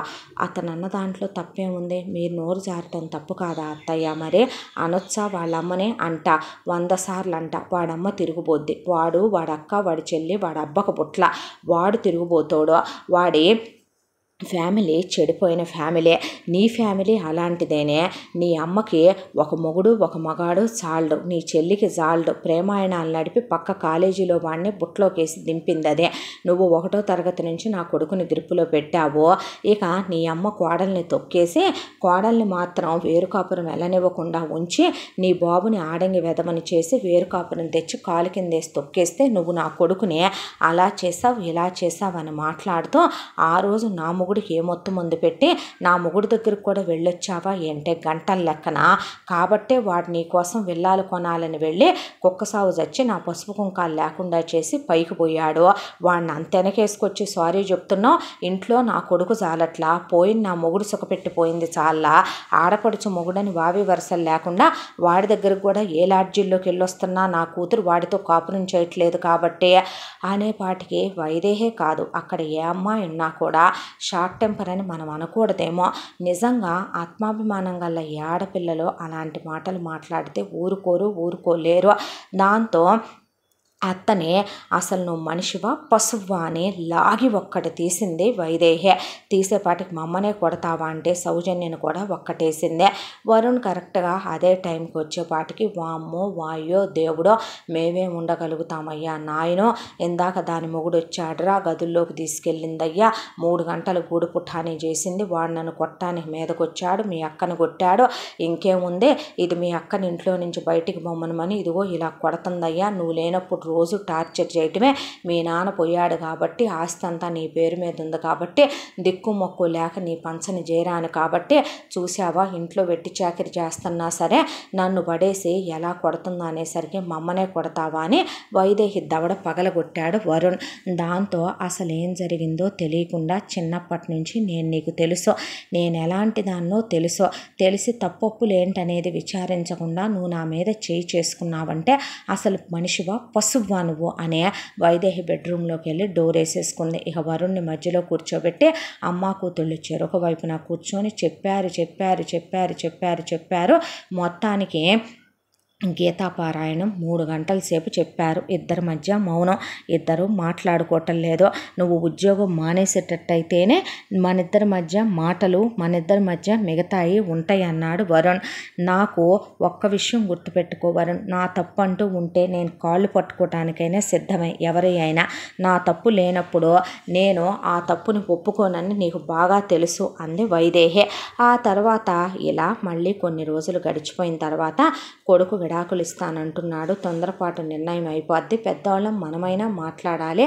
A: అతను అన్న దాంట్లో తప్పేముంది మీరు నోరు జారటం తప్పు కాదా అత్తయ్య మరే అనొచ్చా వాళ్ళమ్మనే అంట వంద సార్లు అంట వాడమ్మ తిరిగిపోద్ది వాడు వాడక్క వాడి చెల్లి వాడబ్బకు పుట్ల వాడు తిరిగిపోతాడు వాడి ఫ్యామిలీ చెడిపోయిన ఫ్యామిలీ నీ ఫ్యామిలీ అలాంటిదేనే నీ అమ్మకి ఒక మొగుడు ఒక మగాడు చాలడు నీ చెల్లికి చాలడు ప్రేమాయణాలు నడిపి పక్క కాలేజీలో వాడిని బుట్లోకేసి దింపింది అదే నువ్వు ఒకటో తరగతి నుంచి నా కొడుకుని దృప్పులో పెట్టావో ఇక నీ అమ్మ కోడల్ని తొక్కేసి కోడల్ని మాత్రం వేరుకాపురం వెళ్ళనివ్వకుండా ఉంచి నీ బాబుని ఆడంగి వెదమని చేసి వేరుకాపురం తెచ్చి కాలు కిందేసి తొక్కేస్తే నువ్వు నా కొడుకుని అలా చేసావు ఇలా చేసావు అని మాట్లాడుతూ ఆ రోజు నా మొగుడు మొగుడికి ఏ మొత్తం ముందు పెట్టి నా మొగుడు దగ్గరికి కూడా వెళ్ళొచ్చావా ఏంటే గంటల లెక్కన కాబట్టే వాడు నీ కోసం వెళ్ళాలి కొనాలని వెళ్ళి కుక్క సాగు చచ్చి నా పసుపు కుంకాలు లేకుండా చేసి పైకి పోయాడు వాడిని అంతెనకేసుకొచ్చి సారీ చెప్తున్నావు ఇంట్లో నా కొడుకు చాలట్లా పోయి నా మొగుడు సుఖపెట్టిపోయింది చాలా ఆడపడుచు మొగుడని వావి వరసలు లేకుండా వాడి దగ్గరకు కూడా ఏ లాడ్జీల్లోకి వెళ్ళొస్తున్నా నా కూతురు వాడితో కాపురం చేయట్లేదు కాబట్టి అనే పాటికి వైదేహే కాదు అక్కడ ఏ అమ్మాయి ఉన్నా కూడా షార్ట్ టెంపర్ అని మనం అనకూడదేమో నిజంగా ఆత్మాభిమానం గల ఏడపిల్లలు ఆడపిల్లలు అలాంటి మాటలు మాట్లాడితే ఊరుకోరు ఊరుకోలేరు దాంతో అతనే అసలు నువ్వు మనిషివా పశువా అని లాగి ఒక్కటి తీసింది వైదేహే తీసేపాటికి మా అమ్మనే కొడతావా అంటే సౌజన్యను కూడా ఒక్కటేసిందే వరుణ్ కరెక్ట్గా అదే టైంకి వచ్చేపాటికి వామ్మో వాయో దేవుడో మేమే ఉండగలుగుతామయ్యా నాయనో ఇందాక దాని మొగుడు వచ్చాడరా గదుల్లోకి తీసుకెళ్ళిందయ్యా మూడు గంటలు గూడు పుట్టాని చేసింది వాడు నన్ను కొట్టానికి మీదకొచ్చాడు మీ అక్కను కొట్టాడు ఇంకేముంది ఇది మీ అక్కని ఇంట్లో నుంచి బయటికి బొమ్మనమని ఇదిగో ఇలా కొడతందయ్యా నువ్వు లేనప్పుడు రోజు టార్చర్ చేయటమే మీ నాన్న పోయాడు కాబట్టి ఆస్తి అంతా నీ పేరు మీద ఉంది కాబట్టి దిక్కు మొక్కు లేక నీ పంచని చేరాను కాబట్టి చూసావా ఇంట్లో వెట్టి చాకరి చేస్తున్నా సరే నన్ను పడేసి ఎలా కొడుతుందా అనేసరికి మమ్మనే కొడతావా అని వైదేహి దవడ పగలగొట్టాడు వరుణ్ దాంతో అసలు ఏం జరిగిందో తెలియకుండా చిన్నప్పటి నుంచి నేను నీకు తెలుసు నేను ఎలాంటి దాన్నో తెలుసో తెలిసి తప్పప్పులేంటనేది ఏంటనేది విచారించకుండా నువ్వు నా మీద చేయి చేసుకున్నావంటే అసలు మనిషివా పశువు వస్తున్నావా నువ్వు అనే వైదేహి బెడ్రూమ్లోకి వెళ్ళి డోర్ వేసేసుకుంది ఇక వరుణ్ని మధ్యలో కూర్చోబెట్టి అమ్మ కూతుళ్ళు చెరొక వైపున కూర్చొని చెప్పారు చెప్పారు చెప్పారు చెప్పారు చెప్పారు మొత్తానికి గీతాపారాయణం మూడు గంటల సేపు చెప్పారు ఇద్దరి మధ్య మౌనం ఇద్దరు మాట్లాడుకోవటం లేదు నువ్వు ఉద్యోగం మానేసేటట్టయితేనే మనిద్దరి మధ్య మాటలు మనిద్దరి మధ్య మిగతాయి ఉంటాయి అన్నాడు వరుణ్ నాకు ఒక్క విషయం గుర్తుపెట్టుకో వరుణ్ నా తప్పు అంటూ ఉంటే నేను కాళ్ళు పట్టుకోవటానికైనా సిద్ధమై ఎవరి అయినా నా తప్పు లేనప్పుడు నేను ఆ తప్పుని ఒప్పుకోనని నీకు బాగా తెలుసు అంది వైదేహే ఆ తర్వాత ఇలా మళ్ళీ కొన్ని రోజులు గడిచిపోయిన తర్వాత కొడుకు విడ విడాకులు ఇస్తానంటున్నాడు తొందరపాటు నిర్ణయం అయిపోద్ది పెద్దవాళ్ళం మనమైనా మాట్లాడాలి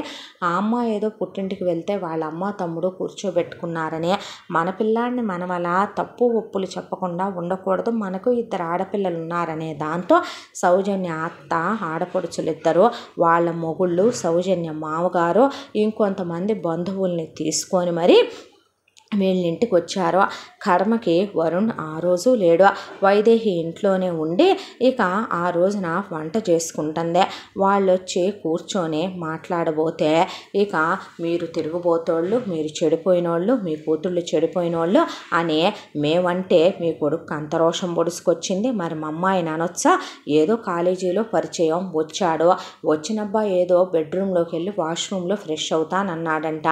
A: ఆ అమ్మ ఏదో పుట్టింటికి వెళ్తే వాళ్ళ అమ్మ తమ్ముడు కూర్చోబెట్టుకున్నారని మన పిల్లాడిని మనం అలా తప్పు ఒప్పులు చెప్పకుండా ఉండకూడదు మనకు ఇద్దరు ఆడపిల్లలు ఉన్నారనే దాంతో సౌజన్య అత్త ఆడపడుచులిద్దరూ వాళ్ళ మొగుళ్ళు సౌజన్య మామగారు ఇంకొంతమంది బంధువుల్ని తీసుకొని మరి వీళ్ళ ఇంటికి వచ్చారు కర్మకి వరుణ్ ఆ రోజు లేడు వైదేహి ఇంట్లోనే ఉండి ఇక ఆ రోజున వంట చేసుకుంటుందే వాళ్ళు వచ్చి కూర్చొని మాట్లాడబోతే ఇక మీరు తిరుగుబోతోళ్ళు మీరు చెడిపోయిన వాళ్ళు మీ కూతుళ్ళు చెడిపోయిన వాళ్ళు మేమంటే మీ కొడుకు అంత రోషం పొడుచుకొచ్చింది మరి మా అమ్మాయి నానొచ్చా ఏదో కాలేజీలో పరిచయం వచ్చాడు వచ్చినబ్బా ఏదో బెడ్రూమ్లోకి వెళ్ళి వాష్రూమ్లో ఫ్రెష్ అవుతానన్నాడంట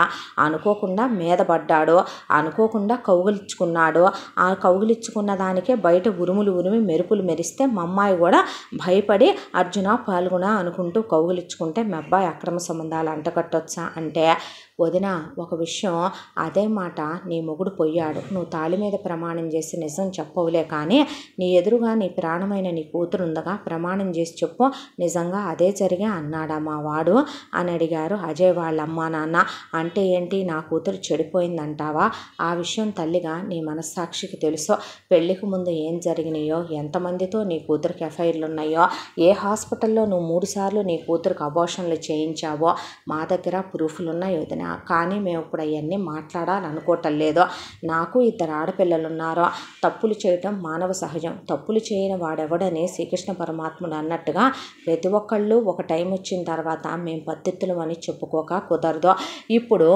A: అనుకోకుండా మీద పడ్డాడు అనుకోకుండా కౌగులుచుకున్నాడు ఉన్నాడో ఆ కౌగిలిచ్చుకున్న దానికే బయట ఉరుములు ఉరిమి మెరుపులు మెరిస్తే మా అమ్మాయి కూడా భయపడి అర్జున పాల్గొన అనుకుంటూ కౌగులిచ్చుకుంటే మా అబ్బాయి అక్రమ సంబంధాలు అంటకట్టొచ్చా అంటే వదిన ఒక విషయం అదే మాట నీ మొగుడు పోయాడు నువ్వు తాలి మీద ప్రమాణం చేసి నిజం చెప్పవులే కానీ నీ ఎదురుగా నీ ప్రాణమైన నీ కూతురు ఉందగా ప్రమాణం చేసి చెప్పు నిజంగా అదే జరిగే అన్నాడా మా వాడు అని అడిగారు అజయ్ వాళ్ళ అమ్మా నాన్న అంటే ఏంటి నా కూతురు చెడిపోయిందంటావా ఆ విషయం తల్లిగా నీ మనస్సాక్షికి తెలుసో పెళ్లికి ముందు ఏం జరిగినాయో ఎంతమందితో నీ కూతురికి ఎఫ్ఐఆర్లు ఉన్నాయో ఏ హాస్పిటల్లో నువ్వు మూడుసార్లు నీ కూతురికి అబోషన్లు చేయించావో మా దగ్గర ప్రూఫ్లు ఉన్నాయి వదిన అయినా కానీ మేము ఇప్పుడు అవన్నీ మాట్లాడాలనుకోవటం అనుకోవటం లేదు నాకు ఇద్దరు ఆడపిల్లలు ఉన్నారో తప్పులు చేయటం మానవ సహజం తప్పులు చేయని వాడెవడని శ్రీకృష్ణ పరమాత్ముడు అన్నట్టుగా ప్రతి ఒక్కళ్ళు ఒక టైం వచ్చిన తర్వాత మేము పద్ధతులు అని చెప్పుకోక కుదరదు ఇప్పుడు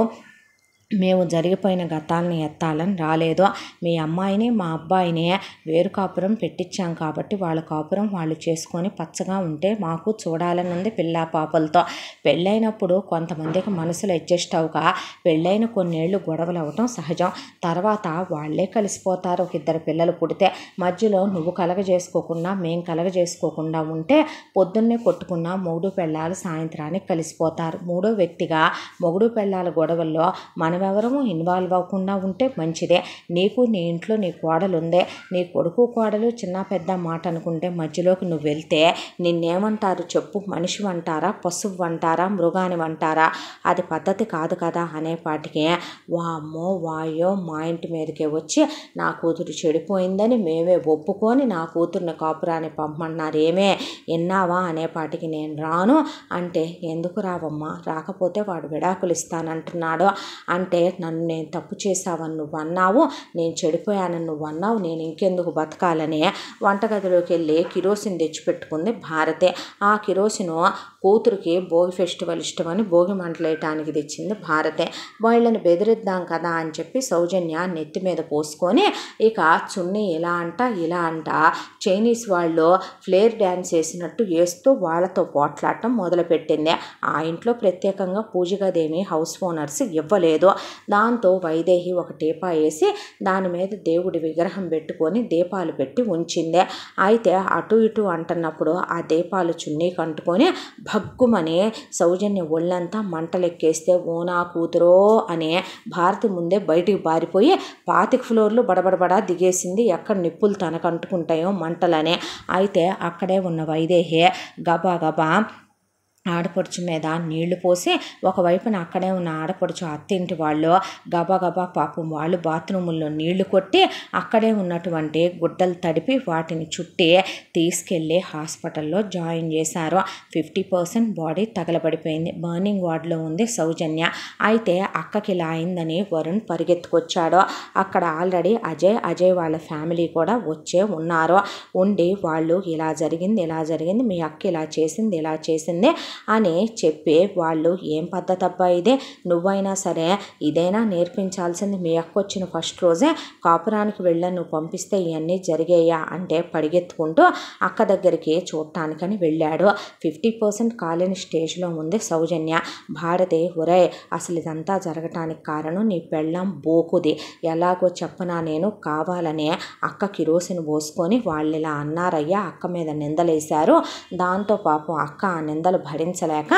A: మేము జరిగిపోయిన గతాలను ఎత్తాలని రాలేదు మీ అమ్మాయిని మా అబ్బాయిని వేరు కాపురం పెట్టించాం కాబట్టి వాళ్ళ కాపురం వాళ్ళు చేసుకొని పచ్చగా ఉంటే మాకు చూడాలని ఉంది పిల్లా పాపలతో పెళ్ళైనప్పుడు కొంతమందికి మనసులు అడ్జస్ట్ అవుగా పెళ్ళైన కొన్నేళ్ళు గొడవలు అవ్వటం సహజం తర్వాత వాళ్ళే కలిసిపోతారు ఒక ఇద్దరు పిల్లలు పుడితే మధ్యలో నువ్వు కలగ చేసుకోకుండా మేము కలగజేసుకోకుండా ఉంటే పొద్దున్నే కొట్టుకున్న మూడు పెళ్ళాలు సాయంత్రానికి కలిసిపోతారు మూడో వ్యక్తిగా మొగుడు పెళ్ళాల గొడవల్లో మనం మనమెవరము ఇన్వాల్వ్ అవ్వకుండా ఉంటే మంచిదే నీకు నీ ఇంట్లో నీ కోడలు ఉందే నీ కొడుకు కోడలు చిన్న పెద్ద మాట అనుకుంటే మధ్యలోకి నువ్వు వెళ్తే నిన్నేమంటారు చెప్పు మనిషి అంటారా పశువు అంటారా మృగాని అంటారా అది పద్ధతి కాదు కదా అనేపాటికి వామ్మో వాయో మా ఇంటి మీదకే వచ్చి నా కూతురు చెడిపోయిందని మేమే ఒప్పుకొని నా కూతుర్ని కాపురాన్ని పంపమన్నారు ఏమే విన్నావా అనేపాటికి నేను రాను అంటే ఎందుకు రావమ్మా రాకపోతే వాడు విడాకులు ఇస్తానంటున్నాడు అంటే అంటే నన్ను నేను తప్పు చేశావని నువ్వు అన్నావు నేను చెడిపోయానని నువ్వు అన్నావు నేను ఇంకెందుకు బతకాలనే వంటగదిలోకి వెళ్ళి కిరోసిన్ తెచ్చిపెట్టుకుంది భారతే ఆ కిరోసిన్ కూతురికి భోగి ఫెస్టివల్ ఇష్టమని భోగి మంటలేయటానికి తెచ్చింది భారతే వాళ్ళని బెదిరిద్దాం కదా అని చెప్పి సౌజన్య నెత్తి మీద పోసుకొని ఇక చున్నీ ఇలా అంట ఇలా అంట చైనీస్ వాళ్ళు ఫ్లేర్ డ్యాన్స్ వేసినట్టు వేస్తూ వాళ్ళతో పోట్లాడటం మొదలుపెట్టింది ఆ ఇంట్లో ప్రత్యేకంగా పూజగదేమి హౌస్ ఓనర్స్ ఇవ్వలేదు దాంతో వైదేహి ఒక టీపా వేసి దాని మీద దేవుడి విగ్రహం పెట్టుకొని దీపాలు పెట్టి ఉంచింది అయితే అటు ఇటు అంటున్నప్పుడు ఆ దీపాలు చున్నీ కంటుకొని భగ్గుమనే సౌజన్య ఒళ్ళంతా మంటలెక్కేస్తే ఓనా కూతురో అనే భారతి ముందే బయటికి పారిపోయి పాతిక ఫ్లోర్లు బడబడబడా దిగేసింది ఎక్కడ నిప్పులు తనకంటుకుంటాయో మంటలనే అయితే అక్కడే ఉన్న వైదేహి గబా గబా ఆడపడుచు మీద నీళ్లు పోసి ఒకవైపున అక్కడే ఉన్న ఆడపడుచు అత్తింటి వాళ్ళు గబా పాపం వాళ్ళు బాత్రూముల్లో నీళ్లు కొట్టి అక్కడే ఉన్నటువంటి గుడ్డలు తడిపి వాటిని చుట్టి తీసుకెళ్ళి హాస్పిటల్లో జాయిన్ చేశారు ఫిఫ్టీ పర్సెంట్ బాడీ తగలబడిపోయింది బర్నింగ్ వార్డులో ఉంది సౌజన్య అయితే అక్కకి ఇలా అయిందని వరుణ్ పరిగెత్తుకొచ్చాడు అక్కడ ఆల్రెడీ అజయ్ అజయ్ వాళ్ళ ఫ్యామిలీ కూడా వచ్చే ఉన్నారు ఉండి వాళ్ళు ఇలా జరిగింది ఇలా జరిగింది మీ అక్క ఇలా చేసింది ఇలా చేసింది అని చెప్పి వాళ్ళు ఏం పద్ధతి అబ్బా ఇదే నువ్వైనా సరే ఇదైనా నేర్పించాల్సింది మీ అక్క వచ్చిన ఫస్ట్ రోజే కాపురానికి వెళ్ళ నువ్వు పంపిస్తే ఇవన్నీ జరిగాయా అంటే పడిగెత్తుకుంటూ అక్క దగ్గరికి చూడటానికని వెళ్ళాడు ఫిఫ్టీ పర్సెంట్ కాలేని స్టేజ్లో ఉంది సౌజన్య భారతి ఒరే అసలు ఇదంతా జరగటానికి కారణం నీ పెళ్ళం బోకుది ఎలాగో చెప్పనా నేను కావాలనే అక్క కిరోసిన్ పోసుకొని వాళ్ళు ఇలా అన్నారయ్యా అక్క మీద నిందలేశారు దాంతో పాపం అక్క ఆ నిందలు భరి ಸಲಯಕ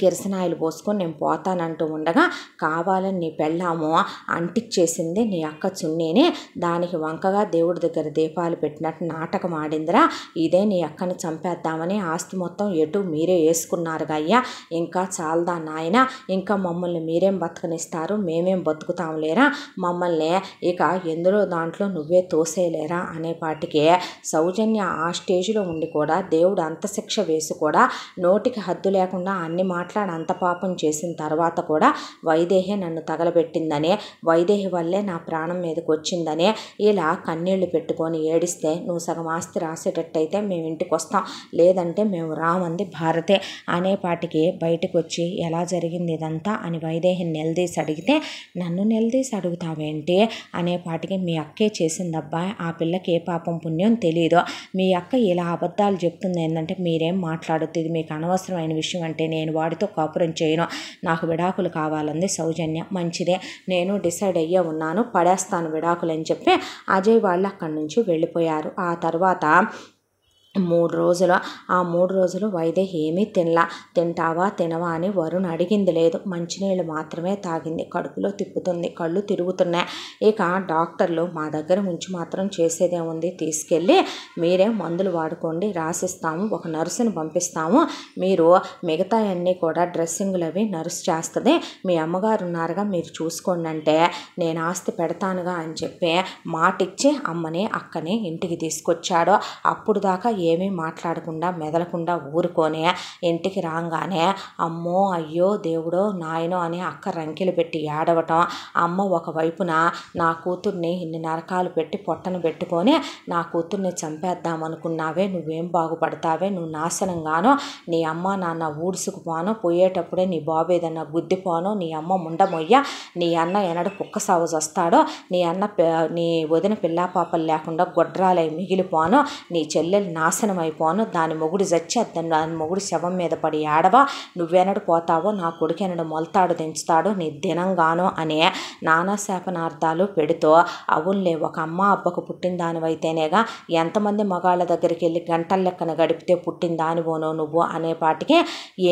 A: కిరసనాయలు పోసుకొని నేను పోతానంటూ ఉండగా కావాలని నీ పెళ్ళాము అంటిచ్చేసింది నీ అక్క చున్నీని దానికి వంకగా దేవుడి దగ్గర దీపాలు పెట్టినట్టు నాటకం ఆడిందిరా ఇదే నీ అక్కని చంపేద్దామని ఆస్తి మొత్తం ఎటు మీరే వేసుకున్నారుగా అయ్యా ఇంకా చాలదా నాయన ఇంకా మమ్మల్ని మీరేం బతకనిస్తారు మేమేం బతుకుతాము లేరా మమ్మల్ని ఇక ఎందులో దాంట్లో నువ్వే తోసేయలేరా అనేపాటికే సౌజన్య ఆ స్టేజ్లో ఉండి కూడా దేవుడు అంత శిక్ష వేసి కూడా నోటికి హద్దు లేకుండా అన్ని మాట్లాడి అంత పాపం చేసిన తర్వాత కూడా వైదేహే నన్ను తగలబెట్టిందనే వైదేహి వల్లే నా ప్రాణం మీదకి వచ్చిందనే ఇలా కన్నీళ్లు పెట్టుకొని ఏడిస్తే నువ్వు సగం ఆస్తి రాసేటట్టయితే మేము ఇంటికి వస్తాం లేదంటే మేము రామంది భారతే అనేపాటికి బయటకు వచ్చి ఎలా జరిగింది ఇదంతా అని వైదేహిని నిలదీసి అడిగితే నన్ను నిలదీసి అడుగుతావేంటి అనేపాటికి మీ అక్కే చేసిందబ్బా ఆ పిల్లకి ఏ పాపం పుణ్యం తెలియదు మీ అక్క ఇలా అబద్ధాలు చెప్తుంది ఏంటంటే మీరేం మాట్లాడుతుంది మీకు అనవసరమైన విషయం అంటే నేను వాడితో కాపురం చేయను నాకు విడాకులు కావాలంది సౌజన్య మంచిదే నేను డిసైడ్ అయ్యే ఉన్నాను పడేస్తాను విడాకులు అని చెప్పి అజయ్ వాళ్ళు అక్కడి నుంచి వెళ్ళిపోయారు ఆ తర్వాత మూడు రోజులు ఆ మూడు రోజులు వైదే ఏమీ తినలా తింటావా తినవా అని వరుణ్ అడిగింది లేదు మంచినీళ్ళు మాత్రమే తాగింది కడుపులో తిప్పుతుంది కళ్ళు తిరుగుతున్నాయి ఇక డాక్టర్లు మా దగ్గర ఉంచి మాత్రం చేసేదే ఉంది తీసుకెళ్ళి మీరే మందులు వాడుకోండి రాసిస్తాము ఒక నర్సుని పంపిస్తాము మీరు మిగతా అన్నీ కూడా డ్రెస్సింగ్లు అవి నర్సు చేస్తుంది మీ అమ్మగారు ఉన్నారుగా మీరు చూసుకోండి అంటే నేను ఆస్తి పెడతానుగా అని చెప్పి మాటిచ్చి అమ్మని అక్కని ఇంటికి తీసుకొచ్చాడు అప్పుడు దాకా ఏమీ మాట్లాడకుండా మెదలకుండా ఊరుకొని ఇంటికి రాగానే అమ్మో అయ్యో దేవుడో నాయనో అని అక్క రంకెలు పెట్టి ఏడవటం అమ్మ ఒకవైపున నా కూతుర్ని ఇన్ని నరకాలు పెట్టి పొట్టను పెట్టుకొని నా కూతుర్ని చంపేద్దామనుకున్నావే నువ్వేం బాగుపడతావే నువ్వు నాశనంగానో నీ అమ్మ నాన్న ఊడ్సుకుపోను పోయేటప్పుడే నీ బాబు ఏదన్నా గుద్దిపోను నీ అమ్మ ముండమొయ్య నీ అన్న ఎనడు కుక్క సాగు వస్తాడో నీ అన్న నీ వదిన పిల్లా పాపలు లేకుండా గొడ్రాలై మిగిలిపోను నీ చెల్లెలు నాశ నాశనమైపోను దాని మొగుడు చచ్చి అతను దాని మొగుడు శవం మీద పడి ఆడవా నువ్వెనడు పోతావో నా కొడుకెనడు మొలతాడు దించుతాడు నీ దినంగాను అనే నానా శాపనార్థాలు పెడుతూ అవునులే ఒక అమ్మ అబ్బకు పుట్టిన దానివైతేనేగా ఎంతమంది మగాళ్ళ దగ్గరికి వెళ్ళి గంటల లెక్కన గడిపితే పుట్టిన దానివోనో నువ్వు అనే పాటికి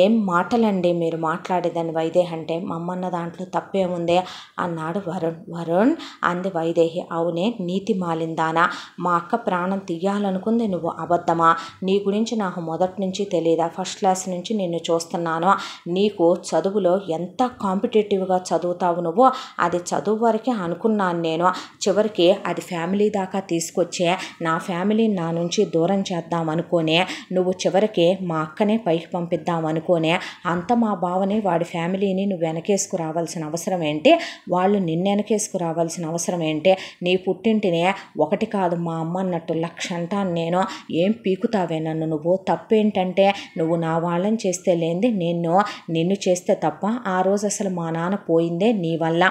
A: ఏం మాటలండి మీరు మాట్లాడేదని వైదేహి అంటే మమ్మన్న దాంట్లో తప్పేముందే అన్నాడు వరుణ్ వరుణ్ అంది వైదేహి అవునే నీతి మాలిందానా మా అక్క ప్రాణం తీయాలనుకుంది నువ్వు అబద్ధం వద్దమా నీ గురించి నాకు మొదటి నుంచి తెలియదా ఫస్ట్ క్లాస్ నుంచి నిన్ను చూస్తున్నాను నీకు చదువులో ఎంత కాంపిటేటివ్గా చదువుతావు నువ్వు అది చదువు వరకే అనుకున్నాను నేను చివరికి అది ఫ్యామిలీ దాకా తీసుకొచ్చే నా ఫ్యామిలీ నా నుంచి దూరం చేద్దాం అనుకోనే నువ్వు చివరికి మా అక్కనే పైకి పంపిద్దాం అనుకోనే అంత మా బావని వాడి ఫ్యామిలీని నువ్వు వెనకేసుకురావాల్సిన అవసరం ఏంటి వాళ్ళు నిన్ను వెనకేసుకురావాల్సిన అవసరం ఏంటి నీ పుట్టింటినే ఒకటి కాదు మా అమ్మ అన్నట్టు లక్ష అంటాను నేను ఏం పీకుతావే నన్ను నువ్వు తప్పేంటంటే నువ్వు నా వాళ్ళని చేస్తే లేనిది నిన్ను నిన్ను చేస్తే తప్ప ఆ రోజు అసలు మా నాన్న పోయిందే నీ వల్ల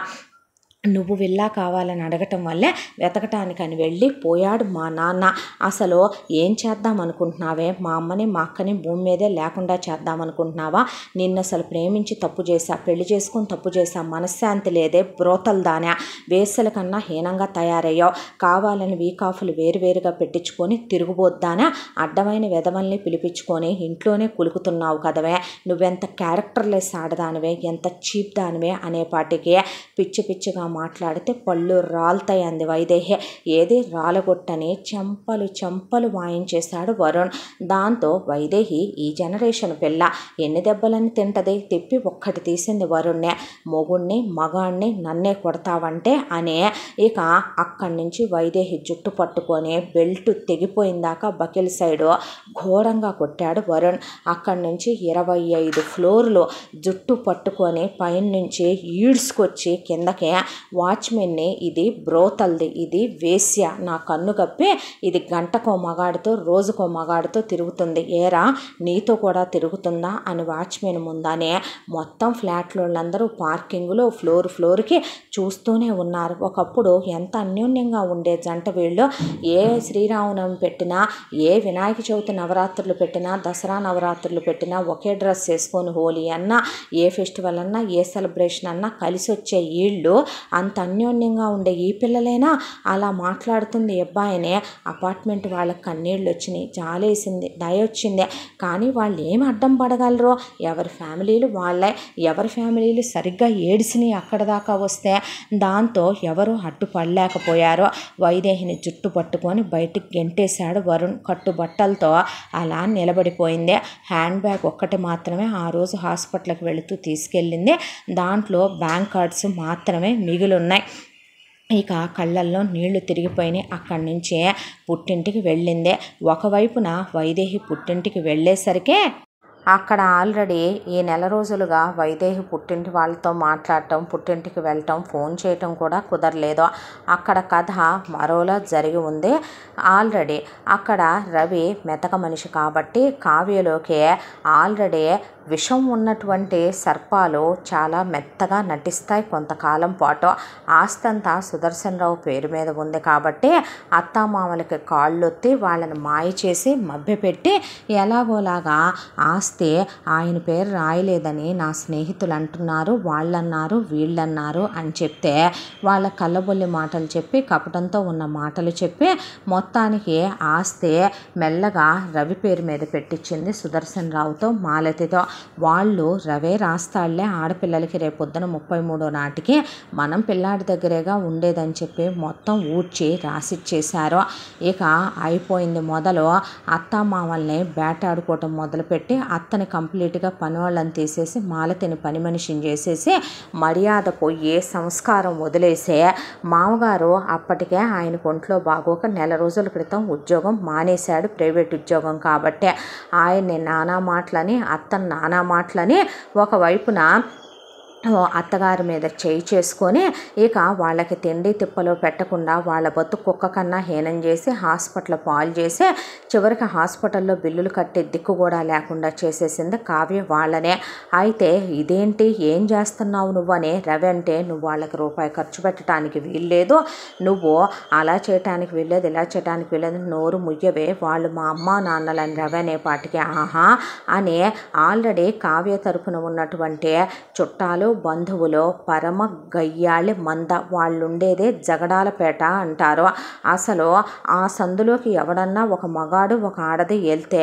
A: నువ్వు విల్లా కావాలని అడగటం వల్లే వెతకటానికని వెళ్ళి పోయాడు మా నాన్న అసలు ఏం చేద్దాం అనుకుంటున్నావే మా అమ్మని మా అక్కని భూమి మీదే లేకుండా చేద్దాం అనుకుంటున్నావా నిన్ను అసలు ప్రేమించి తప్పు చేశా పెళ్లి చేసుకుని తప్పు చేశా మనశ్శాంతి లేదే బ్రోతలు దానా వేసల కన్నా హీనంగా తయారయ్యావు కావాలని వీకాఫులు వేరువేరుగా పెట్టించుకొని తిరుగుబోద్దానా అడ్డమైన వెధవల్ని పిలిపించుకొని ఇంట్లోనే కులుకుతున్నావు కదవే నువ్వెంత క్యారెక్టర్లెస్ ఆడదానివే ఎంత చీప్ దానివే అనే పాటికి పిచ్చి పిచ్చిగా మాట్లాడితే పళ్ళు రాలుతాయి అంది వైదేహి ఏది రాలగొట్టని చెంపలు చెంపలు వాయించేశాడు వరుణ్ దాంతో వైదేహి ఈ జనరేషన్ పిల్ల ఎన్ని దెబ్బలని తింటది తిప్పి ఒక్కటి తీసింది వరుణ్ణే మొగుణ్ణి మగాణ్ణి నన్నే కొడతావంటే అనే ఇక అక్కడి నుంచి వైదేహి జుట్టు పట్టుకొని బెల్ట్ తెగిపోయిందాక బకిల్ సైడు ఘోరంగా కొట్టాడు వరుణ్ అక్కడి నుంచి ఇరవై ఐదు ఫ్లోర్లు జుట్టు పట్టుకొని పైనుంచి ఈడ్చుకొచ్చి కిందకే వాచ్మెన్నే ఇది బ్రోతల్ది ఇది వేశ్య నా కన్ను కప్పి ఇది గంటకో మగాడితో రోజుకో మగాడితో తిరుగుతుంది ఏరా నీతో కూడా తిరుగుతుందా అని వాచ్మెన్ ముందానే మొత్తం ఫ్లాట్లోళ్ళందరూ పార్కింగ్లో ఫ్లోర్ ఫ్లోర్కి చూస్తూనే ఉన్నారు ఒకప్పుడు ఎంత అన్యోన్యంగా ఉండే జంట వీళ్ళు ఏ శ్రీరామనవమి పెట్టినా ఏ వినాయక చవితి నవరాత్రులు పెట్టినా దసరా నవరాత్రులు పెట్టినా ఒకే డ్రెస్ వేసుకొని హోలీ అన్నా ఏ ఫెస్టివల్ అన్నా ఏ సెలబ్రేషన్ అన్నా కలిసి వచ్చే వీళ్ళు అంత అన్యోన్యంగా ఉండే ఈ పిల్లలైనా అలా మాట్లాడుతుంది అబ్బాయినే అపార్ట్మెంట్ వాళ్ళకి కన్నీళ్ళు వచ్చినాయి జాలేసింది దయ వచ్చింది కానీ వాళ్ళు ఏం అడ్డం పడగలరు ఎవరి ఫ్యామిలీలు వాళ్ళే ఎవరి ఫ్యామిలీలు సరిగ్గా ఏడిసినాయి అక్కడ దాకా వస్తే దాంతో ఎవరు అడ్డుపడలేకపోయారో వైదేహిని జుట్టు పట్టుకొని బయటికి గెంటేశాడు వరుణ్ కట్టు బట్టలతో అలా నిలబడిపోయింది హ్యాండ్ బ్యాగ్ ఒక్కటి మాత్రమే ఆ రోజు హాస్పిటల్కి వెళుతూ తీసుకెళ్ళింది దాంట్లో బ్యాంక్ కార్డ్స్ మాత్రమే మిగిలి తిరుగులు ఉన్నాయి ఇక కళ్ళల్లో నీళ్లు తిరిగిపోయినాయి అక్కడి నుంచే పుట్టింటికి వెళ్ళిందే ఒకవైపున వైదేహి పుట్టింటికి వెళ్ళేసరికే అక్కడ ఆల్రెడీ ఈ నెల రోజులుగా వైదేహి పుట్టింటి వాళ్ళతో మాట్లాడటం పుట్టింటికి వెళ్ళటం ఫోన్ చేయటం కూడా కుదరలేదు అక్కడ కథ మరోలా జరిగి ఉంది ఆల్రెడీ అక్కడ రవి మెతక మనిషి కాబట్టి కావ్యలోకి ఆల్రెడీ విషం ఉన్నటువంటి సర్పాలు చాలా మెత్తగా నటిస్తాయి కొంతకాలం పాటు ఆస్తంతా సుదర్శనరావు పేరు మీద ఉంది కాబట్టి అత్తామామలకి కాళ్ళొత్తి వాళ్ళని మాయ చేసి మభ్యపెట్టి ఎలాగోలాగా ఆస్తి ఆయన పేరు రాయలేదని నా స్నేహితులు అంటున్నారు వాళ్ళన్నారు వీళ్ళన్నారు అని చెప్తే వాళ్ళ కళ్ళబొల్లి మాటలు చెప్పి కపటంతో ఉన్న మాటలు చెప్పి మొత్తానికి ఆస్తి మెల్లగా రవి పేరు మీద పెట్టించింది సుదర్శనరావుతో మాలతితో వాళ్ళు రవే రాస్తాళ్లే ఆడపిల్లలకి రేపొద్దున ముప్పై మూడో నాటికి మనం పిల్లాడి దగ్గరేగా ఉండేదని చెప్పి మొత్తం ఊడ్చి రాసిచ్చేశారు ఇక అయిపోయింది మొదలు అత్త మామల్ని బేటాడుకోవటం మొదలుపెట్టి అత్తని కంప్లీట్గా పని వాళ్ళని తీసేసి మాలతిని పని మనిషిని చేసేసి మర్యాద పోయే సంస్కారం వదిలేసే మామగారు అప్పటికే ఆయన ఒంట్లో బాగోక నెల రోజుల క్రితం ఉద్యోగం మానేశాడు ప్రైవేట్ ఉద్యోగం కాబట్టి ఆయన్ని నానా మాటలని అత్తన్న నానా మాటలని ఒకవైపున అత్తగారి మీద చేయి చేసుకొని ఇక వాళ్ళకి తిండి తిప్పలు పెట్టకుండా వాళ్ళ బతు కుక్క కన్నా హీనం చేసి హాస్పిటల్ పాలు చేసి చివరికి హాస్పిటల్లో బిల్లులు కట్టే దిక్కు కూడా లేకుండా చేసేసింది కావ్య వాళ్ళనే అయితే ఇదేంటి ఏం చేస్తున్నావు నువ్వని రవి అంటే నువ్వు వాళ్ళకి రూపాయి ఖర్చు పెట్టడానికి వీల్లేదు నువ్వు అలా చేయటానికి వీల్లేదు ఇలా చేయడానికి వీల్లేదు నోరు ముయ్యవే వాళ్ళు మా అమ్మ నాన్నలని రవి అనే పాటికి ఆహా అని ఆల్రెడీ కావ్య తరపున ఉన్నటువంటి చుట్టాలు బంధువులో పరమ గయ్యాళి మంద వాళ్ళుండేదే జగడాలపేట అంటారు అసలు ఆ సందులోకి ఎవడన్నా ఒక మగాడు ఒక ఆడది వెళ్తే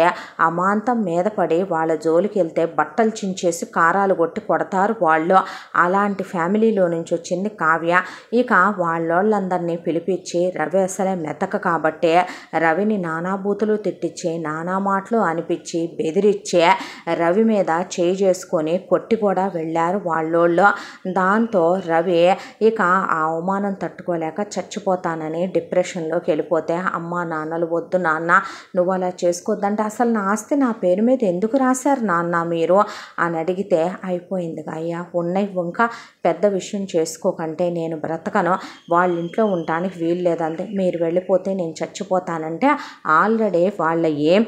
A: అమాంతం మీద పడి వాళ్ళ జోలికి వెళ్తే బట్టలు చించేసి కారాలు కొట్టి కొడతారు వాళ్ళు అలాంటి ఫ్యామిలీలో నుంచి వచ్చింది కావ్య ఇక వాళ్ళోళ్ళందరినీ పిలిపించి రవి అసలే మెతక కాబట్టి రవిని నానాభూతులు తిట్టించి నానా మాటలు అనిపించి బెదిరిచ్చే రవి మీద చేయి చేసుకొని కొట్టి కూడా వెళ్ళారు వాళ్ళు మనోళ్ళు దాంతో రవి ఇక ఆ అవమానం తట్టుకోలేక చచ్చిపోతానని డిప్రెషన్లోకి వెళ్ళిపోతే అమ్మ నాన్నలు వద్దు నాన్న నువ్వు అలా చేసుకోవద్దంటే అసలు నా ఆస్తి నా పేరు మీద ఎందుకు రాశారు నాన్న మీరు అని అడిగితే అయిపోయింది అయ్యా ఉన్నాయి ఇంకా పెద్ద విషయం చేసుకోకంటే నేను బ్రతకను వాళ్ళ ఇంట్లో ఉండటానికి వీలు లేదంటే మీరు వెళ్ళిపోతే నేను చచ్చిపోతానంటే ఆల్రెడీ వాళ్ళ ఏం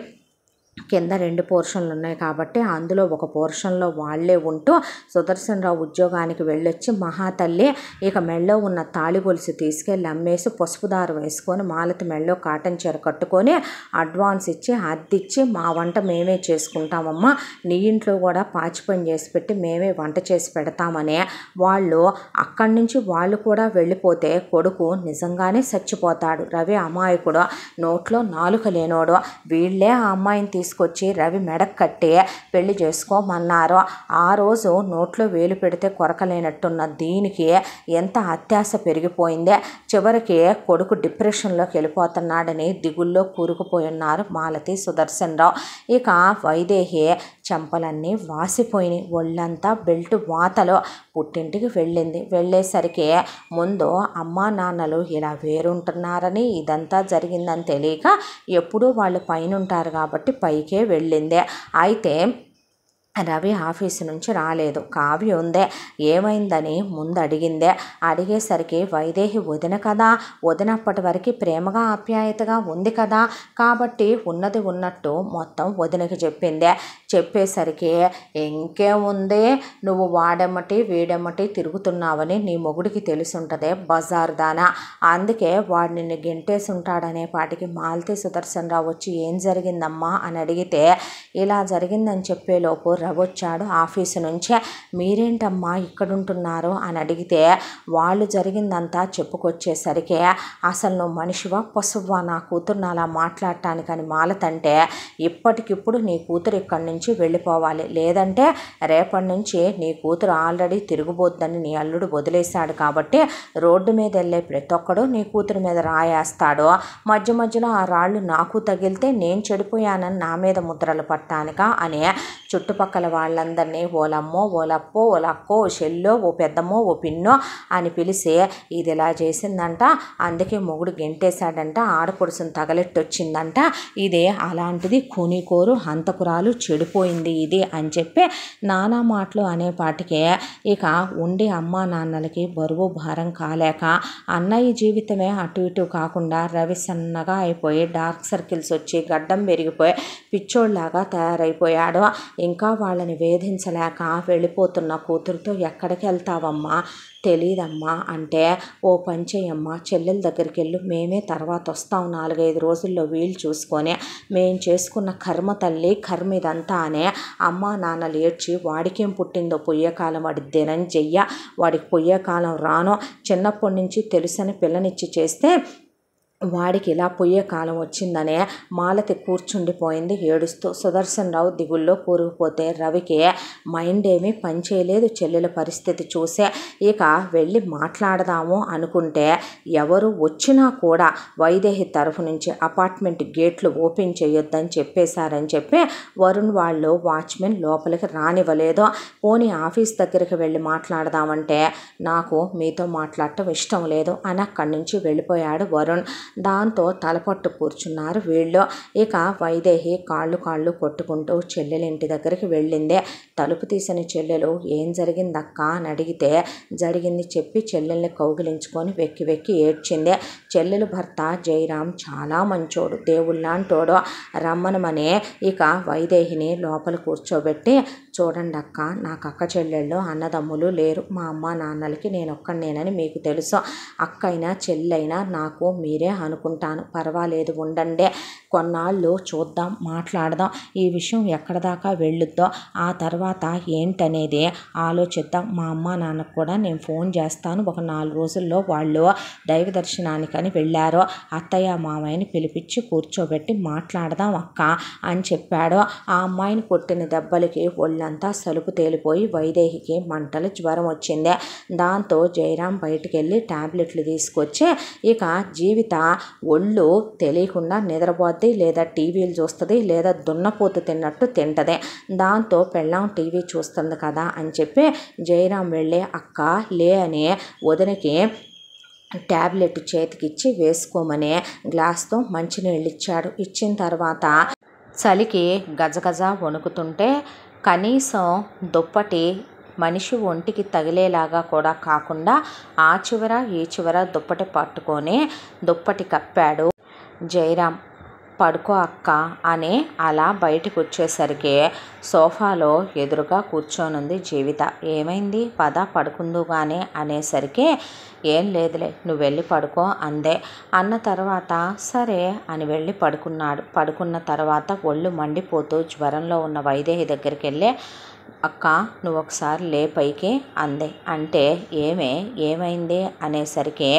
A: కింద రెండు పోర్షన్లు ఉన్నాయి కాబట్టి అందులో ఒక పోర్షన్లో వాళ్లే ఉంటూ సుదర్శన్ రావు ఉద్యోగానికి వెళ్ళొచ్చి మహాతల్లి ఇక మెళ్ళో ఉన్న తాళి గొలుసు తీసుకెళ్ళి అమ్మేసి పసుపు దార వేసుకొని మాలతి మెళ్ళో కాటన్ చీర కట్టుకొని అడ్వాన్స్ ఇచ్చి అద్దిచ్చి మా వంట మేమే చేసుకుంటామమ్మా నీ ఇంట్లో కూడా పాచి పని చేసి పెట్టి మేమే వంట చేసి పెడతామని వాళ్ళు అక్కడి నుంచి వాళ్ళు కూడా వెళ్ళిపోతే కొడుకు నిజంగానే చచ్చిపోతాడు రవి అమాయకుడు నోట్లో నాలుక లేనోడు వీళ్ళే ఆ అమ్మాయిని తీసుకు తీసుకొచ్చి రవి మెడకు కట్టి పెళ్లి చేసుకోమన్నారు ఆ రోజు నోట్లో వేలు పెడితే కొరకలేనట్టున్న దీనికి ఎంత అత్యాశ పెరిగిపోయిందే చివరికి కొడుకు డిప్రెషన్లోకి వెళ్ళిపోతున్నాడని దిగుల్లో కూరుకుపోయి ఉన్నారు మాలతి సుదర్శన్ రావు ఇక వైదేహి చెంపలన్నీ వాసిపోయినాయి ఒళ్ళంతా బెల్ట్ వాతలో పుట్టింటికి వెళ్ళింది వెళ్ళేసరికి ముందు అమ్మ నాన్నలు ఇలా వేరుంటున్నారని ఇదంతా జరిగిందని తెలియక ఎప్పుడూ వాళ్ళు పైన ఉంటారు కాబట్టి పైకే వెళ్ళింది అయితే రవి ఆఫీసు నుంచి రాలేదు కావ్య ఉందే ఏమైందని ముందు అడిగిందే అడిగేసరికి వైదేహి వదిన కదా వదినప్పటి వరకు ప్రేమగా ఆప్యాయతగా ఉంది కదా కాబట్టి ఉన్నది ఉన్నట్టు మొత్తం వదినకి చెప్పిందే చెప్పేసరికి ఉంది నువ్వు వాడెమ్మటి వీడెమ్మటి తిరుగుతున్నావని నీ మొగుడికి తెలుసుంటదే బజార్ దానా అందుకే వాడు నిన్ను గెంటేసి ఉంటాడనే పాటికి మాలతీ సుదర్శన్ రావు వచ్చి ఏం జరిగిందమ్మా అని అడిగితే ఇలా జరిగిందని చెప్పేలోపు వచ్చాడు ఆఫీసు నుంచి మీరేంటమ్మా ఇక్కడుంటున్నారు అని అడిగితే వాళ్ళు జరిగిందంతా చెప్పుకొచ్చేసరికి అసలు నువ్వు మనిషివా పశువా నా కూతురుని అలా మాట్లాడటానికని మాలతంటే ఇప్పటికిప్పుడు నీ కూతురు ఇక్కడి నుంచి వెళ్ళిపోవాలి లేదంటే రేపటి నుంచి నీ కూతురు ఆల్రెడీ తిరుగుబోద్దని నీ అల్లుడు వదిలేశాడు కాబట్టి రోడ్డు మీద వెళ్ళే ప్రతి ఒక్కడు నీ కూతురు మీద రాయేస్తాడు మధ్య మధ్యలో ఆ రాళ్ళు నాకు తగిలితే నేను చెడిపోయానని నా మీద ముద్రలు పట్ట పట్టానిక అనే చుట్టుపక్కల వాళ్ళందరినీ ఓలమ్మో ఓలప్పో ఓలక్కో ఓ చెల్లో ఓ పెద్దమ్మో ఓ పిన్నో అని పిలిచి ఇది ఇలా చేసిందంట అందుకే మొగుడు గెంటేశాడంట ఆడపడుసును తగలెట్టొచ్చిందంట ఇదే అలాంటిది కూనీకోరు హంతకురాలు చెడిపోయింది ఇది అని చెప్పి నానా మాటలు అనేపాటికే ఇక ఉండే అమ్మా నాన్నలకి బరువు భారం కాలేక అన్నయ్య జీవితమే అటు ఇటు కాకుండా రవి సన్నగా అయిపోయి డార్క్ సర్కిల్స్ వచ్చి గడ్డం పెరిగిపోయి పిచ్చోళ్ళలాగా తయారైపోయాడో ఇంకా వాళ్ళని వేధించలేక వెళ్ళిపోతున్న కూతురుతో ఎక్కడికి వెళ్తావమ్మా తెలీదమ్మా అంటే ఓ పని చెయ్యమ్మా చెల్లెల దగ్గరికి వెళ్ళు మేమే తర్వాత వస్తాం నాలుగైదు రోజుల్లో వీలు చూసుకొని మేము చేసుకున్న కర్మ తల్లి కర్మ ఇదంతా అనే అమ్మా నాన్న లేడ్చి వాడికేం పుట్టిందో పొయ్యకాలం వాడి దినం చెయ్య వాడికి పొయ్యకాలం రానో చిన్నప్పటి నుంచి తెలుసని పిల్లనిచ్చి చేస్తే వాడికి ఇలా పోయే కాలం వచ్చిందనే మాలతి కూర్చుండిపోయింది ఏడుస్తూ సుదర్శన్ రావు దిగుల్లో కూరుకుపోతే రవికి మైండ్ ఏమీ పనిచేయలేదు చెల్లెల పరిస్థితి చూసే ఇక వెళ్ళి మాట్లాడదాము అనుకుంటే ఎవరు వచ్చినా కూడా వైదేహి తరఫు నుంచి అపార్ట్మెంట్ గేట్లు ఓపెన్ చేయొద్దని చెప్పేశారని చెప్పి వరుణ్ వాళ్ళు వాచ్మెన్ లోపలికి రానివ్వలేదు పోనీ ఆఫీస్ దగ్గరికి వెళ్ళి మాట్లాడదామంటే నాకు మీతో మాట్లాడటం ఇష్టం లేదు అని అక్కడి నుంచి వెళ్ళిపోయాడు వరుణ్ దాంతో తలపట్టు కూర్చున్నారు వీళ్ళు ఇక వైదేహి కాళ్ళు కాళ్ళు కొట్టుకుంటూ చెల్లెలింటి దగ్గరికి వెళ్ళింది తలుపు తీసిన చెల్లెలు ఏం జరిగిందక్క అని అడిగితే జరిగింది చెప్పి చెల్లెల్ని కౌగిలించుకొని వెక్కి వెక్కి ఏడ్చింది చెల్లెలు భర్త జయరాం చాలా మంచోడు దేవుళ్ళాంటోడు రమ్మనమనే ఇక వైదేహిని లోపల కూర్చోబెట్టి చూడండి అక్క నాకు అక్క చెల్లెళ్ళు అన్నదమ్ములు లేరు మా అమ్మ నాన్నలకి నేను ఒక్కనేనని మీకు తెలుసు అక్కైనా చెల్లైనా నాకు మీరే అనుకుంటాను పర్వాలేదు ఉండండి కొన్నాళ్ళు చూద్దాం మాట్లాడదాం ఈ విషయం ఎక్కడ దాకా వెళ్ళొద్దో ఆ తర్వాత ఏంటనేది ఆలోచిద్దాం మా అమ్మ నాన్నకు కూడా నేను ఫోన్ చేస్తాను ఒక నాలుగు రోజుల్లో వాళ్ళు దైవ దర్శనానికి అని వెళ్ళారో అత్తయ్య మామయ్యని పిలిపించి కూర్చోబెట్టి మాట్లాడదాం అక్క అని చెప్పాడు ఆ అమ్మాయిని కొట్టిన దెబ్బలకి ఒళ్ళంతా సలుపు తేలిపోయి వైదేహికి మంటలు జ్వరం వచ్చింది దాంతో జయరాం బయటికి వెళ్ళి ట్యాబ్లెట్లు తీసుకొచ్చి ఇక జీవిత ఒళ్ళు తెలియకుండా నిద్రపోద్ది లేదా టీవీలు చూస్తుంది లేదా దున్నపోతు తిన్నట్టు తింటది దాంతో పెళ్ళాం టీవీ చూస్తుంది కదా అని చెప్పి జయరాం వెళ్ళి అక్క లే అని వదినకి ట్యాబ్లెట్ చేతికిచ్చి వేసుకోమని గ్లాస్తో మంచినీళ్ళు ఇచ్చాడు ఇచ్చిన తర్వాత చలికి గజగజ వణుకుతుంటే కనీసం దుప్పటి మనిషి ఒంటికి తగిలేలాగా కూడా కాకుండా ఆ చివర ఈ చివర దుప్పటి పట్టుకొని దుప్పటి కప్పాడు జయరాం పడుకో అక్క అని అలా బయటకు వచ్చేసరికి సోఫాలో ఎదురుగా కూర్చోనుంది జీవిత ఏమైంది పద పడుకుందు కానీ అనేసరికి ఏం లేదులే నువ్వు వెళ్ళి పడుకో అందే అన్న తర్వాత సరే అని వెళ్ళి పడుకున్నాడు పడుకున్న తర్వాత ఒళ్ళు మండిపోతూ జ్వరంలో ఉన్న వైదేహి దగ్గరికి వెళ్ళి అక్క నువ్వు ఒకసారి లే పైకి అందే అంటే ఏమే ఏమైంది అనేసరికి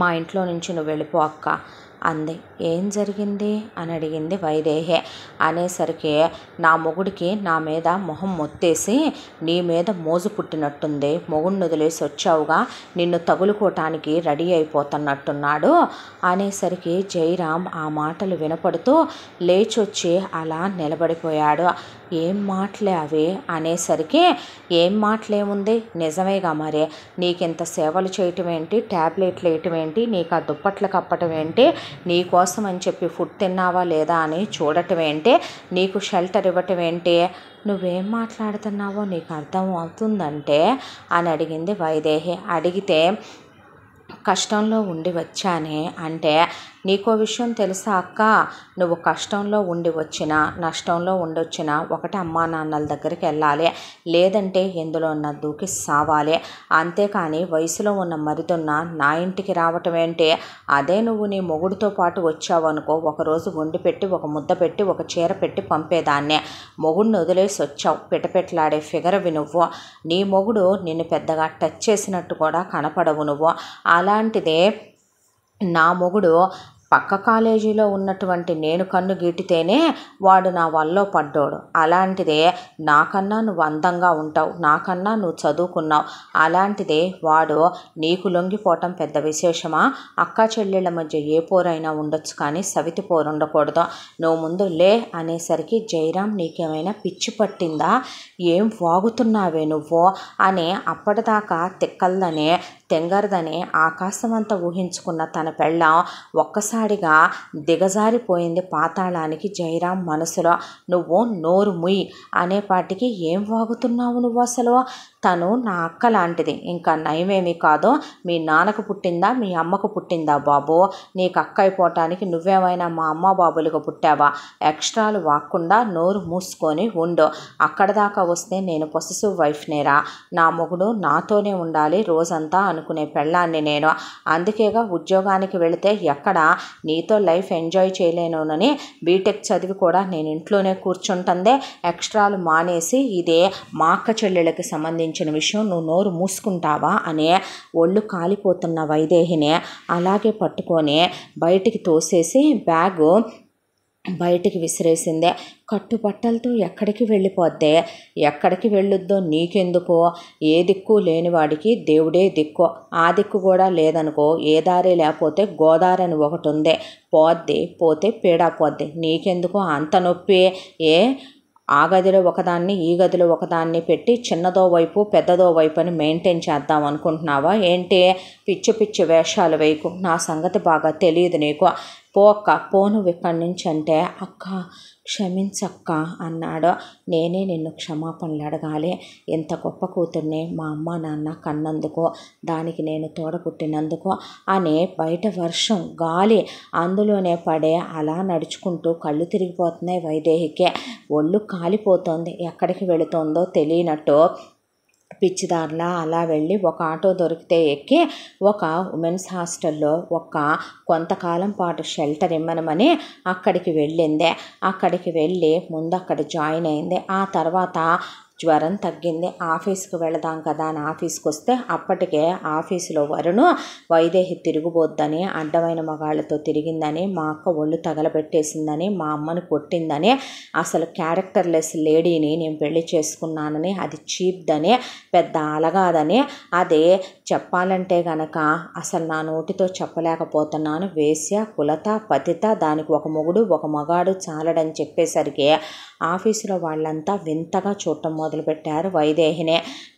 A: మా ఇంట్లో నుంచి నువ్వు వెళ్ళిపో అక్క అంది ఏం జరిగింది అని అడిగింది వైదేహే అనేసరికి నా మొగుడికి నా మీద మొహం మొత్తేసి నీ మీద మోజు పుట్టినట్టుంది మొగుడిని వదిలేసి వచ్చావుగా నిన్ను తగులుకోవటానికి రెడీ అయిపోతున్నట్టున్నాడు అనేసరికి జయరాం ఆ మాటలు వినపడుతూ లేచొచ్చి అలా నిలబడిపోయాడు ఏం మాటలే అవి అనేసరికి ఏం మాటలేముంది నిజమేగా మరి ఇంత సేవలు చేయటం ఏంటి ట్యాబ్లెట్లు వేయటం ఏంటి నీకు ఆ దుప్పట్లు కప్పటం ఏంటి నీకోసం అని చెప్పి ఫుడ్ తిన్నావా లేదా అని చూడటం ఏంటి నీకు షెల్టర్ ఇవ్వటం ఏంటి నువ్వేం మాట్లాడుతున్నావో నీకు అర్థం అవుతుందంటే అని అడిగింది వైదేహి అడిగితే కష్టంలో ఉండి వచ్చానే అంటే నీకో విషయం తెలుసా అక్క నువ్వు కష్టంలో ఉండి వచ్చినా నష్టంలో ఉండొచ్చినా ఒకటి అమ్మా నాన్నల దగ్గరికి వెళ్ళాలి లేదంటే ఎందులో ఉన్న దూకి సావాలి అంతేకాని వయసులో ఉన్న మరిదున్న నా ఇంటికి రావటం ఏంటి అదే నువ్వు నీ మొగుడితో పాటు వచ్చావనుకో ఒకరోజు వండి పెట్టి ఒక ముద్ద పెట్టి ఒక చీర పెట్టి పంపేదాన్నే మొగుడిని వదిలేసి వచ్చావు పిటపెట్లాడే ఫిగర్వి నువ్వు నీ మొగుడు నిన్ను పెద్దగా టచ్ చేసినట్టు కూడా కనపడవు నువ్వు అలాంటిదే నా మొగుడు పక్క కాలేజీలో ఉన్నటువంటి నేను కన్ను గీటితేనే వాడు నా వల్ల పడ్డోడు అలాంటిదే నాకన్నా నువ్వు అందంగా ఉంటావు నాకన్నా నువ్వు చదువుకున్నావు అలాంటిదే వాడు నీకు లొంగిపోవటం పెద్ద విశేషమా అక్క చెల్లెళ్ళ మధ్య ఏ పోరైనా ఉండొచ్చు కానీ సవితి పోరు ఉండకూడదు నువ్వు ముందు లే అనేసరికి జయరాం నీకేమైనా పిచ్చి పట్టిందా ఏం వాగుతున్నావే నువ్వు అని అప్పటిదాకా తిక్కల్దని తెంగరదని ఆకాశమంతా ఊహించుకున్న తన పెళ్ళం ఒక్కసారిగా దిగజారిపోయింది పాతాళానికి జయరాం మనసులో నువ్వు నోరు ముయ్ పాటికి ఏం వాగుతున్నావు నువ్వు అసలు తను నా అక్క లాంటిది ఇంకా నయమేమీ కాదు మీ నాన్నకు పుట్టిందా మీ అమ్మకు పుట్టిందా బాబు నీకు అక్క అయిపోవటానికి నువ్వేమైనా మా అమ్మ బాబులుగా పుట్టావా ఎక్స్ట్రాలు వాక్కుండా నోరు మూసుకొని ఉండు అక్కడ దాకా వస్తే నేను పొసెసివ్ వైఫ్నేరా నా మొగుడు నాతోనే ఉండాలి రోజంతా అనుకునే పెళ్ళాన్ని నేను అందుకేగా ఉద్యోగానికి వెళితే ఎక్కడ నీతో లైఫ్ ఎంజాయ్ చేయలేనునని బీటెక్ చదివి కూడా నేను ఇంట్లోనే కూర్చుంటుందే ఎక్స్ట్రాలు మానేసి ఇదే మా అక్క చెల్లెళ్ళకి సంబంధించిన విషయం నువ్వు నోరు మూసుకుంటావా అనే ఒళ్ళు కాలిపోతున్న వైదేహిని అలాగే పట్టుకొని బయటికి తోసేసి బ్యాగు బయటికి విసిరేసిందే కట్టుబట్టలతో ఎక్కడికి వెళ్ళిపోద్దే ఎక్కడికి వెళ్ళొద్దో నీకెందుకో ఏ దిక్కు లేనివాడికి దేవుడే దిక్కు ఆ దిక్కు కూడా లేదనుకో ఏ దారి లేకపోతే గోదారి అని ఒకటి ఉందే పోద్ది పోతే పీడా పోద్ది నీకెందుకో అంత నొప్పి ఏ ఆ గదిలో ఒకదాన్ని ఈ గదిలో ఒకదాన్ని పెట్టి చిన్నదో వైపు పెద్దదో వైపు అని మెయింటైన్ చేద్దాం అనుకుంటున్నావా ఏంటి పిచ్చి పిచ్చి వేషాలు వేయకు నా సంగతి బాగా తెలియదు నీకు పో అక్క పోను ఇక్కడి నుంచి అంటే అక్క క్షమించక్క అన్నాడు నేనే నిన్ను క్షమాపణలు అడగాలి ఎంత గొప్ప కూతుర్ని మా అమ్మ నాన్న కన్నందుకు దానికి నేను తోడపుట్టినందుకు అని బయట వర్షం గాలి అందులోనే పడే అలా నడుచుకుంటూ కళ్ళు తిరిగిపోతున్నాయి వైదేహికే ఒళ్ళు కాలిపోతుంది ఎక్కడికి వెళుతోందో తెలియనట్టు పిచ్చిదారులా అలా వెళ్ళి ఒక ఆటో దొరికితే ఎక్కి ఒక ఉమెన్స్ హాస్టల్లో ఒక కొంతకాలం పాటు షెల్టర్ ఇమ్మనమని అక్కడికి వెళ్ళింది అక్కడికి వెళ్ళి ముందు అక్కడ జాయిన్ అయింది ఆ తర్వాత జ్వరం తగ్గింది ఆఫీస్కి వెళదాం కదా అని ఆఫీస్కి వస్తే అప్పటికే ఆఫీసులో వరుణ వైదేహి తిరుగుబోద్దని అడ్డమైన మగాళ్ళతో తిరిగిందని మా అక్క ఒళ్ళు తగలబెట్టేసిందని మా అమ్మను కొట్టిందని అసలు క్యారెక్టర్లెస్ లేడీని నేను పెళ్లి చేసుకున్నానని అది చీప్దని పెద్ద అలగాదని అది చెప్పాలంటే గనక అసలు నా నోటితో చెప్పలేకపోతున్నాను వేశ్య కులత పతిత దానికి ఒక మొగుడు ఒక మగాడు చాలడని చెప్పేసరికి ఆఫీసులో వాళ్ళంతా వింతగా చూడటం మొదలుపెట్టారు వైదేహినే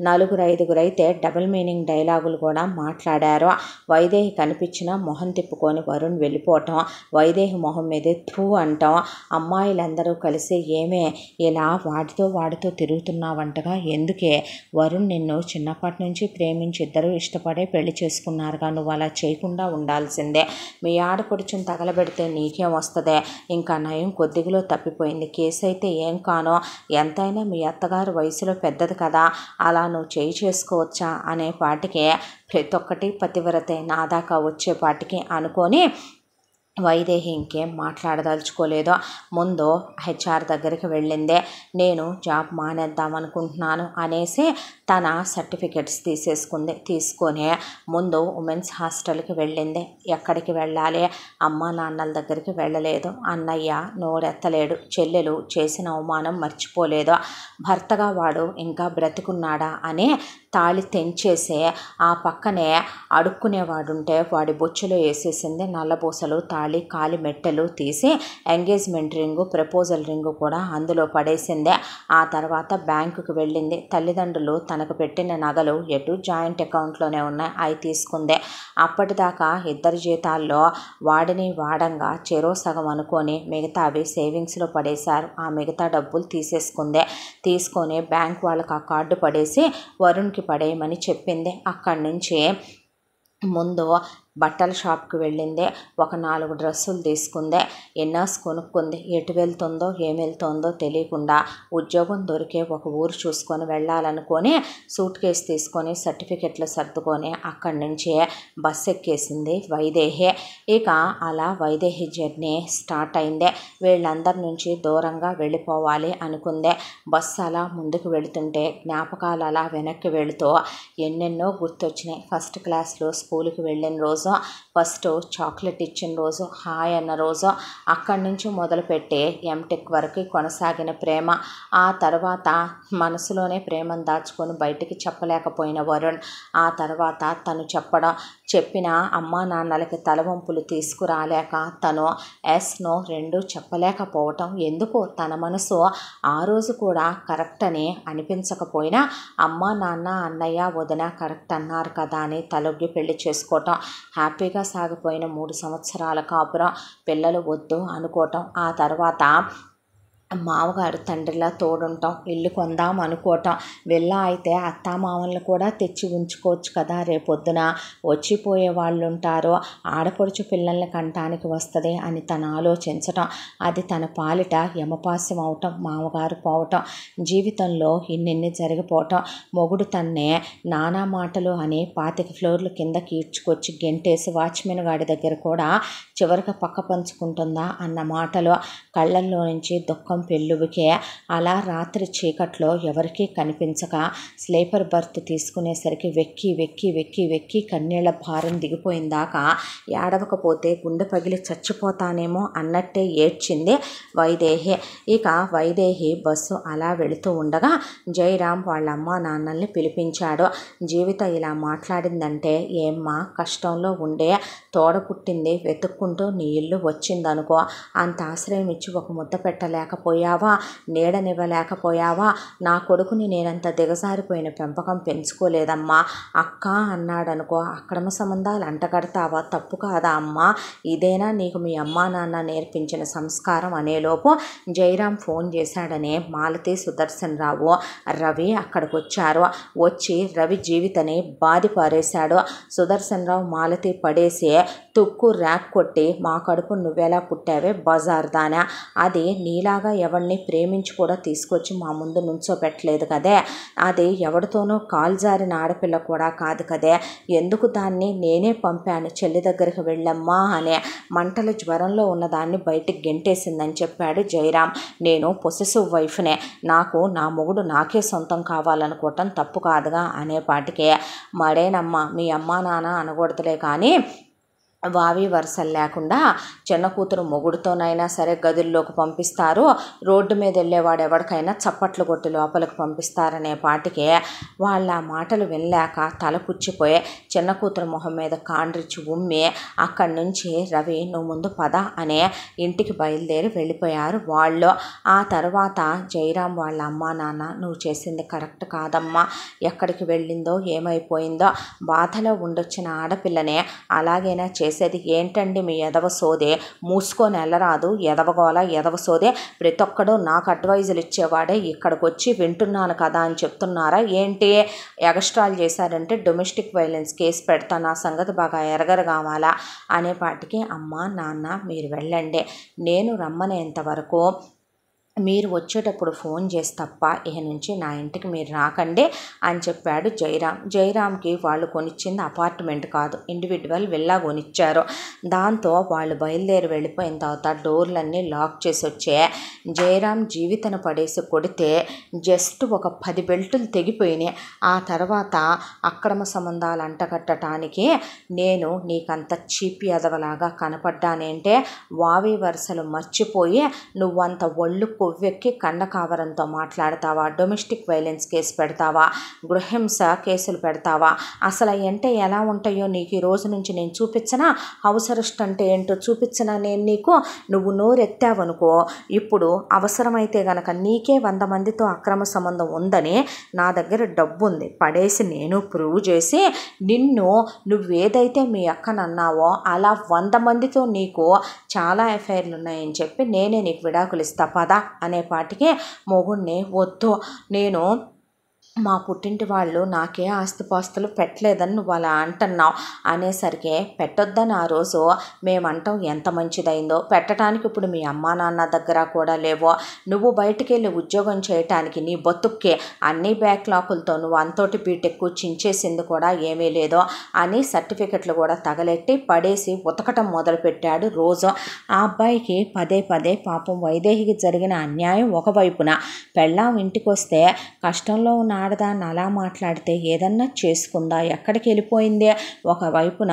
A: నలుగురు ఐదుగురు అయితే డబుల్ మీనింగ్ డైలాగులు కూడా మాట్లాడారు వైదేహి కనిపించిన మొహం తిప్పుకొని వరుణ్ వెళ్ళిపోవటం వైదేహి మొహం మీదే త్రూ అంటాం అమ్మాయిలందరూ కలిసి ఏమే ఇలా వాటితో వాడితో తిరుగుతున్నావంటగా ఎందుకే వరుణ్ నిన్ను చిన్నప్పటి నుంచి ప్రేమించి ఇద్దరు ఇష్టపడే పెళ్లి చేసుకున్నారుగా నువ్వు అలా చేయకుండా ఉండాల్సిందే మీ కొడుచుని తగలబెడితే నీకేం వస్తుంది ఇంకా నయం కొద్దిగా తప్పిపోయింది కేసు అయితే ఏం కానో ఎంతైనా మీ అత్తగారు వయసులో పెద్దది కదా అలా నువ్వు చేయి చేసుకోవచ్చా అనే పాటికి ప్రతి ఒక్కటి పతివ్రత నా దాకా పాటికి అనుకొని వైదేహి ఇంకేం మాట్లాడదలుచుకోలేదో ముందు హెచ్ఆర్ దగ్గరికి వెళ్ళిందే నేను జాబ్ మానేద్దామనుకుంటున్నాను అనేసి తన సర్టిఫికెట్స్ తీసేసుకుంది తీసుకొని ముందు ఉమెన్స్ హాస్టల్కి వెళ్ళింది ఎక్కడికి వెళ్ళాలి అమ్మ నాన్నల దగ్గరికి వెళ్ళలేదు అన్నయ్య నోరెత్తలేడు చెల్లెలు చేసిన అవమానం మర్చిపోలేదు భర్తగా వాడు ఇంకా బ్రతికున్నాడా అని తాళి తెంచేసే ఆ పక్కనే అడుక్కునేవాడుంటే వాడి బొచ్చులో వేసేసింది నల్లబూసలు తాళి కాలి మెట్టెలు తీసి ఎంగేజ్మెంట్ రింగు ప్రపోజల్ రింగు కూడా అందులో పడేసిందే ఆ తర్వాత బ్యాంకుకి వెళ్ళింది తల్లిదండ్రులు తన తనకు పెట్టిన నగలు ఎటు జాయింట్ అకౌంట్లోనే ఉన్నాయి అవి తీసుకుందే అప్పటిదాకా ఇద్దరి జీతాల్లో వాడిని వాడంగా చెరో సగం అనుకొని మిగతా అవి సేవింగ్స్లో పడేశారు ఆ మిగతా డబ్బులు తీసేసుకుందే తీసుకొని బ్యాంక్ వాళ్ళకి ఆ కార్డు పడేసి వరుణ్కి పడేయమని చెప్పింది అక్కడి నుంచి ముందు బట్టల షాప్కి వెళ్ళిందే ఒక నాలుగు డ్రెస్సులు తీసుకుందే ఎన్నాస్ కొనుక్కుంది ఎటు వెళ్తుందో ఏం వెళ్తుందో తెలియకుండా ఉద్యోగం దొరికే ఒక ఊరు చూసుకొని వెళ్ళాలనుకొని సూట్ కేసు తీసుకొని సర్టిఫికెట్లు సర్దుకొని అక్కడి నుంచి బస్ ఎక్కేసింది వైదేహి ఇక అలా వైదేహి జర్నీ స్టార్ట్ అయిందే వీళ్ళందరి నుంచి దూరంగా వెళ్ళిపోవాలి అనుకుందే బస్సు అలా ముందుకు వెళుతుంటే జ్ఞాపకాలు అలా వెనక్కి వెళుతూ ఎన్నెన్నో గుర్తొచ్చినాయి ఫస్ట్ క్లాస్లో స్కూల్కి వెళ్ళిన రోజు 是吧？ఫస్ట్ చాక్లెట్ ఇచ్చిన రోజు హాయ్ అన్న రోజు అక్కడి నుంచి మొదలుపెట్టే ఎంటెక్ వరకు కొనసాగిన ప్రేమ ఆ తర్వాత మనసులోనే ప్రేమను దాచుకొని బయటికి చెప్పలేకపోయిన వరుణ్ ఆ తర్వాత తను చెప్పడం చెప్పిన అమ్మా నాన్నలకి తలవంపులు తీసుకురాలేక తను ఎస్నో రెండు చెప్పలేకపోవటం ఎందుకు తన మనసు ఆ రోజు కూడా కరెక్ట్ అని అనిపించకపోయినా అమ్మ నాన్న అన్నయ్య వదిన కరెక్ట్ అన్నారు కదా అని తలొగ్గి పెళ్లి చేసుకోవటం హ్యాపీగా సాగిపోయిన మూడు సంవత్సరాల కాపురం పిల్లలు వద్దు అనుకోవటం ఆ తర్వాత మామగారు తండ్రిలా తోడుంటాం ఇల్లు కొందాం అనుకోవటం వెళ్ళా అయితే అత్తామామలను కూడా తెచ్చి ఉంచుకోవచ్చు కదా రేపొద్దున వచ్చిపోయే వాళ్ళు ఉంటారు ఆడపడుచు పిల్లల్ని కంటానికి వస్తుంది అని తను ఆలోచించటం అది తన పాలిట యమపాస్యం అవటం మామగారు పోవటం జీవితంలో ఇన్నిన్ని జరిగిపోవటం మొగుడు తన్నే నానా మాటలు అని పాతిక ఫ్లోర్లు కింద కీడ్చుకొచ్చి గెంటేసి వాచ్మెన్ గాడి దగ్గర కూడా చివరికి పక్క పంచుకుంటుందా అన్న మాటలు కళ్ళల్లో నుంచి దుఃఖం ముఖం పెళ్ళువికే అలా రాత్రి చీకట్లో ఎవరికీ కనిపించక స్లీపర్ బర్త్ తీసుకునేసరికి వెక్కి వెక్కి వెక్కి వెక్కి కన్నీళ్ల భారం దిగిపోయిందాకా ఏడవకపోతే గుండె పగిలి చచ్చిపోతానేమో అన్నట్టే ఏడ్చింది వైదేహి ఇక వైదేహి బస్సు అలా వెళుతూ ఉండగా జయరాం వాళ్ళ అమ్మ నాన్నల్ని పిలిపించాడు జీవిత ఇలా మాట్లాడిందంటే ఏమ్మా కష్టంలో ఉండే తోడ పుట్టింది వెతుక్కుంటూ నీళ్లు వచ్చిందనుకో అంత ఆశ్రయం ఇచ్చి ఒక ముద్ద పెట్టలేక పెంచలేకపోయావా నీడనివ్వలేకపోయావా నా కొడుకుని నేనంత దిగజారిపోయిన పెంపకం పెంచుకోలేదమ్మా అక్క అన్నాడనుకో అక్రమ సంబంధాలు అంటగడతావా తప్పు కాదా అమ్మా ఇదేనా నీకు మీ అమ్మా నాన్న నేర్పించిన సంస్కారం అనేలోపు జయరాం ఫోన్ చేశాడనే మాలతి సుదర్శన్ రావు రవి అక్కడికి వచ్చారు వచ్చి రవి జీవితని బాధి పారేశాడు సుదర్శన్ రావు మాలతి పడేసి తుక్కు ర్యాక్ కొట్టి మా కడుపు నువ్వెలా పుట్టావే బజార్దానా అది నీలాగా ఎవరిని ప్రేమించి కూడా తీసుకొచ్చి మా ముందు నుంచోపెట్టలేదు కదే అది ఎవరితోనో కాలు జారిన ఆడపిల్ల కూడా కాదు కదే ఎందుకు దాన్ని నేనే పంపాను చెల్లి దగ్గరికి వెళ్ళమ్మా అనే మంటల జ్వరంలో ఉన్నదాన్ని బయటికి గెంటేసిందని చెప్పాడు జయరామ్ నేను పొసెసివ్ వైఫ్నే నాకు నా మొగుడు నాకే సొంతం కావాలనుకోవటం తప్పు కాదుగా అనే పాటికే మడేనమ్మా మీ అమ్మా నాన్న అనకూడదులే కానీ వావి వరుసలు లేకుండా చిన్న కూతురు మొగుడుతోనైనా సరే గదుల్లోకి పంపిస్తారు రోడ్డు మీద వెళ్ళేవాడు ఎవరికైనా చప్పట్లు కొట్టి లోపలికి పంపిస్తారనే పాటికి వాళ్ళ మాటలు వినలేక తలపుచ్చిపోయి చిన్న కూతురు మొహం మీద కాండ్రిచ్చి ఉమ్మి అక్కడి నుంచి రవి నువ్వు ముందు పద అనే ఇంటికి బయలుదేరి వెళ్ళిపోయారు వాళ్ళు ఆ తర్వాత జయరాం వాళ్ళ అమ్మా నాన్న నువ్వు చేసింది కరెక్ట్ కాదమ్మా ఎక్కడికి వెళ్ళిందో ఏమైపోయిందో బాధలో ఉండొచ్చిన ఆడపిల్లనే అలాగైనా చేసి చేసేది ఏంటండి మీ ఎదవ సోదే మూసుకొని వెళ్ళరాదు ఎదవగోల ఎదవ సోదే ప్రతి ఒక్కడు నాకు అడ్వైజులు ఇచ్చేవాడే ఇక్కడికి వచ్చి వింటున్నాను కదా అని చెప్తున్నారా ఏంటి ఎగస్ట్రాల్ చేశారంటే డొమెస్టిక్ వైలెన్స్ కేసు పెడతా నా సంగతి బాగా ఎరగర కావాలా అనే పాటికి అమ్మ నాన్న మీరు వెళ్ళండి నేను రమ్మనేంత వరకు మీరు వచ్చేటప్పుడు ఫోన్ చేసి తప్ప ఇక నుంచి నా ఇంటికి మీరు రాకండి అని చెప్పాడు జయరామ్ జయరామ్కి వాళ్ళు కొనిచ్చింది అపార్ట్మెంట్ కాదు ఇండివిజువల్ విల్లా కొనిచ్చారు దాంతో వాళ్ళు బయలుదేరి వెళ్ళిపోయిన తర్వాత డోర్లన్నీ లాక్ చేసి వచ్చే జయరామ్ జీవితం పడేసి కొడితే జస్ట్ ఒక పది బెల్టులు తెగిపోయినాయి ఆ తర్వాత అక్రమ సంబంధాలు అంటగట్టడానికి నేను నీకంత చీప్ ఎదవలాగా కనపడ్డానంటే వావి వరుసలు మర్చిపోయి నువ్వంత ఒళ్ళు కొవ్వెక్కి కండ కావరంతో మాట్లాడతావా డొమెస్టిక్ వైలెన్స్ కేసు పెడతావా గృహింస కేసులు పెడతావా అసలు అంటే ఎలా ఉంటాయో నీకు ఈ రోజు నుంచి నేను చూపించనా హౌస్ అంటే ఏంటో చూపించనా నేను నీకు నువ్వు నోరెత్తావనుకో ఇప్పుడు అవసరమైతే గనక నీకే వంద మందితో అక్రమ సంబంధం ఉందని నా దగ్గర డబ్బు ఉంది పడేసి నేను ప్రూవ్ చేసి నిన్ను నువ్వేదైతే మీ అక్కనన్నావో అలా వంద మందితో నీకు చాలా ఎఫ్ఐఆర్లు ఉన్నాయని చెప్పి నేనే నీకు విడాకులు ఇస్తా పదా అనే పాటికి మొగుడిని వద్దు నేను మా పుట్టింటి వాళ్ళు నాకే ఆస్తిపాస్తులు పెట్టలేదని నువ్వు అలా అంటున్నావు అనేసరికి పెట్టొద్దని ఆ రోజు మేమంటాం ఎంత మంచిదైందో పెట్టడానికి ఇప్పుడు మీ అమ్మా నాన్న దగ్గర కూడా లేవో నువ్వు బయటికి వెళ్ళి ఉద్యోగం చేయటానికి నీ బతుక్కి అన్ని బ్యాక్లాకులతో నువ్వు అంతోటి బీటెక్కు చించేసింది కూడా ఏమీ లేదో అని సర్టిఫికెట్లు కూడా తగలెట్టి పడేసి ఉతకటం మొదలుపెట్టాడు రోజు ఆ అబ్బాయికి పదే పదే పాపం వైదేహికి జరిగిన అన్యాయం ఒకవైపున పెళ్ళాం ఇంటికొస్తే కష్టంలో ఉన్న ఆడదాన్ని అలా మాట్లాడితే ఏదన్నా చేసుకుందా ఎక్కడికి వెళ్ళిపోయిందే ఒకవైపున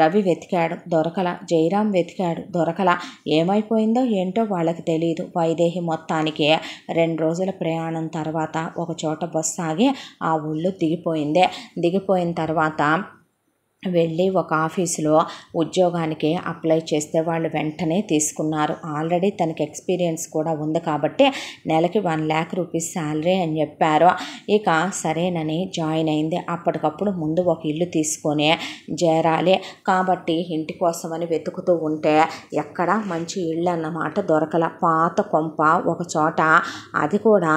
A: రవి వెతికాడు దొరకల జయరాం వెతికాడు దొరకల ఏమైపోయిందో ఏంటో వాళ్ళకి తెలియదు వైదేహి మొత్తానికి రెండు రోజుల ప్రయాణం తర్వాత ఒక చోట బస్సు ఆగి ఆ ఊళ్ళో దిగిపోయిందే దిగిపోయిన తర్వాత వెళ్ళి ఒక ఆఫీసులో ఉద్యోగానికి అప్లై చేస్తే వాళ్ళు వెంటనే తీసుకున్నారు ఆల్రెడీ తనకి ఎక్స్పీరియన్స్ కూడా ఉంది కాబట్టి నెలకి వన్ ల్యాక్ రూపీస్ శాలరీ అని చెప్పారు ఇక సరేనని జాయిన్ అయింది అప్పటికప్పుడు ముందు ఒక ఇల్లు తీసుకొని చేరాలి కాబట్టి ఇంటి కోసమని వెతుకుతూ ఉంటే ఎక్కడ మంచి ఇళ్ళు అన్నమాట దొరకల పాత కొంప ఒక చోట అది కూడా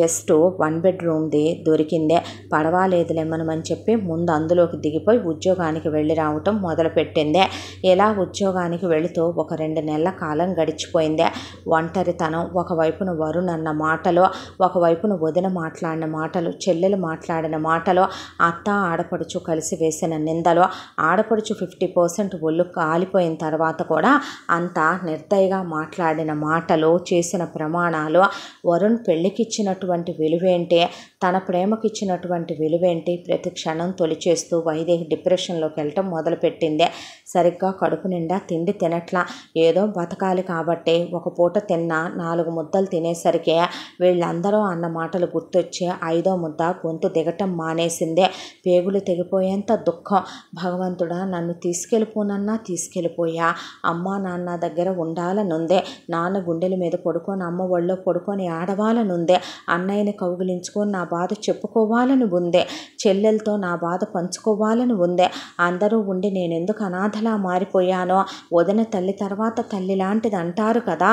A: జస్ట్ వన్ బెడ్రూమ్ది దొరికిందే పడవాలేదులేమనమని చెప్పి ముందు అందులోకి దిగిపోయి ఉద్యోగం ఉద్యోగానికి వెళ్ళి రావటం మొదలుపెట్టింది ఇలా ఉద్యోగానికి వెళుతూ ఒక రెండు నెలల కాలం గడిచిపోయిందే ఒంటరితనం ఒకవైపున వరుణ్ అన్న మాటలు ఒకవైపున వదిన మాట్లాడిన మాటలు చెల్లెలు మాట్లాడిన మాటలు అత్త ఆడపడుచు కలిసి వేసిన నిందలు ఆడపడుచు ఫిఫ్టీ పర్సెంట్ ఒళ్ళు కాలిపోయిన తర్వాత కూడా అంత నిర్దయగా మాట్లాడిన మాటలు చేసిన ప్రమాణాలు వరుణ్ పెళ్ళికిచ్చినటువంటి విలువేంటి తన ప్రేమకు ఇచ్చినటువంటి విలువేంటి ప్రతి క్షణం తొలిచేస్తూ వైదేహి డిప్రెషన్లోకి వెళ్ళటం మొదలుపెట్టింది సరిగ్గా కడుపు నిండా తిండి తినట్లా ఏదో బతకాలి కాబట్టి ఒక పూట తిన్నా నాలుగు ముద్దలు తినేసరికి వీళ్ళందరూ అన్న మాటలు గుర్తొచ్చి ఐదో ముద్ద గొంతు దిగటం మానేసిందే పేగులు తెగిపోయేంత దుఃఖం భగవంతుడా నన్ను తీసుకెళ్ళిపోనన్నా తీసుకెళ్ళిపోయా అమ్మ నాన్న దగ్గర ఉండాలనుందే నాన్న గుండెల మీద పడుకొని అమ్మ ఒళ్ళో పడుకొని ఆడవాలనుందే అన్నయ్యని కౌగిలించుకొని నా బాధ చెప్పుకోవాలని ఉందే చెల్లెలతో నా బాధ పంచుకోవాలని ఉందే అందరూ ఉండి నేనెందుకు అనాథ ఎలా మారిపోయానో వదిన తల్లి తర్వాత తల్లి లాంటిది అంటారు కదా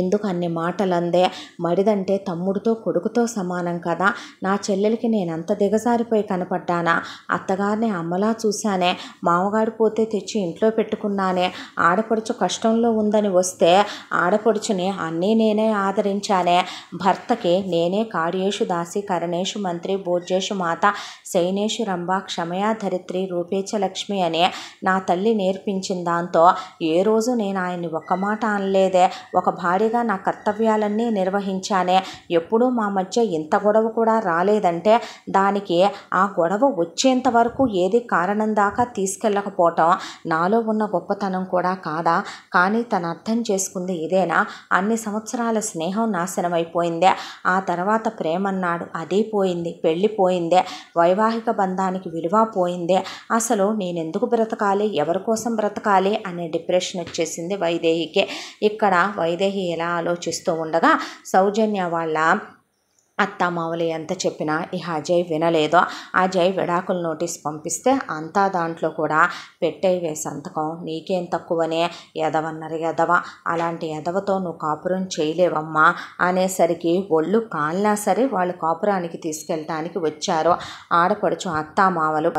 A: ఎందుకు అన్ని మాటలందే మడిదంటే తమ్ముడితో కొడుకుతో సమానం కదా నా చెల్లెలకి అంత దిగజారిపోయి కనపడ్డానా అత్తగారిని అమ్మలా చూశానే మామగాడు పోతే తెచ్చి ఇంట్లో పెట్టుకున్నానే ఆడపడుచు కష్టంలో ఉందని వస్తే ఆడపడుచుని అన్నీ నేనే ఆదరించానే భర్తకి నేనే కాడియేషు దాసి కరణేషు మంత్రి బోర్జేషు మాత శైనేషు రంభ క్షమయా ధరిత్రి రూపేచ లక్ష్మి అని నా తల్లి నేర్పించిన దాంతో ఏ రోజు నేను ఆయన్ని ఒక్క మాట అనలేదే ఒక భా భారీగా నా కర్తవ్యాలన్నీ నిర్వహించానే ఎప్పుడూ మా మధ్య ఇంత గొడవ కూడా రాలేదంటే దానికి ఆ గొడవ వచ్చేంత వరకు ఏది కారణం దాకా తీసుకెళ్ళకపోవటం నాలో ఉన్న గొప్పతనం కూడా కాదా కానీ తను అర్థం చేసుకుంది ఇదేనా అన్ని సంవత్సరాల స్నేహం నాశనమైపోయిందే ఆ తర్వాత ప్రేమన్నాడు అదే పోయింది పెళ్ళిపోయిందే వైవాహిక బంధానికి విలువ పోయిందే అసలు నేనెందుకు బ్రతకాలి ఎవరి కోసం బ్రతకాలి అనే డిప్రెషన్ వచ్చేసింది వైదేహికి ఇక్కడ వైదేహి అని ఎలా ఆలోచిస్తూ ఉండగా సౌజన్య వాళ్ళ అత్త మామూలు ఎంత చెప్పినా ఇక అజయ్ వినలేదు అజయ్ విడాకుల నోటీస్ పంపిస్తే అంతా దాంట్లో కూడా పెట్టేవే సంతకం నీకేం తక్కువనే ఎదవన్నారు ఎదవ అలాంటి ఎదవతో నువ్వు కాపురం చేయలేవమ్మా అనేసరికి ఒళ్ళు కాలినా సరే వాళ్ళు కాపురానికి తీసుకెళ్ళటానికి వచ్చారు ఆడపడుచు అత్త మామలు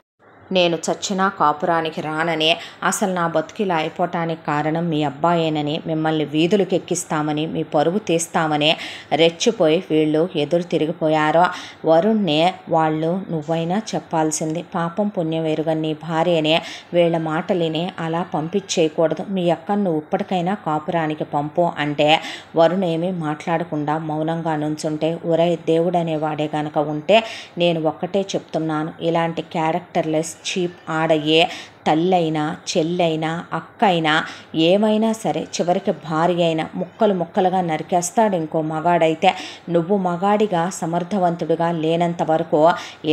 A: నేను చచ్చినా కాపురానికి రానని అసలు నా బతుకిలా అయిపోవటానికి కారణం మీ అబ్బాయేనని మిమ్మల్ని వీధులకు ఎక్కిస్తామని మీ పరువు తీస్తామని రెచ్చిపోయి వీళ్ళు ఎదురు తిరిగిపోయారో వరుణ్నే వాళ్ళు నువ్వైనా చెప్పాల్సింది పాపం పుణ్యం నీ భార్యనే వీళ్ళ మాటలిని అలా పంపించేయకూడదు మీ అక్కను నువ్వు ఇప్పటికైనా కాపురానికి పంపు అంటే వరుణ్ ఏమీ మాట్లాడకుండా మౌనంగా నుంచుంటే ఒరే దేవుడనేవాడే గనక ఉంటే నేను ఒక్కటే చెప్తున్నాను ఇలాంటి క్యారెక్టర్లెస్ சீப் ஆடையே తల్లైనా చెల్లైనా అక్కైనా ఏమైనా సరే చివరికి భార్య అయినా ముక్కలు ముక్కలుగా నరికేస్తాడు ఇంకో మగాడైతే నువ్వు మగాడిగా సమర్థవంతుడిగా లేనంత వరకు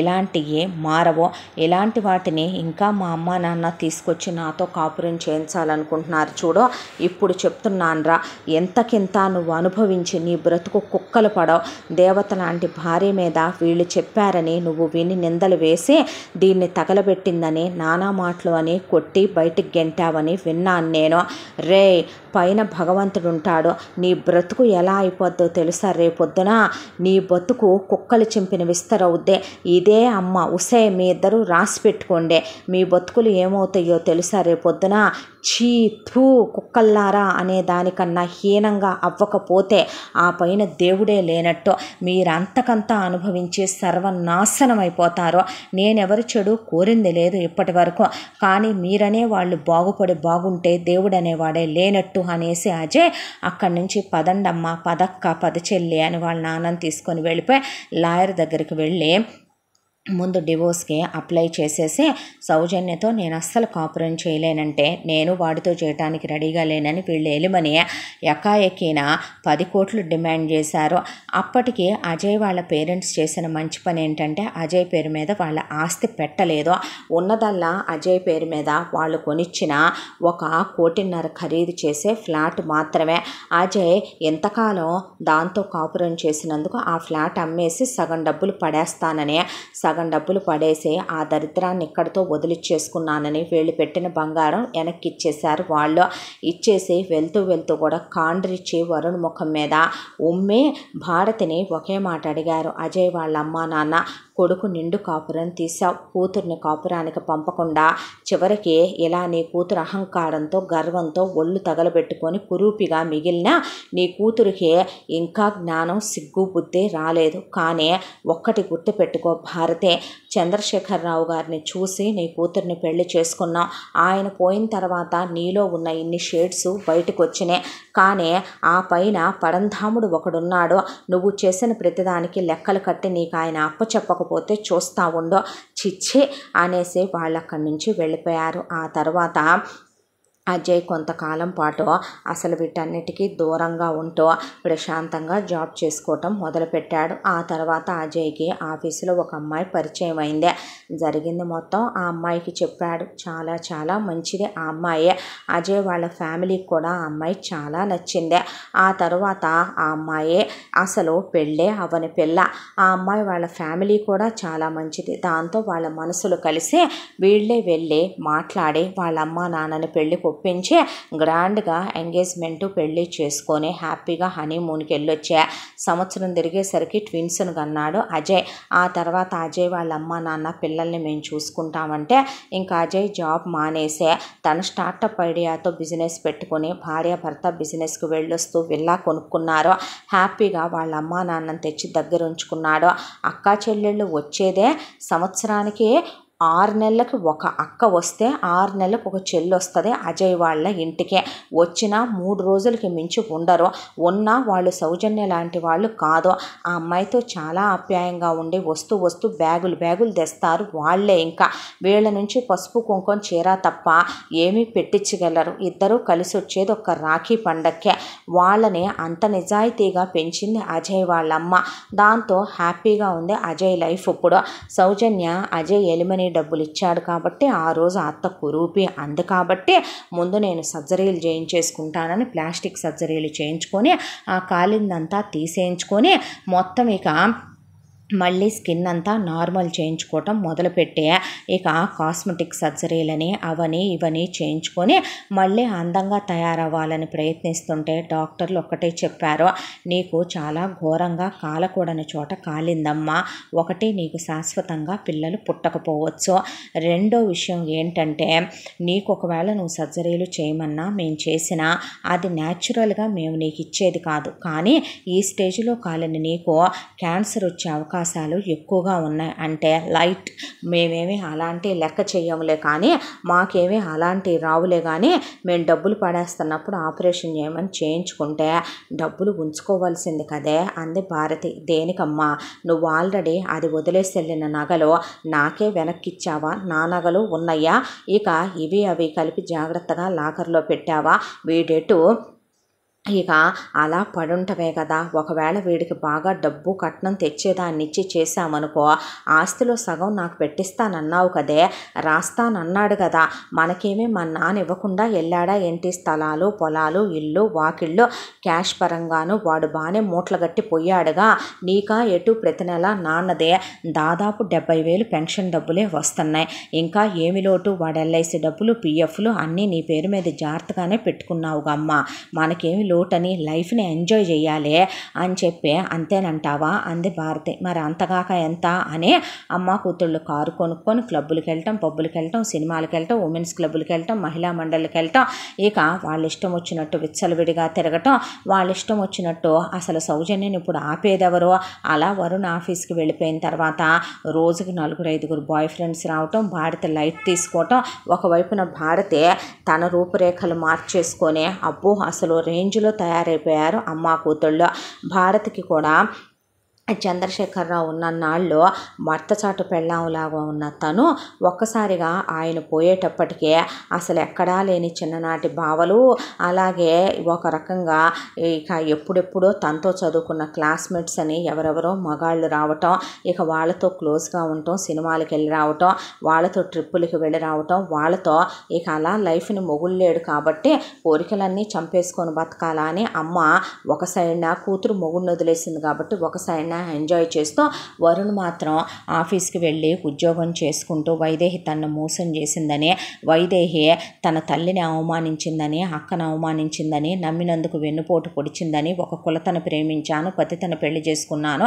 A: ఇలాంటివి మారవో ఇలాంటి వాటిని ఇంకా మా అమ్మ నాన్న తీసుకొచ్చి నాతో కాపురం చేయించాలనుకుంటున్నారు చూడో ఇప్పుడు చెప్తున్నానరా ఎంతకింత నువ్వు అనుభవించి నీ బ్రతుకు కుక్కలు పడవు దేవత లాంటి భార్య మీద వీళ్ళు చెప్పారని నువ్వు విని నిందలు వేసి దీన్ని తగలబెట్టిందని నానా మాటలు అని కొట్టి బయటికి గెంటావని విన్నాను నేను రే పైన భగవంతుడు ఉంటాడు నీ బ్రతుకు ఎలా అయిపోద్దో తెలుసా రేపొద్దున నీ బతుకు కుక్కలు చింపిన విస్తరవుద్దే ఇదే అమ్మ ఉసే మీ ఇద్దరు రాసి పెట్టుకోండి మీ బతుకులు ఏమవుతాయో తెలుసా రేపొద్దున చీ థూ కుక్కల్లారా అనే దానికన్నా హీనంగా అవ్వకపోతే ఆ పైన దేవుడే లేనట్టు మీరంతకంతా అనుభవించి సర్వనాశనం అయిపోతారో నేనెవరు చెడు కోరింది లేదు ఇప్పటి వరకు కానీ మీరనే వాళ్ళు బాగుపడి బాగుంటే దేవుడనేవాడే లేనట్టు అనేసి అజయ్ అక్కడి నుంచి పదండమ్మ పదక్క పదచెల్లి అని వాళ్ళ నాన్నని తీసుకొని వెళ్ళిపోయి లాయర్ దగ్గరికి వెళ్ళి ముందు డివోర్స్కి అప్లై చేసేసి సౌజన్యతో నేను అస్సలు కాపురం చేయలేనంటే నేను వాడితో చేయడానికి రెడీగా లేనని వీళ్ళు ఎలిమని ఎకాఎక్కిన పది కోట్లు డిమాండ్ చేశారు అప్పటికి అజయ్ వాళ్ళ పేరెంట్స్ చేసిన మంచి పని ఏంటంటే అజయ్ పేరు మీద వాళ్ళ ఆస్తి పెట్టలేదు ఉన్నదల్లా అజయ్ పేరు మీద వాళ్ళు కొనిచ్చిన ఒక కోటిన్నర ఖరీదు చేసే ఫ్లాట్ మాత్రమే అజయ్ ఎంతకాలం దాంతో కాపురం చేసినందుకు ఆ ఫ్లాట్ అమ్మేసి సగం డబ్బులు పడేస్తానని సగం సగం డబ్బులు పడేసి ఆ దరిద్రాన్ని ఇక్కడితో వదిలిచ్చేసుకున్నానని వీళ్ళు పెట్టిన బంగారం వెనక్కి ఇచ్చేశారు వాళ్ళు ఇచ్చేసి వెళ్తూ వెళ్తూ కూడా కాండ్రిచ్చి వరుణ్ ముఖం మీద ఉమ్మే భారతిని ఒకే మాట అడిగారు అజయ్ వాళ్ళ అమ్మా నాన్న కొడుకు నిండు కాపురం తీశావు కూతుర్ని కాపురానికి పంపకుండా చివరికి ఇలా నీ కూతురు అహంకారంతో గర్వంతో ఒళ్ళు తగలబెట్టుకొని కురూపిగా మిగిలిన నీ కూతురికి ఇంకా జ్ఞానం సిగ్గు బుద్ధి రాలేదు కానీ ఒక్కటి గుర్తుపెట్టుకో భారతే చంద్రశేఖరరావు గారిని చూసి నీ కూతుర్ని పెళ్లి చేసుకున్నావు ఆయన పోయిన తర్వాత నీలో ఉన్న ఇన్ని షేడ్స్ బయటకు వచ్చినాయి కానీ ఆ పైన పరంధాముడు ఒకడున్నాడు నువ్వు చేసిన ప్రతిదానికి లెక్కలు కట్టి నీకు ఆయన అప్పచెప్పక చేసుకోకపోతే చూస్తా ఉండో చిచ్చి అనేసి వాళ్ళు అక్కడి నుంచి వెళ్ళిపోయారు ఆ తర్వాత అజయ్ కొంతకాలం పాటు అసలు వీటన్నిటికీ దూరంగా ఉంటూ ప్రశాంతంగా జాబ్ చేసుకోవటం మొదలుపెట్టాడు ఆ తర్వాత అజయ్కి ఆఫీసులో ఒక అమ్మాయి పరిచయం అయింది జరిగింది మొత్తం ఆ అమ్మాయికి చెప్పాడు చాలా చాలా మంచిది ఆ అమ్మాయి అజయ్ వాళ్ళ ఫ్యామిలీకి కూడా ఆ అమ్మాయి చాలా నచ్చింది ఆ తర్వాత ఆ అమ్మాయి అసలు పెళ్ళే అవని పిల్ల ఆ అమ్మాయి వాళ్ళ ఫ్యామిలీ కూడా చాలా మంచిది దాంతో వాళ్ళ మనసులు కలిసి వీళ్ళే వెళ్ళి మాట్లాడి వాళ్ళ అమ్మ నాన్నని పెళ్ళి ఒప్పించి గ్రాండ్గా ఎంగేజ్మెంట్ పెళ్ళి చేసుకొని హ్యాపీగా హనీమూన్కి వెళ్ళొచ్చా సంవత్సరం తిరిగేసరికి ట్విన్స్ను కన్నాడు అజయ్ ఆ తర్వాత అజయ్ వాళ్ళ అమ్మ నాన్న పిల్లల్ని మేము చూసుకుంటామంటే ఇంకా అజయ్ జాబ్ మానేసే తన స్టార్టప్ ఐడియాతో బిజినెస్ పెట్టుకొని భార్య భర్త బిజినెస్కి వెళ్ళొస్తూ విల్లా కొనుక్కున్నారు హ్యాపీగా వాళ్ళ అమ్మా నాన్నని తెచ్చి దగ్గర ఉంచుకున్నాడు అక్కా చెల్లెళ్ళు వచ్చేదే సంవత్సరానికి ఆరు నెలలకు ఒక అక్క వస్తే ఆరు నెలలకు ఒక చెల్లి వస్తుంది అజయ్ వాళ్ళ ఇంటికే వచ్చిన మూడు రోజులకి మించి ఉండరు ఉన్నా వాళ్ళు సౌజన్య లాంటి వాళ్ళు కాదు ఆ అమ్మాయితో చాలా ఆప్యాయంగా ఉండి వస్తూ వస్తూ బ్యాగులు బ్యాగులు తెస్తారు వాళ్ళే ఇంకా వీళ్ళ నుంచి పసుపు కుంకుమ చీర తప్ప ఏమీ పెట్టించగలరు ఇద్దరూ కలిసి వచ్చేది ఒక రాఖీ పండక్కే వాళ్ళని అంత నిజాయితీగా పెంచింది అజయ్ వాళ్ళమ్మ దాంతో హ్యాపీగా ఉంది అజయ్ లైఫ్ ఇప్పుడు సౌజన్య అజయ్ ఎలిమినేట్ డబ్బులు ఇచ్చాడు కాబట్టి ఆ రోజు అత్త కురూపి అంది కాబట్టి ముందు నేను సర్జరీలు చేయించేసుకుంటానని ప్లాస్టిక్ సర్జరీలు చేయించుకొని ఆ కాలిందంతా తీసేయించుకొని మొత్తం ఇక మళ్ళీ స్కిన్ అంతా నార్మల్ చేయించుకోవటం మొదలుపెట్టే ఇక కాస్మెటిక్ సర్జరీలని అవని ఇవని చేయించుకొని మళ్ళీ అందంగా తయారవ్వాలని ప్రయత్నిస్తుంటే డాక్టర్లు ఒక్కటే చెప్పారు నీకు చాలా ఘోరంగా కాలకూడని చోట కాలిందమ్మా ఒకటి నీకు శాశ్వతంగా పిల్లలు పుట్టకపోవచ్చు రెండో విషయం ఏంటంటే నీకు ఒకవేళ నువ్వు సర్జరీలు చేయమన్నా మేము చేసినా అది న్యాచురల్గా మేము నీకు ఇచ్చేది కాదు కానీ ఈ స్టేజ్లో కాలిన నీకు క్యాన్సర్ వచ్చే అవకాశం అవకాశాలు ఎక్కువగా ఉన్నాయి అంటే లైట్ మేమేమి అలాంటి లెక్క చేయములే కానీ మాకేమి అలాంటి రావులే కానీ మేము డబ్బులు పడేస్తున్నప్పుడు ఆపరేషన్ చేయమని చేయించుకుంటే డబ్బులు ఉంచుకోవాల్సింది కదే అంది భారతి దేనికమ్మా నువ్వు ఆల్రెడీ అది వదిలేసి వెళ్ళిన నగలు నాకే వెనక్కిచ్చావా నా నగలు ఉన్నాయా ఇక ఇవి అవి కలిపి జాగ్రత్తగా లాకర్లో పెట్టావా వీడెటు ఇక అలా పడుంటవే కదా ఒకవేళ వీడికి బాగా డబ్బు కట్నం తెచ్చేదాన్నిచ్చి చేశామనుకో ఆస్తిలో సగం నాకు పెట్టిస్తానన్నావు కదే రాస్తానన్నాడు కదా మనకేమీ మా నాన్న ఇవ్వకుండా వెళ్ళాడా ఏంటి స్థలాలు పొలాలు ఇల్లు వాకిళ్ళు క్యాష్ పరంగాను వాడు బాగానే కట్టి పోయాడుగా నీకా ఎటు ప్రతి నెల నాన్నదే దాదాపు డెబ్బై వేలు పెన్షన్ డబ్బులే వస్తున్నాయి ఇంకా ఏమి లోటు వాడు ఎల్ఐసి డబ్బులు పిఎఫ్లు అన్నీ నీ పేరు మీద జాగ్రత్తగానే పెట్టుకున్నావుగా అమ్మ మనకేమి లోటు లోటని లైఫ్ని ఎంజాయ్ చేయాలి అని చెప్పి అంతేనంటావా అంది భారతి మరి అంతగాక ఎంత అని అమ్మ కూతుళ్ళు కారు కొనుక్కొని క్లబ్బులకి వెళ్ళటం పబ్బులకి వెళ్ళటం సినిమాలకు వెళ్ళటం ఉమెన్స్ క్లబ్బులకి వెళ్ళటం మహిళా మండలికి వెళ్ళటం ఇక వాళ్ళ ఇష్టం వచ్చినట్టు విచ్చలవిడిగా తిరగటం వాళ్ళ ఇష్టం వచ్చినట్టు అసలు సౌజన్యని ఇప్పుడు ఆపేదెవరో అలా వరుణ్ ఆఫీస్కి వెళ్ళిపోయిన తర్వాత రోజుకి నలుగురు ఐదుగురు బాయ్ ఫ్రెండ్స్ రావటం భారత లైట్ తీసుకోవటం ఒకవైపున భారతే తన రూపురేఖలు మార్చేసుకొని అబ్బో అసలు రేంజ్ రేంజ్లో తయారైపోయారు అమ్మ కూతుళ్ళు భారత్కి కూడా చంద్రశేఖరరావు ఉన్నన్నాళ్ళు మర్తచాటు పెళ్ళాంలాగా ఉన్న తను ఒక్కసారిగా ఆయన పోయేటప్పటికే అసలు ఎక్కడా లేని చిన్ననాటి బావలు అలాగే ఒక రకంగా ఇక ఎప్పుడెప్పుడో తనతో చదువుకున్న క్లాస్మేట్స్ అని ఎవరెవరో మగాళ్ళు రావటం ఇక వాళ్ళతో క్లోజ్గా ఉండటం సినిమాలకు వెళ్ళి రావటం వాళ్ళతో ట్రిప్పులకి వెళ్ళి రావటం వాళ్ళతో ఇక అలా లైఫ్ని మొగుళ్ళేడు కాబట్టి కోరికలన్నీ చంపేసుకొని బతకాలా అని అమ్మ ఒక సైడ్న కూతురు మొగుడిని వదిలేసింది కాబట్టి ఒక సైడ్న బాగా ఎంజాయ్ చేస్తూ వరుణ్ మాత్రం ఆఫీస్కి వెళ్ళి ఉద్యోగం చేసుకుంటూ వైదేహి తనను మోసం చేసిందని వైదేహి తన తల్లిని అవమానించిందని అక్కను అవమానించిందని నమ్మినందుకు వెన్నుపోటు పొడిచిందని ఒక కులతను ప్రేమించాను పతితను పెళ్లి చేసుకున్నాను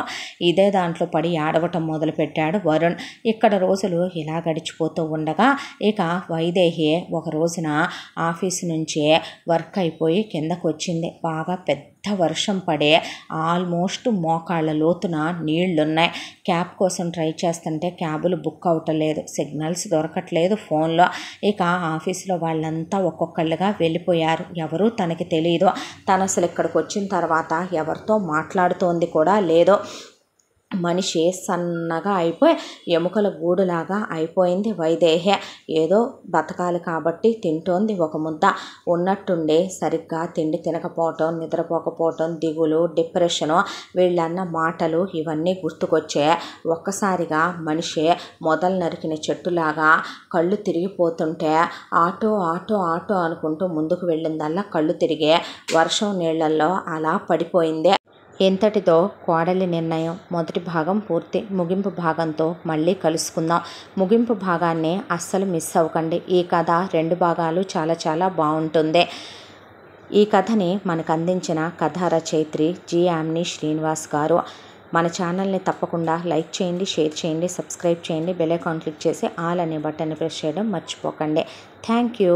A: ఇదే దాంట్లో పడి ఆడవటం మొదలుపెట్టాడు వరుణ్ ఇక్కడ రోజులు ఇలా గడిచిపోతూ ఉండగా ఇక వైదేహి ఒక రోజున ఆఫీస్ నుంచే వర్క్ అయిపోయి కిందకు వచ్చింది బాగా పెద్ద పెద్ద వర్షం పడే ఆల్మోస్ట్ మోకాళ్ళ లోతున నీళ్లున్నాయి క్యాబ్ కోసం ట్రై చేస్తుంటే క్యాబులు బుక్ లేదు సిగ్నల్స్ దొరకట్లేదు ఫోన్లో ఇక ఆఫీస్లో వాళ్ళంతా ఒక్కొక్కళ్ళుగా వెళ్ళిపోయారు ఎవరు తనకి తెలియదు తను అసలు ఇక్కడికి వచ్చిన తర్వాత ఎవరితో మాట్లాడుతోంది కూడా లేదో మనిషి సన్నగా అయిపోయి ఎముకల గూడులాగా అయిపోయింది వైదేహే ఏదో బతకాలి కాబట్టి తింటోంది ఒక ముద్ద ఉన్నట్టుండే సరిగ్గా తిండి తినకపోవటం నిద్రపోకపోవటం దిగులు డిప్రెషను వీళ్ళన్న మాటలు ఇవన్నీ గుర్తుకొచ్చే ఒక్కసారిగా మనిషి మొదలు నరికిన చెట్టులాగా కళ్ళు తిరిగిపోతుంటే ఆటో ఆటో ఆటో అనుకుంటూ ముందుకు వెళ్ళిందల్లా కళ్ళు తిరిగే వర్షం నీళ్ళల్లో అలా పడిపోయింది ఎంతటితో కోడలి నిర్ణయం మొదటి భాగం పూర్తి ముగింపు భాగంతో మళ్ళీ కలుసుకుందాం ముగింపు భాగాన్ని అస్సలు మిస్ అవ్వకండి ఈ కథ రెండు భాగాలు చాలా చాలా బాగుంటుంది ఈ కథని మనకు అందించిన కథా రచయిత్రి జి ఆమ్ని శ్రీనివాస్ గారు మన ఛానల్ని తప్పకుండా లైక్ చేయండి షేర్ చేయండి సబ్స్క్రైబ్ చేయండి బెల్ ఐకాన్ క్లిక్ చేసి ఆల్ అనే బటన్ని ప్రెస్ చేయడం మర్చిపోకండి థ్యాంక్ యూ